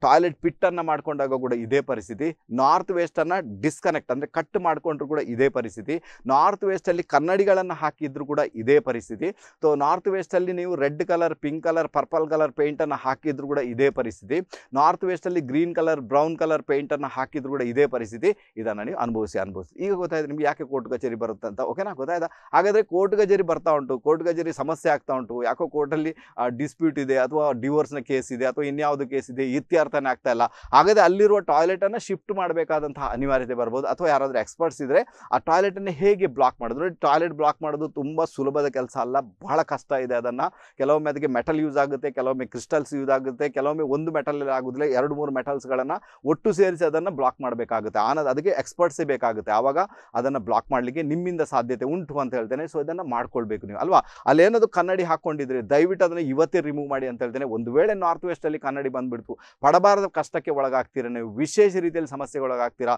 ಟಾಯ್ಲೆಟ್ ಪಿಟ್ಟನ್ನು ಮಾಡಿಕೊಂಡಾಗ ಕೂಡ ಇದೇ ಪರಿಸ್ಥಿತಿ ನಾರ್ತ್ ವೆಸ್ಟನ್ನು ಡಿಸ್ಕನೆಕ್ಟ್ ಅಂದರೆ ಕಟ್ ಮಾಡಿಕೊಂಡ್ರು ಕೂಡ ಇದೇ ಪರಿಸ್ಥಿತಿ ನಾರ್ತ್ ವೆಸ್ಟಲ್ಲಿ ಕನ್ನಡಿಗಳನ್ನು ಹಾಕಿದ್ರು ಕೂಡ ಇದೇ ಪರಿಸ್ಥಿತಿ ಸೊ ನಾರ್ತ್ ವೆಸ್ಟಲ್ಲಿ ನೀವು red colour pink colour purple colour ಪೇಂಟನ್ನು ಹಾಕಿದ್ರು ಕೂಡ ಇದೇ ಪರಿಸ್ಥಿತಿ ನಾರ್ತ್ ನಾರ್ತ್ ಅಲ್ಲಿ ಗ್ರೀನ್ ಕಲರ್ ಬ್ರೌನ್ ಕಲರ್ ಪೇಂಟನ್ನು ಹಾಕಿದ್ರು ಕೂಡ ಇದೇ ಪರಿಸ್ಥಿತಿ ಇದನ್ನು ನೀವು ಅನುಭವಿಸಿ ಅನುಭವಿಸಿ ಈಗ ಗೊತ್ತಾಯ್ತು ನಿಮಗೆ ಯಾಕೆ ಕೋರ್ಟ್ ಕಚೇರಿ ಬರುತ್ತೆ ಅಂತ ಓಕೆನಾ ಗೊತ್ತಾಯ್ತಾ ಹಾಗಾದರೆ ಕೋರ್ಟ್ ಕಚೇರಿ ಬರ್ತಾ ಉಂಟು ಕೋರ್ಟ್ ಕಚೇರಿ ಸಮಸ್ಯೆ ಆಗ್ತಾ ಉಂಟು ಯಾಕೋ ಕೋರ್ಟಲ್ಲಿ ಡಿಸ್ಪ್ಯೂಟ್ ಇದೆ ಅಥವಾ ಡಿವೋರ್ಸ್ನ ಕೇಸ್ ಇದೆ ಅಥವಾ ಇನ್ಯಾವುದು ಕೇಸ್ ಇದೆ ಇತ್ಯರ್ಥನೇ ಆಗ್ತಾ ಇಲ್ಲ ಹಾಗಾದ್ರೆ ಅಲ್ಲಿರುವ ಟಾಯ್ಲೆಟನ್ನು ಶಿಫ್ಟ್ ಮಾಡಬೇಕಾದಂತಹ ಅನಿವಾರ್ಯತೆ ಬರ್ಬೋದು ಅಥವಾ ಯಾರಾದ್ರೂ ಎಕ್ಸ್ಪರ್ಟ್ಸ್ ಇದ್ದರೆ ಆ ಟಾಯ್ಲೆಟನ್ನು ಹೇಗೆ ಬ್ಲಾಕ್ ಮಾಡಿದ್ರು ಟಾಯ್ಲೆಟ್ ಬ್ಲಾಕ್ ಮಾಡೋದು ತುಂಬ ಸುಲಭದ ಕೆಲಸ ಅಲ್ಲ ಬಹಳ ಕಷ್ಟ ಇದೆ ಅದನ್ನು ಕೆಲವೊಮ್ಮೆ ಅದಕ್ಕೆ ಮೆಟಲ್ ಯೂಸ್ ಆಗುತ್ತೆ ಕೆಲವೊಮ್ಮೆ ಕ್ರಿಸ್ಟಲ್ಸ್ ಯೂಸ್ ಆಗುತ್ತೆ ಕೆಲವೊಮ್ಮೆ ಒಂದು ಮೆಟಲ್ ಆಗೋದಿಲ್ಲ ಎರಡು ಮೂರು ಮೆಟಲ್ಸ್ಗಳನ್ನು ಒಟ್ಟು ಸೇರಿಸಿ ಅದನ್ನು ಬ್ಲಾಕ್ ಮಾಡಬೇಕಾಗುತ್ತೆ ಆನ ಅದಕ್ಕೆ ಎಕ್ಸ್ಪರ್ಟ್ಸೇ ಬೇಕಾಗುತ್ತೆ ಆವಾಗ ಅದನ್ನು ಬ್ಲಾಕ್ ಮಾಡಲಿಕ್ಕೆ ನಿಮ್ಮಿಂದ ಸಾಧ್ಯತೆ ಉಂಟು ಅಂತ ಹೇಳ್ತೇನೆ ಸೊ ಇದನ್ನು ಮಾಡ್ಕೊಳ್ಬೇಕು ನೀವು ಅಲ್ವಾ ಅಲ್ಲೇನದು ಕನ್ನಡಿ ಹಾಕೊಂಡಿದ್ರೆ ದಯವಿಟ್ಟು ಅದನ್ನು ಇವತ್ತೇ ರಿಮೂವ್ ಮಾಡಿ ಅಂತ ಹೇಳ್ತೇನೆ ಒಂದು ವೇಳೆ ನಾರ್ತ್ ವೆಸ್ಟಲ್ಲಿ ಕನ್ನಡಿ ಬಂದುಬಿಡ್ತು ಪಡಬಾರದ ಕಷ್ಟಕ್ಕೆ ಒಳಗಾಗ್ತೀರಾ ನೀವು ವಿಶೇಷ ರೀತಿಯಲ್ಲಿ ಸಮಸ್ಯೆಗೆ ಒಳಗಾಗ್ತೀರಾ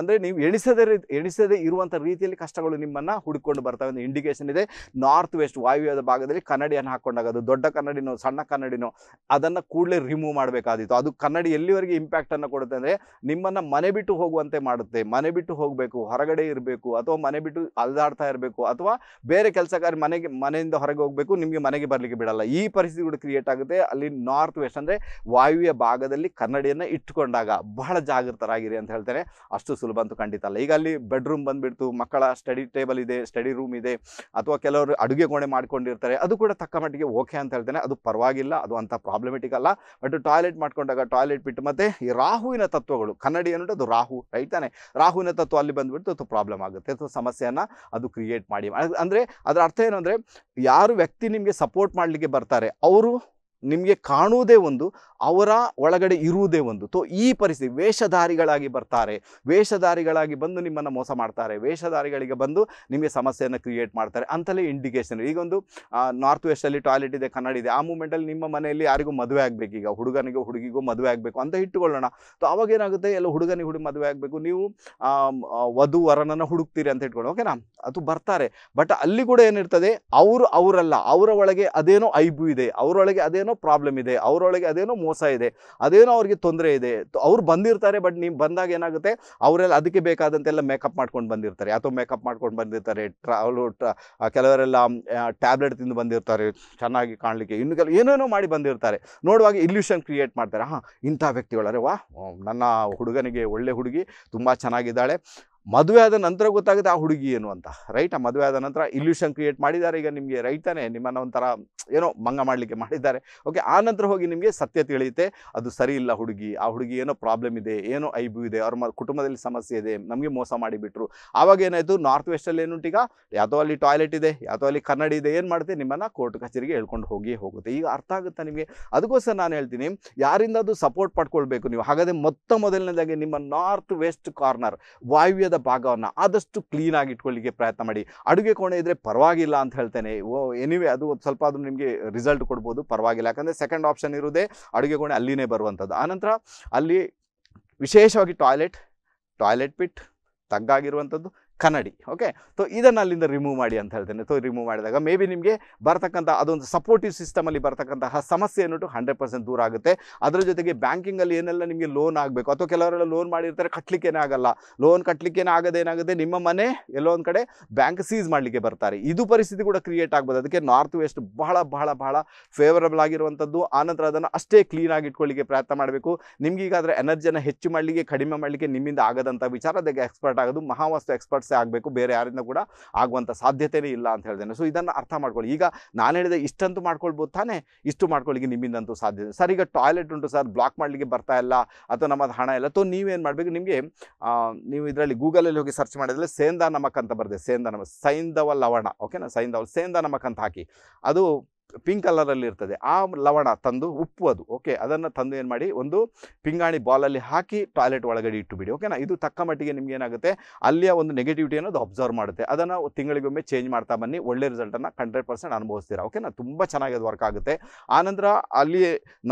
ಅಂದರೆ ನೀವು ಎಣಿಸದೇ ಎಣಿಸದೇ ಇರುವಂಥ ರೀತಿಯಲ್ಲಿ ಕಷ್ಟಗಳು ನಿಮ್ಮನ್ನು ಹುಡುಕೊಂಡು ಬರ್ತವೆ ಒಂದು ಇಂಡಿಕೇಶನ್ ಇದೆ ನಾರ್ತ್ ವೆಸ್ಟ್ ವಾಯುವ್ಯದ ಭಾಗದಲ್ಲಿ ಕನ್ನಡಿಯನ್ನು ಹಾಕ್ಕೊಂಡಾಗ ಅದು ದೊಡ್ಡ ಕನ್ನಡಿನೋ ಸಣ್ಣ ಕನ್ನಡಿನೋ ಅದನ್ನು ಕೂಡಲೇ ರಿಮೂವ್ ಮಾಡಬೇಕಾದಿತ್ತು ಅದು ಕನ್ನಡಿ ಎಲ್ಲಿವರೆಗೆ ಇಂಪ್ಯಾಕ್ಟ್ ಕೊಡುತ್ತೆ ಅಂದರೆ ನಿಮ್ಮನ್ನು ಮನೆ ಬಿಟ್ಟು ಹೋಗುವಂತೆ ಮಾಡುತ್ತೆ ಮನೆ ಬಿಟ್ಟು ಹೋಗಬೇಕು ಹೊರಗಡೆ ಇರಬೇಕು ಅಥವಾ ಮನೆ ಬಿಟ್ಟು ಅಲ್ದಾಡ್ತಾ ಇರಬೇಕು ಅಥವಾ ಬೇರೆ ಕೆಲಸಗಾರ ಮನೆಗೆ ಮನೆಯಿಂದ ಹೊರಗೆ ಹೋಗಬೇಕು ನಿಮಗೆ ಮನೆಗೆ ಬರಲಿಕ್ಕೆ ಬಿಡಲ್ಲ ಈ ಕೂಡ ಕ್ರಿಯೇಟ್ ಆಗುತ್ತೆ ಅಲ್ಲಿ ನಾರ್ತ್ ವೆಸ್ಟ್ ಅಂದರೆ ವಾಯುವ್ಯ ಭಾಗದಲ್ಲಿ ಕನ್ನಡಿಯನ್ನು ಇಟ್ಟುಕೊಂಡಾಗ ಬಹಳ ಜಾಗೃತರಾಗಿರಿ ಅಂತ ಹೇಳ್ತೇನೆ ಅಷ್ಟು ಸುಲಭ ಅಂತೂ ಖಂಡಿತ ಅಲ್ಲ ಈಗ ಅಲ್ಲಿ ಬೆಡ್ರೂಮ್ ಬಂದುಬಿಡ್ತು ಮಕ್ಕಳ ಸ್ಟಡಿ ಟೇಬಲ್ ಇದೆ ಸ್ಟಡಿ ರೂಮ್ ಇದೆ ಅಥವಾ ಕೆಲವರು ಅಡುಗೆ ಕೋಣೆ ಮಾಡ್ಕೊಂಡಿರ್ತಾರೆ ಅದು ಕೂಡ ತಕ್ಕ ಮಟ್ಟಿಗೆ ಓಕೆ ಅಂತ ಹೇಳ್ತೇನೆ ಅದು ಪರವಾಗಿಲ್ಲ ಅದು ಅಂಥ ಪ್ರಾಬ್ಲಮೆಟಿಕ್ ಅಲ್ಲ ಬಟ್ ಟಾಯ್ಲೆಟ್ ಮಾಡ್ಕೊಂಡಾಗ ಟಾಯ್ಲೆಟ್ ಬಿಟ್ಟು ಮತ್ತೆ ಈ ರಾಹುವಿನ ತತ್ವಗಳು ಕನ್ನಡಿ ಏನು ಅದು ರಾಹು ರೈಟ್ ತಾನೆ ರಾಹುವಿನ ತತ್ವ ಅಲ್ಲಿ ಬಂದ್ಬಿಟ್ಟು ಅಥವಾ ಪ್ರಾಬ್ಲಮ್ ಆಗುತ್ತೆ ಅಥವಾ ಸಮಸ್ಯೆಯನ್ನು ಅದು ಕ್ರಿಯೇಟ್ ಮಾಡಿ ಅಂದರೆ ಅದರ ಅರ್ಥ ಏನು ಅಂದರೆ ಯಾರು ವ್ಯಕ್ತಿ ನಿಮಗೆ ಸಪೋರ್ಟ್ ಮಾಡಲಿಕ್ಕೆ ಬರ್ತಾರೆ ಅವರು ನಿಮಗೆ ಕಾಣುವುದೇ ಒಂದು ಅವರ ಒಳಗಡೆ ಇರುವುದೇ ಒಂದು ತೋ ಈ ಪರಿಸ್ಥಿತಿ ವೇಷಧಾರಿಗಳಾಗಿ ಬರ್ತಾರೆ ವೇಷಧಾರಿಗಳಾಗಿ ಬಂದು ನಿಮ್ಮನ್ನು ಮೋಸ ಮಾಡ್ತಾರೆ ವೇಷಧಾರಿಗಳಿಗೆ ಬಂದು ನಿಮಗೆ ಸಮಸ್ಯೆಯನ್ನು ಕ್ರಿಯೇಟ್ ಮಾಡ್ತಾರೆ ಅಂತಲೇ ಇಂಡಿಕೇಷನ್ ಈಗೊಂದು ನಾರ್ತ್ ವೆಸ್ಟಲ್ಲಿ ಟಾಯ್ಲೆಟ್ ಇದೆ ಕನ್ನಡ ಇದೆ ಆ ಮೂಮೆಂಟಲ್ಲಿ ನಿಮ್ಮ ಮನೆಯಲ್ಲಿ ಯಾರಿಗೂ ಮದುವೆ ಆಗಬೇಕು ಈಗ ಹುಡುಗನಿಗೂ ಹುಡುಗಿಗೂ ಮದುವೆ ಆಗಬೇಕು ಅಂತ ಇಟ್ಟುಕೊಳ್ಳೋಣ ತೊ ಅವಾಗೇನಾಗುತ್ತೆ ಎಲ್ಲ ಹುಡುಗನಿಗೆ ಹುಡುಗಿ ಮದುವೆ ಆಗಬೇಕು ನೀವು ವಧು ವರನನ್ನು ಹುಡುಕ್ತೀರಿ ಅಂತ ಇಟ್ಕೊಳ್ಳಿ ಓಕೆನಾ ಅದು ಬರ್ತಾರೆ ಬಟ್ ಅಲ್ಲಿ ಕೂಡ ಏನಿರ್ತದೆ ಅವರು ಅವರಲ್ಲ ಅವರ ಒಳಗೆ ಅದೇನೋ ಐಬು ಇದೆ ಅವರೊಳಗೆ ಅದೇನೋ ಪ್ರಾಬ್ಲಮ್ ಇದೆ ಅವರೊಳಗೆ ಅದೇನೋ ಮೋಸ ಇದೆ ಅದೇನೋ ಅವ್ರಿಗೆ ತೊಂದರೆ ಇದೆ ಅವ್ರು ಬಂದಿರ್ತಾರೆ ಬಟ್ ನೀವು ಬಂದಾಗ ಏನಾಗುತ್ತೆ ಅವರೆಲ್ಲ ಅದಕ್ಕೆ ಬೇಕಾದಂತೆಲ್ಲ ಮೇಕಪ್ ಮಾಡ್ಕೊಂಡು ಬಂದಿರ್ತಾರೆ ಅಥವಾ ಮೇಕಪ್ ಮಾಡ್ಕೊಂಡು ಬಂದಿರ್ತಾರೆ ಟ್ರಾವಲ್ ಟ್ರ ಕೆಲವರೆಲ್ಲ ಟ್ಯಾಬ್ಲೆಟ್ ತಿಂದು ಬಂದಿರ್ತಾರೆ ಚೆನ್ನಾಗಿ ಕಾಣಲಿಕ್ಕೆ ಇನ್ನು ಕೆಲವು ಏನೇನೋ ಮಾಡಿ ಬಂದಿರ್ತಾರೆ ನೋಡುವಾಗ ಇಲ್ಯೂಷನ್ ಕ್ರಿಯೇಟ್ ಮಾಡ್ತಾರೆ ಹಾಂ ಇಂಥ ವ್ಯಕ್ತಿಗಳರೆ ವಾ ನನ್ನ ಹುಡುಗನಿಗೆ ಒಳ್ಳೆ ಹುಡುಗಿ ತುಂಬ ಚೆನ್ನಾಗಿದ್ದಾಳೆ ಮದುವೆ ಆದ ನಂತರ ಗೊತ್ತಾಗುತ್ತೆ ಆ ಹುಡುಗಿ ಏನು ಅಂತ ರೈಟ್ ಆ ಮದುವೆ ಆದ ನಂತರ ಇಲ್ಯೂಷನ್ ಕ್ರಿಯೇಟ್ ಮಾಡಿದ್ದಾರೆ ಈಗ ನಿಮಗೆ ರೈಟ್ ನಿಮ್ಮನ್ನ ನಿಮ್ಮನ್ನು ಒಂಥರ ಏನೋ ಮಂಗ ಮಾಡಲಿಕ್ಕೆ ಮಾಡಿದ್ದಾರೆ ಓಕೆ ಆ ನಂತರ ಹೋಗಿ ನಿಮಗೆ ಸತ್ಯ ತಿಳಿಯುತ್ತೆ ಅದು ಸರಿ ಇಲ್ಲ ಹುಡುಗಿ ಆ ಹುಡುಗಿ ಏನೋ ಪ್ರಾಬ್ಲಮ್ ಇದೆ ಏನೋ ಐಬು ಇದೆ ಅವ್ರ ಕುಟುಂಬದಲ್ಲಿ ಸಮಸ್ಯೆ ಇದೆ ನಮಗೆ ಮೋಸ ಮಾಡಿಬಿಟ್ರು ಆವಾಗ ಏನಾಯಿತು ನಾರ್ತ್ ವೆಸ್ಟಲ್ಲಿ ಏನುಂಟು ಈಗ ಯಾವುದೋ ಅಲ್ಲಿ ಟಾಯ್ಲೆಟ್ ಇದೆ ಯಾವುದೋ ಅಲ್ಲಿ ಕನ್ನಡಿ ಇದೆ ಏನು ಮಾಡುತ್ತೆ ನಿಮ್ಮನ್ನು ಕೋರ್ಟ್ ಕಚೇರಿಗೆ ಹೇಳ್ಕೊಂಡು ಹೋಗಿ ಹೋಗುತ್ತೆ ಈಗ ಅರ್ಥ ಆಗುತ್ತಾ ನಿಮಗೆ ಅದಕ್ಕೋಸ್ಕರ ನಾನು ಹೇಳ್ತೀನಿ ಯಾರಿಂದ ಅದು ಸಪೋರ್ಟ್ ಪಡ್ಕೊಳ್ಬೇಕು ನೀವು ಹಾಗಾದರೆ ಮೊತ್ತ ಮೊದಲನೇದಾಗಿ ನಿಮ್ಮ ನಾರ್ತ್ ವೆಸ್ಟ್ ಕಾರ್ನರ್ ವಾಯುವ್ಯದ ಭಾಗವನ್ನು ಆದಷ್ಟು ಕ್ಲೀನಾಗಿ ಇಟ್ಕೊಳ್ಳಿಕ್ಕೆ ಪ್ರಯತ್ನ ಮಾಡಿ ಅಡುಗೆ ಕೋಣೆ ಇದ್ದರೆ ಪರವಾಗಿಲ್ಲ ಅಂತ ಹೇಳ್ತೇನೆ ಓ ಎನಿವೆ ಅದು ಸ್ವಲ್ಪ ಆದರೂ ನಿಮಗೆ ರಿಸಲ್ಟ್ ಕೊಡ್ಬೋದು ಪರವಾಗಿಲ್ಲ ಯಾಕಂದರೆ ಸೆಕೆಂಡ್ ಆಪ್ಷನ್ ಇರೋದೇ ಅಡುಗೆ ಕೋಣೆ ಅಲ್ಲಿನೇ ಬರುವಂಥದ್ದು ಆನಂತರ ಅಲ್ಲಿ ವಿಶೇಷವಾಗಿ ಟಾಯ್ಲೆಟ್ ಟಾಯ್ಲೆಟ್ ಪಿಟ್ ತಗ್ಗಾಗಿರುವಂಥದ್ದು ಕನ್ನಡಿ ಓಕೆ ಸೊ ಇದನ್ನು ಅಲ್ಲಿಂದ ರಿಮೂವ್ ಮಾಡಿ ಅಂತ ಹೇಳ್ತೇನೆ ಸೊ ರಿಮೂವ್ ಮಾಡಿದಾಗ ಮೇ ಬಿ ನಿಮಗೆ ಬರ್ತಕ್ಕಂಥ ಅದೊಂದು ಸಪೋರ್ಟಿವ್ ಸಿಸ್ಟಮಲ್ಲಿ ಬರ್ತಕ್ಕಂತಹ ಸಮಸ್ಯೆ ಅನ್ನೋದು ಹಂಡ್ರೆಡ್ ಪರ್ಸೆಂಟ್ ದೂರ ಆಗುತ್ತೆ ಅದರ ಜೊತೆಗೆ ಬ್ಯಾಂಕಿಂಗಲ್ಲಿ ಏನೆಲ್ಲ ನಿಮಗೆ ಲೋನ್ ಆಗಬೇಕು ಅಥವಾ ಕೆಲವರೆಲ್ಲ ಲೋನ್ ಮಾಡಿರ್ತಾರೆ ಕಟ್ಟಲಿಕ್ಕೇನೆ ಆಗಲ್ಲ ಲೋನ್ ಕಟ್ಟಲಿಕ್ಕೇನೆ ಆಗದೇನಾಗುತ್ತೆ ನಿಮ್ಮ ಮನೆ ಎಲ್ಲೋ ಒಂದು ಕಡೆ ಬ್ಯಾಂಕ್ ಸೀಸ್ ಮಾಡಲಿಕ್ಕೆ ಬರ್ತಾರೆ ಇದು ಪರಿಸ್ಥಿತಿ ಕೂಡ ಕ್ರಿಯೇಟ್ ಆಗ್ಬೋದು ಅದಕ್ಕೆ ನಾರ್ತ್ ವೆಸ್ಟ್ ಬಹಳ ಬಹಳ ಬಹಳ ಫೇವರಬಲ್ ಆಗಿರುವಂಥದ್ದು ಆನಂತರ ಅದನ್ನು ಅಷ್ಟೇ ಕ್ಲೀನಾಗಿ ಇಟ್ಕೊಳ್ಳಿಕ್ಕೆ ಪ್ರಯತ್ನ ಮಾಡಬೇಕು ನಿಮಗೀಗಾದರೆ ಎನರ್ಜಿಯನ್ನು ಹೆಚ್ಚು ಮಾಡಲಿಕ್ಕೆ ಕಡಿಮೆ ಮಾಡಲಿಕ್ಕೆ ನಿಮ್ಮಿಂದ ಆಗದಂಥ ವಿಚಾರ ಅದಕ್ಕೆ ಎಕ್ಸ್ಪರ್ಟ್ ಆಗೋದು ಮಹಾವಾಸ್ತು ಎಕ್ಸ್ಪರ್ಟ್ ಆಗಬೇಕು ಬೇರೆ ಯಾರಿಂದ ಕೂಡ ಆಗುವಂಥ ಸಾಧ್ಯತೆಯೇ ಇಲ್ಲ ಅಂತ ಹೇಳ್ದೇನೆ ಸೊ ಇದನ್ನು ಅರ್ಥ ಮಾಡ್ಕೊಳ್ಳಿ ಈಗ ನಾನು ಹೇಳಿದೆ ಇಷ್ಟಂತೂ ಮಾಡ್ಕೊಳ್ಬೋದು ತಾನೇ ಇಷ್ಟು ಮಾಡ್ಕೊಳ್ಳಿಗೆ ನಿಮ್ಮಿಂದಂತೂ ಸಾಧ್ಯ ಸರ್ ಈಗ ಟಾಯ್ಲೆಟ್ ಉಂಟು ಸರ್ ಬ್ಲಾಕ್ ಮಾಡಲಿಕ್ಕೆ ಬರ್ತಾ ಇಲ್ಲ ಅಥವಾ ನಮ್ಮದು ಹಣ ಇಲ್ಲ ಅಥವಾ ನೀವೇನು ಮಾಡಬೇಕು ನಿಮಗೆ ನೀವು ಇದರಲ್ಲಿ ಗೂಗಲಲ್ಲಿ ಹೋಗಿ ಸರ್ಚ್ ಮಾಡಿದ್ರೆ ಸೇಂದ ನಮಕ್ ಅಂತ ಬರ್ತದೆ ಸೇಂದ ನಮ ಸೈಂದವ ಲವಣ ಓಕೆನಾ ಸೈಂದವ ಸೇಂದ ನಮಕ್ ಅಂತ ಹಾಕಿ ಅದು ಪಿಂಕ್ ಕಲರಲ್ಲಿ ಇರ್ತದೆ ಆ ಲವಣ ತಂದು ಉಪ್ಪು ಅದು ಓಕೆ ಅದನ್ನು ತಂದು ಏನು ಮಾಡಿ ಒಂದು ಪಿಂಗಾಣಿ ಬಾಲಲ್ಲಿ ಹಾಕಿ ಟಾಯ್ಲೆಟ್ ಒಳಗಡೆ ಇಟ್ಟುಬಿಡಿ ಓಕೆನಾ ಇದು ತಕ್ಕ ಮಟ್ಟಿಗೆ ನಿಮ್ಗೆ ಏನಾಗುತ್ತೆ ಅಲ್ಲಿಯ ಒಂದು ನೆಗೆಟಿವಿಟಿ ಅನ್ನೋದು ಅಬ್ಸರ್ವ್ ಮಾಡುತ್ತೆ ಅದನ್ನು ತಿಂಗಳಿಗೊಮ್ಮೆ ಚೇಂಜ್ ಮಾಡ್ತಾ ಬನ್ನಿ ಒಳ್ಳೆ ರಿಸಲ್ಟನ್ನು ಹಂಡ್ರೆಡ್ ಪರ್ಸೆಂಟ್ ಅನುಭವಿಸ್ತೀರಾ ಓಕೆನಾ ತುಂಬ ಚೆನ್ನಾಗಿ ಅದು ವರ್ಕ್ ಆಗುತ್ತೆ ಆನಂತರ ಅಲ್ಲಿ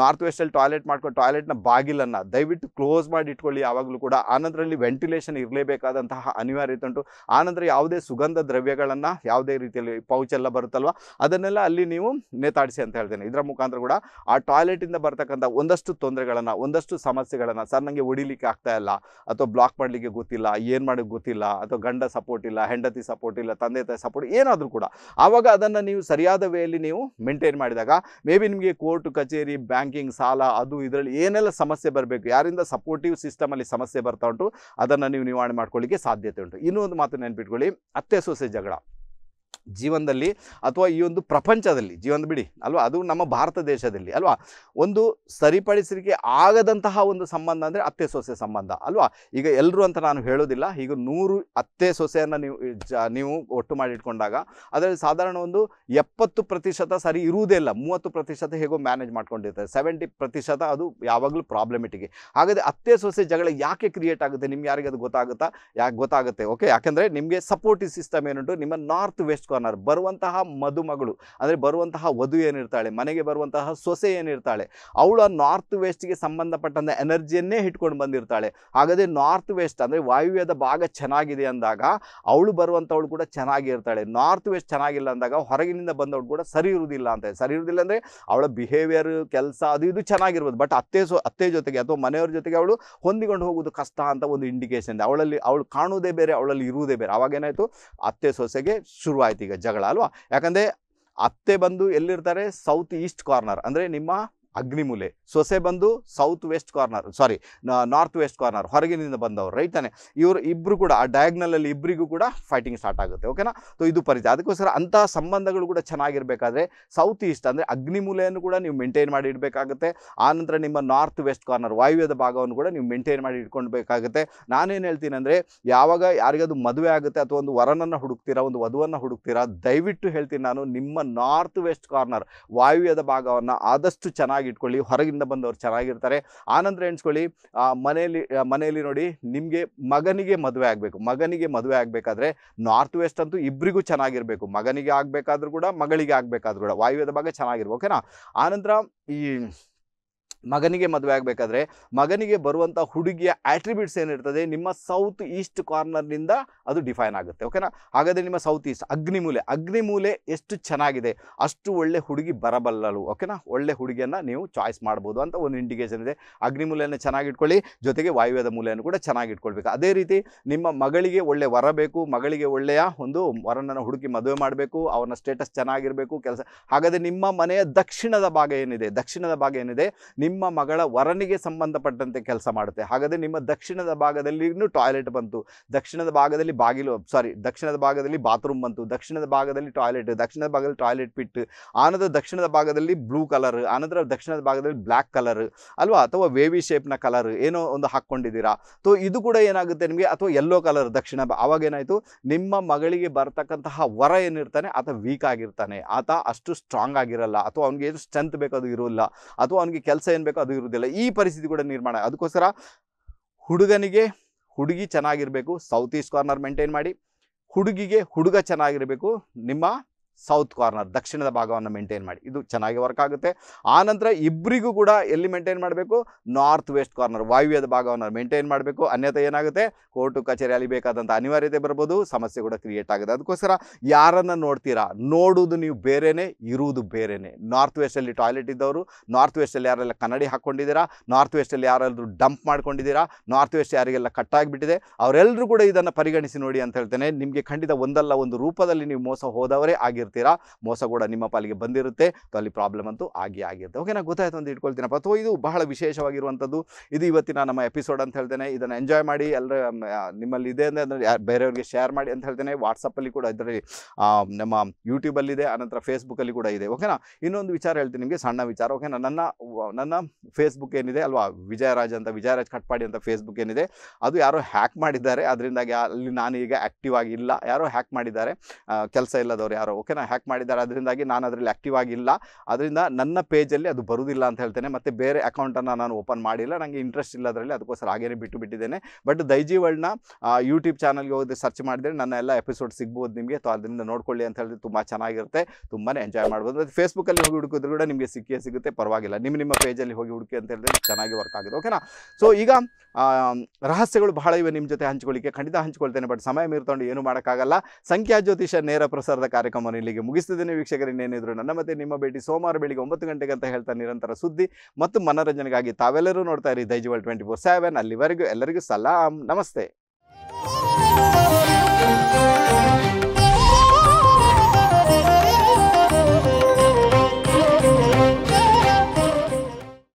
ನಾರ್ತ್ ವೆಸ್ಟಲ್ಲಿ ಟಾಯ್ಲೆಟ್ ಮಾಡ್ಕೊಂಡು ಟಾಯ್ಲೆಟ್ನ ಬಾಗಿಲನ್ನು ದಯವಿಟ್ಟು ಕ್ಲೋಸ್ ಮಾಡಿ ಇಟ್ಕೊಳ್ಳಿ ಯಾವಾಗಲೂ ಕೂಡ ಆನಂತರ ಅಲ್ಲಿ ವೆಂಟಿಲೇಷನ್ ಇರಲೇಬೇಕಾದಂತಹ ಅನಿವಾರ್ಯತೆ ಉಂಟು ಆನಂತರ ಯಾವುದೇ ಸುಗಂಧ ದ್ರವ್ಯಗಳನ್ನು ಯಾವುದೇ ರೀತಿಯಲ್ಲಿ ಪೌಚ್ ಎಲ್ಲ ಬರುತ್ತಲ್ವ ಅದನ್ನೆಲ್ಲ ಅಲ್ಲಿ ನೀವು ನೇತಾಡಿಸಿ ಅಂತ ಹೇಳ್ತೇನೆ ಇದರ ಮುಖಾಂತರ ಕೂಡ ಆ ಟಾಯ್ಲೆಟಿಂದ ಬರ್ತಕ್ಕಂಥ ಒಂದಷ್ಟು ತೊಂದರೆಗಳನ್ನು ಒಂದಷ್ಟು ಸಮಸ್ಯೆಗಳನ್ನು ಸರ್ ನನಗೆ ಹೊಡಿಲಿಕ್ಕೆ ಆಗ್ತಾ ಇಲ್ಲ ಅಥವಾ ಬ್ಲಾಕ್ ಮಾಡಲಿಕ್ಕೆ ಗೊತ್ತಿಲ್ಲ ಏನು ಮಾಡೋಕ್ಕೆ ಗೊತ್ತಿಲ್ಲ ಅಥವಾ ಗಂಡ ಸಪೋರ್ಟ್ ಇಲ್ಲ ಹೆಂಡತಿ ಸಪೋರ್ಟ್ ಇಲ್ಲ ತಂದೆ ತಾಯಿ ಸಪೋರ್ಟ್ ಏನಾದರೂ ಕೂಡ ಆವಾಗ ಅದನ್ನು ನೀವು ಸರಿಯಾದ ವೇಯಲ್ಲಿ ನೀವು ಮೇಂಟೈನ್ ಮಾಡಿದಾಗ ಮೇ ಬಿ ನಿಮಗೆ ಕೋರ್ಟ್ ಕಚೇರಿ ಬ್ಯಾಂಕಿಂಗ್ ಸಾಲ ಅದು ಇದರಲ್ಲಿ ಏನೆಲ್ಲ ಸಮಸ್ಯೆ ಬರಬೇಕು ಯಾರಿಂದ ಸಪೋರ್ಟಿವ್ ಸಿಸ್ಟಮಲ್ಲಿ ಸಮಸ್ಯೆ ಬರ್ತಾ ಉಂಟು ಅದನ್ನು ನೀವು ನಿವಾರಣೆ ಮಾಡ್ಕೊಳ್ಳಿಕ್ಕೆ ಸಾಧ್ಯತೆ ಉಂಟು ಇನ್ನೂ ಒಂದು ಮಾತು ನೆನ್ಪಿಟ್ಕೊಳ್ಳಿ ಅತ್ತೆ ಸೊಸೆ ಜಗಳ ಜೀವನದಲ್ಲಿ ಅಥವಾ ಈ ಒಂದು ಪ್ರಪಂಚದಲ್ಲಿ ಜೀವನದ ಬಿಡಿ ಅಲ್ವಾ ಅದು ನಮ್ಮ ಭಾರತ ದೇಶದಲ್ಲಿ ಅಲ್ವಾ ಒಂದು ಸರಿಪಡಿಸಲಿಕ್ಕೆ ಆಗದಂತಹ ಒಂದು ಸಂಬಂಧ ಅಂದರೆ ಅತ್ತೆ ಸೊಸೆ ಸಂಬಂಧ ಅಲ್ವಾ ಈಗ ಎಲ್ಲರೂ ಅಂತ ನಾನು ಹೇಳೋದಿಲ್ಲ ಈಗ ನೂರು ಅತ್ತೆ ಸೊಸೆಯನ್ನು ನೀವು ನೀವು ಒಟ್ಟು ಮಾಡಿಟ್ಕೊಂಡಾಗ ಅದರಲ್ಲಿ ಸಾಧಾರಣ ಒಂದು ಎಪ್ಪತ್ತು ಪ್ರತಿಶತ ಸರಿ ಇರುವುದೇ ಇಲ್ಲ ಮೂವತ್ತು ಪ್ರತಿಶತ ಹೇಗೋ ಮ್ಯಾನೇಜ್ ಮಾಡ್ಕೊಂಡಿರ್ತಾರೆ ಸೆವೆಂಟಿ ಪ್ರತಿಶತ ಅದು ಯಾವಾಗಲೂ ಪ್ರಾಬ್ಲಮೆಟಿಗೆ ಹಾಗಾದರೆ ಅತ್ತೆ ಸೊಸೆ ಜಗಳ ಯಾಕೆ ಕ್ರಿಯೇಟ್ ಆಗುತ್ತೆ ನಿಮ್ಗೆ ಯಾರಿಗೆ ಅದು ಗೊತ್ತಾಗುತ್ತಾ ಯಾಕೆ ಗೊತ್ತಾಗುತ್ತೆ ಓಕೆ ಯಾಕೆಂದರೆ ನಿಮಗೆ ಸಪೋರ್ಟಿವ್ ಸಿಸ್ಟಮ್ ಏನುಂಟು ನಿಮ್ಮ ನಾರ್ತ್ ವೆಸ್ಟ್ ಬರುವಂತಹ ಮದುಮಗಳು ಅಂದರೆ ಬರುವಂತಹ ವಧು ಏನಿರ್ತಾಳೆ ಮನೆಗೆ ಬರುವಂತಹ ಸೊಸೆ ಏನಿರ್ತಾಳೆ ಅವಳ ನಾರ್ತ್ ವೆಸ್ಟ್ಗೆ ಸಂಬಂಧಪಟ್ಟಂಥ ಎನರ್ಜಿಯನ್ನೇ ಇಟ್ಕೊಂಡು ಬಂದಿರ್ತಾಳೆ ಹಾಗಾದರೆ ನಾರ್ತ್ ವೆಸ್ಟ್ ಅಂದರೆ ವಾಯುವ್ಯದ ಭಾಗ ಚೆನ್ನಾಗಿದೆ ಅಂದಾಗ ಅವಳು ಬರುವಂಥವಳು ಕೂಡ ಚೆನ್ನಾಗಿರ್ತಾಳೆ ನಾರ್ತ್ ವೆಸ್ಟ್ ಚೆನ್ನಾಗಿಲ್ಲ ಅಂದಾಗ ಹೊರಗಿನಿಂದ ಬಂದವಳು ಕೂಡ ಸರಿ ಇರುವುದಿಲ್ಲ ಅಂತ ಸರಿ ಇರುವುದಿಲ್ಲ ಅಂದರೆ ಅವಳ ಬಿಹೇವಿಯರ್ ಕೆಲಸ ಅದು ಇದು ಚೆನ್ನಾಗಿರ್ಬೋದು ಬಟ್ ಅತ್ತೆ ಸೊ ಅತ್ತೆ ಜೊತೆಗೆ ಅಥವಾ ಮನೆಯವ್ರ ಜೊತೆಗೆ ಅವಳು ಹೊಂದಿಕೊಂಡು ಹೋಗೋದು ಕಷ್ಟ ಅಂತ ಒಂದು ಇಂಡಿಕೇಶನ್ ಅವಳಲ್ಲಿ ಅವಳು ಕಾಣುವುದೇ ಬೇರೆ ಅವಳಲ್ಲಿ ಇರುವುದೇ ಬೇರೆ ಏನಾಯ್ತು ಅತ್ತೆ ಸೊಸೆಗೆ ಶುರುವಾಯಿತು ಈಗ ಜಗಳ ಅಲ್ವಾ ಯಾಕಂದ್ರೆ ಅತ್ತೆ ಬಂದು ಎಲ್ಲಿರ್ತಾರೆ ಸೌತ್ ಈಸ್ಟ್ ಕಾರ್ನರ್ ಅಂದ್ರೆ ನಿಮ್ಮ ಅಗ್ನಿಮೂಲೆ ಸೊಸೆ ಬಂದು south west corner sorry north west corner ಹೊರಗಿನಿಂದ ಬಂದವರು ರೈಟ್ ತಾನೆ ಇವರು ಇಬ್ಬರು ಕೂಡ ಆ ಡಯಾಗ್ನಲಲ್ಲಿ ಇಬ್ಬರಿಗೂ ಕೂಡ ಫೈಟಿಂಗ್ ಸ್ಟಾರ್ಟ್ ಆಗುತ್ತೆ ಓಕೆನಾ ಸೊ ಇದು ಪರಿಚಯ ಅದಕ್ಕೋಸ್ಕರ ಅಂತಹ ಸಂಬಂಧಗಳು ಕೂಡ ಚೆನ್ನಾಗಿರಬೇಕಾದ್ರೆ ಸೌತ್ ಈಸ್ಟ್ ಅಂದರೆ ಅಗ್ನಿಮೂಲೆಯನ್ನು ಕೂಡ ನೀವು ಮೇಂಟೈನ್ ಮಾಡಿ ಇಡಬೇಕಾಗುತ್ತೆ ಆನಂತರ ನಿಮ್ಮ ನಾರ್ತ್ ವೆಸ್ಟ್ ಕಾರ್ನರ್ ವಾಯುವ್ಯದ ಭಾಗವನ್ನು ಕೂಡ ನೀವು ಮೇಂಟೈನ್ ಮಾಡಿ ಇಟ್ಕೊಳ್ಬೇಕಾಗುತ್ತೆ ನಾನೇನು ಹೇಳ್ತೀನಿ ಅಂದರೆ ಯಾವಾಗ ಯಾರಿಗದು ಮದುವೆ ಆಗುತ್ತೆ ಅಥವಾ ಒಂದು ವರನನ್ನು ಹುಡುಕ್ತೀರಾ ಒಂದು ವಧುವನ್ನು ಹುಡುಕ್ತೀರಾ ದಯವಿಟ್ಟು ಹೇಳ್ತೀನಿ ನಾನು ನಿಮ್ಮ ನಾರ್ತ್ ವೆಸ್ಟ್ ಕಾರ್ನರ್ ವಾಯುವ್ಯದ ಭಾಗವನ್ನು ಆದಷ್ಟು ಚೆನ್ನಾಗಿ ಇಟ್ಕೊಳ್ಳಿ ಹೊರಗಿಂದ ಬಂದವರು ಚೆನ್ನಾಗಿರ್ತಾರೆ ಆನಂತರ ಎಣಿಸ್ಕೊಳ್ಳಿ ಮನೆಯಲ್ಲಿ ಮನೆಯಲ್ಲಿ ನೋಡಿ ನಿಮಗೆ ಮಗನಿಗೆ ಮದುವೆ ಆಗಬೇಕು ಮಗನಿಗೆ ಮದುವೆ ಆಗಬೇಕಾದ್ರೆ ನಾರ್ತ್ ವೆಸ್ಟ್ ಅಂತೂ ಇಬ್ಬರಿಗೂ ಚೆನ್ನಾಗಿರಬೇಕು ಮಗನಿಗೆ ಆಗಬೇಕಾದ್ರೂ ಕೂಡ ಮಗಳಿಗೆ ಆಗಬೇಕಾದ್ರೂ ಕೂಡ ವಾಯುವ್ಯದ ಭಾಗ ಚೆನ್ನಾಗಿರ್ಬೇಕು ಓಕೆನಾ ಆನಂತರ ಈ ಮಗನಿಗೆ ಮದುವೆ ಆಗಬೇಕಾದ್ರೆ ಮಗನಿಗೆ ಬರುವಂಥ ಹುಡುಗಿಯ ಆಟ್ರಿಬ್ಯೂಟ್ಸ್ ಏನಿರ್ತದೆ ನಿಮ್ಮ ಸೌತ್ ಈಸ್ಟ್ ಕಾರ್ನರ್ನಿಂದ ಅದು ಡಿಫೈನ್ ಆಗುತ್ತೆ ಓಕೆನಾ ಹಾಗಾದರೆ ನಿಮ್ಮ ಸೌತ್ ಈಸ್ಟ್ ಅಗ್ನಿಮೂಲೆ ಅಗ್ನಿಮೂಲೆ ಎಷ್ಟು ಚೆನ್ನಾಗಿದೆ ಅಷ್ಟು ಒಳ್ಳೆ ಹುಡುಗಿ ಬರಬಲ್ಲಳು ಓಕೆನಾ ಒಳ್ಳೆ ಹುಡುಗಿಯನ್ನು ನೀವು ಚಾಯ್ಸ್ ಮಾಡ್ಬೋದು ಅಂತ ಒಂದು ಇಂಡಿಕೇಶನ್ ಇದೆ ಅಗ್ನಿಮೂಲೆಯನ್ನು ಚೆನ್ನಾಗಿಟ್ಕೊಳ್ಳಿ ಜೊತೆಗೆ ವಾಯುವ್ಯದ ಮೂಲೆಯನ್ನು ಕೂಡ ಚೆನ್ನಾಗಿಟ್ಕೊಳ್ಬೇಕು ಅದೇ ರೀತಿ ನಿಮ್ಮ ಮಗಳಿಗೆ ಒಳ್ಳೆ ವರ ಬೇಕು ಮಗಳಿಗೆ ಒಳ್ಳೆಯ ಒಂದು ವರನನ್ನು ಹುಡುಕಿ ಮದುವೆ ಮಾಡಬೇಕು ಅವನ ಸ್ಟೇಟಸ್ ಚೆನ್ನಾಗಿರಬೇಕು ಕೆಲಸ ಹಾಗಾದರೆ ನಿಮ್ಮ ಮನೆಯ ದಕ್ಷಿಣದ ಭಾಗ ಏನಿದೆ ದಕ್ಷಿಣದ ಭಾಗ ಏನಿದೆ ನಿಮ್ಮ ನಿಮ್ಮ ಮಗಳ ವರನಿಗೆ ಸಂಬಂಧಪಟ್ಟಂತೆ ಕೆಲಸ ಮಾಡುತ್ತೆ ಹಾಗಾದರೆ ನಿಮ್ಮ ದಕ್ಷಿಣದ ಭಾಗದಲ್ಲಿ ಟಾಯ್ಲೆಟ್ ಬಂತು ದಕ್ಷಿಣದ ಭಾಗದಲ್ಲಿ ಬಾಗಿಲು ಸಾರಿ ದಕ್ಷಿಣದ ಭಾಗದಲ್ಲಿ ಬಾತ್ರೂಮ್ ಬಂತು ದಕ್ಷಿಣದ ಭಾಗದಲ್ಲಿ ಟಾಯ್ಲೆಟ್ ದಕ್ಷಿಣದ ಭಾಗದಲ್ಲಿ ಟಾಯ್ಲೆಟ್ ಪಿಟ್ ಆನಂತರ ದಕ್ಷಿಣದ ಭಾಗದಲ್ಲಿ ಬ್ಲೂ ಕಲರ್ ಆನಂತರ ದಕ್ಷಿಣದ ಭಾಗದಲ್ಲಿ ಬ್ಲ್ಯಾಕ್ ಕಲರ್ ಅಲ್ವಾ ಅಥವಾ ವೇವಿ ಶೇಪ್ನ ಕಲರ್ ಏನೋ ಒಂದು ಹಾಕ್ಕೊಂಡಿದ್ದೀರಾ ಸೊ ಇದು ಕೂಡ ಏನಾಗುತ್ತೆ ನಿಮಗೆ ಅಥವಾ ಯೆಲ್ಲೋ ಕಲರ್ ದಕ್ಷಿಣ ಏನಾಯ್ತು ನಿಮ್ಮ ಮಗಳಿಗೆ ಬರ್ತಕ್ಕಂತಹ ವರ ಏನಿರ್ತಾನೆ ಆತ ವೀಕ್ ಆಗಿರ್ತಾನೆ ಆತ ಅಷ್ಟು ಸ್ಟ್ರಾಂಗ್ ಆಗಿರಲ್ಲ ಅಥವಾ ಅವ್ನಿಗೆ ಏನು ಸ್ಟ್ರೆಂತ್ ಬೇಕಾದ ಇರೋಲ್ಲ ಅಥವಾ ಅವನಿಗೆ ಕೆಲಸ ಏನು ಏನು ಅದು ಇರುವುದಿಲ್ಲ ಈ ಪರಿಸ್ಥಿತಿ ಕೂಡ ನಿರ್ಮಾಣ ಅದಕ್ಕೋಸ್ಕರ ಹುಡುಗನಿಗೆ ಹುಡುಗಿ ಚೆನ್ನಾಗಿರಬೇಕು ಸೌತ್ ಈಸ್ಟ್ ಕಾರ್ನರ್ ಮೇಂಟೈನ್ ಮಾಡಿ ಹುಡುಗಿಗೆ ಹುಡುಗ ಚೆನ್ನಾಗಿರಬೇಕು ನಿಮ್ಮ ಸೌತ್ ಕಾರ್ನರ್ ದಕ್ಷಿಣದ ಭಾಗವನ್ನು ಮೇಂಟೈನ್ ಮಾಡಿ ಇದು ಚೆನ್ನಾಗಿ ವರ್ಕ್ ಆಗುತ್ತೆ ಆನಂತರ ಇಬ್ಬರಿಗೂ ಕೂಡ ಎಲ್ಲಿ ಮೇಂಟೈನ್ ಮಾಡಬೇಕು ನಾರ್ತ್ ವೆಸ್ಟ್ ಕಾರ್ನರ್ ವಾಯುವ್ಯದ ಭಾಗವನ್ನು ಮೇಂಟೈನ್ ಮಾಡಬೇಕು ಅನ್ಯತೆ ಏನಾಗುತ್ತೆ ಕೋರ್ಟು ಕಚೇರಿಯಲ್ಲಿ ಬೇಕಾದಂಥ ಅನಿವಾರ್ಯತೆ ಬರ್ಬೋದು ಸಮಸ್ಯೆ ಕೂಡ ಕ್ರಿಯೇಟ್ ಆಗುತ್ತೆ ಅದಕ್ಕೋಸ್ಕರ ಯಾರನ್ನು ನೋಡ್ತೀರಾ ನೋಡುವುದು ನೀವು ಬೇರೆನೇ ಇರುವುದು ಬೇರೆನೇ ನಾರ್ತ್ ವೆಸ್ಟಲ್ಲಿ ಟಾಯ್ಲೆಟ್ ಇದ್ದವರು ನಾರ್ತ್ ವೆಸ್ಟಲ್ಲಿ ಯಾರೆಲ್ಲ ಕನ್ನಡಿ ಹಾಕ್ಕೊಂಡಿದ್ದೀರಾ ನಾರ್ತ್ ವೆಸ್ಟಲ್ಲಿ ಯಾರಾದರೂ ಡಂಪ್ ಮಾಡ್ಕೊಂಡಿದ್ದೀರಾ ನಾರ್ತ್ ವೆಸ್ಟ್ ಯಾರಿಗೆಲ್ಲ ಕಟ್ಟಾಗಿಬಿಟ್ಟಿದೆ ಅವರೆಲ್ಲರೂ ಕೂಡ ಇದನ್ನು ಪರಿಗಣಿಸಿ ನೋಡಿ ಅಂತ ಹೇಳ್ತೇನೆ ನಿಮಗೆ ಖಂಡಿತ ಒಂದಲ್ಲ ಒಂದು ರೂಪದಲ್ಲಿ ನೀವು ಮೋಸ ಹೋದವರೇ ಆಗಿರ್ತಾರೆ ಆಗಿರ್ತೀರಾ ಮೋಸ ಕೂಡ ನಿಮ್ಮ ಪಾಲಿಗೆ ಬಂದಿರುತ್ತೆ ಅಲ್ಲಿ ಪ್ರಾಬ್ಲಮ್ ಅಂತೂ ಆಗಿ ಆಗಿರುತ್ತೆ ಓಕೆನಾ ಗೊತ್ತಾಯ್ತು ಅಂತ ಇಟ್ಕೊಳ್ತೀನಪ್ಪ ಅಥವಾ ಇದು ಬಹಳ ವಿಶೇಷವಾಗಿರುವಂಥದ್ದು ಇದು ಇವತ್ತಿನ ನಮ್ಮ ಎಪಿಸೋಡ್ ಅಂತ ಹೇಳ್ತೇನೆ ಇದನ್ನು ಎಂಜಾಯ್ ಮಾಡಿ ಎಲ್ಲರ ನಿಮ್ಮಲ್ಲಿ ಇದೆ ಅಂದರೆ ಬೇರೆಯವ್ರಿಗೆ ಶೇರ್ ಮಾಡಿ ಅಂತ ಹೇಳ್ತೇನೆ ವಾಟ್ಸಪ್ಪಲ್ಲಿ ಕೂಡ ಇದರಲ್ಲಿ ನಮ್ಮ ಯೂಟ್ಯೂಬಲ್ಲಿದೆ ಆನಂತರ ಫೇಸ್ಬುಕ್ಕಲ್ಲಿ ಕೂಡ ಇದೆ ಓಕೆನಾ ಇನ್ನೊಂದು ವಿಚಾರ ಹೇಳ್ತೀನಿ ನಿಮಗೆ ಸಣ್ಣ ವಿಚಾರ ಓಕೆನಾ ನನ್ನ ನನ್ನ ಫೇಸ್ಬುಕ್ ಏನಿದೆ ಅಲ್ವಾ ವಿಜಯರಾಜ್ ಅಂತ ವಿಜಯರಾಜ್ ಕಟ್ಪಾಡಿ ಅಂತ ಫೇಸ್ಬುಕ್ ಏನಿದೆ ಅದು ಯಾರೋ ಹ್ಯಾಕ್ ಮಾಡಿದ್ದಾರೆ ಅದರಿಂದಾಗಿ ಅಲ್ಲಿ ನಾನು ಈಗ ಆ್ಯಕ್ಟಿವ್ ಆಗಿಲ್ಲ ಯಾರೋ ಹ್ಯಾಕ್ ಮಾಡಿದ್ದಾರೆ ಕೆಲಸ ಇಲ್ಲದವ್ರು ಯಾರೋ ಓಕೆ ಹ್ಯಾಕ್ ಮಾಡಿದ್ದಾರೆ ಅದರಿಂದಾಗಿ ನಾನು ಅದರಲ್ಲಿ ಆಕ್ಟಿವ್ ಆಗಿಲ್ಲ ಅದರಿಂದ ನನ್ನ ಪೇಜಲ್ಲಿ ಅದು ಬರುವುದಿಲ್ಲ ಅಂತ ಹೇಳ್ತೇನೆ ಮತ್ತು ಬೇರೆ ಅಕೌಂಟನ್ನು ನಾನು ಓಪನ್ ಮಾಡಿಲ್ಲ ನನಗೆ ಇಂಟ್ರೆಸ್ಟ್ ಇಲ್ಲ ಅದರಲ್ಲಿ ಅದಕ್ಕೋಸ್ಕರ ಹಾಗೇನೆ ಬಿಟ್ಟು ಬಿಟ್ಟಿದ್ದೇನೆ ಬಟ್ ದೈಜಿ ವರ್ಲ್ಡ್ನ ಯೂಟ್ಯೂಬ್ ಚಾನಲ್ಗೆ ಹೋಗಿ ಸರ್ಚ್ ಮಾಡಿದರೆ ನನ್ನ ಎಲ್ಲ ಎಪಿಸೋಡ್ ಸಿಗ್ಬೋದು ನಿಮಗೆ ಅಥವಾ ಅದರಿಂದ ನೋಡ್ಕೊಳ್ಳಿ ಅಂತ ಹೇಳಿದ್ರೆ ತುಂಬ ಚೆನ್ನಾಗಿರುತ್ತೆ ತುಂಬಾ ಎಂಜಾಯ್ ಮಾಡ್ಬೋದು ಮತ್ತು ಫೇಸ್ಬುಕ್ಕಲ್ಲಿ ಹೋಗಿ ಹುಡುಕಿದ್ರು ಕೂಡ ನಿಮಗೆ ಸಿಕ್ಕೇ ಸಿಗುತ್ತೆ ಪರವಾಗಿಲ್ಲ ನಿಮ್ಮ ನಿಮ್ಮ ಪೇಜಲ್ಲಿ ಹೋಗಿ ಹುಡುಕಿ ಅಂತ ಹೇಳಿದ್ರೆ ಚೆನ್ನಾಗಿ ವರ್ಕ್ ಆಗಿದೆ ಓಕೆನಾ ಸೊ ಈಗ ರಹಸ್ಯಗಳು ಬಹಳ ಇವೆ ನಿಮ್ಮ ಜೊತೆ ಹಂಚ್ಕೊಳ್ಳಿಕ್ಕೆ ಖಂಡಿತ ಹಂಚಿಕೊಳ್ತೇನೆ ಬಟ್ ಸಮಯ ಮೀರ್ಕೊಂಡು ಏನು ಮಾಡೋಕ್ಕಾಗಲ್ಲ ಸಂಖ್ಯಾ ಜ್ಯೋತಿಷ ನೇರ ಪ್ರಸಾರದ ಕಾರ್ಯಕ್ರಮ ಇಲ್ಲಿಗೆ ಮುಗಿಸ್ತಿದ್ದೇನೆ ವೀಕ್ಷಕರು ಇನ್ನೇನಿದ್ರು ನನ್ನ ಮತ್ತೆ ನಿಮ್ಮ ಭೇಟಿ ಸೋಮವಾರ ಬೆಳಿಗ್ಗೆ ಒಂಬತ್ತು ಗಂಟೆಗೆ ಅಂತ ಹೇಳ್ತಾ ನಿರಂತರ ಸುದ್ದಿ ಮತ್ತು ಮನೋರಂಜನೆಗಾಗಿ ತಾವೆಲ್ಲರೂ ನೋಡ್ತಾ ಇರಿ ದೈಜುವಲ್ ಟ್ವೆಂಟಿ ಫೋರ್ ಸೆವೆನ್ ಅಲ್ಲಿವರೆಗೂ ಎಲ್ಲರಿಗೂ ಸಲಾಂ ನಮಸ್ತೆ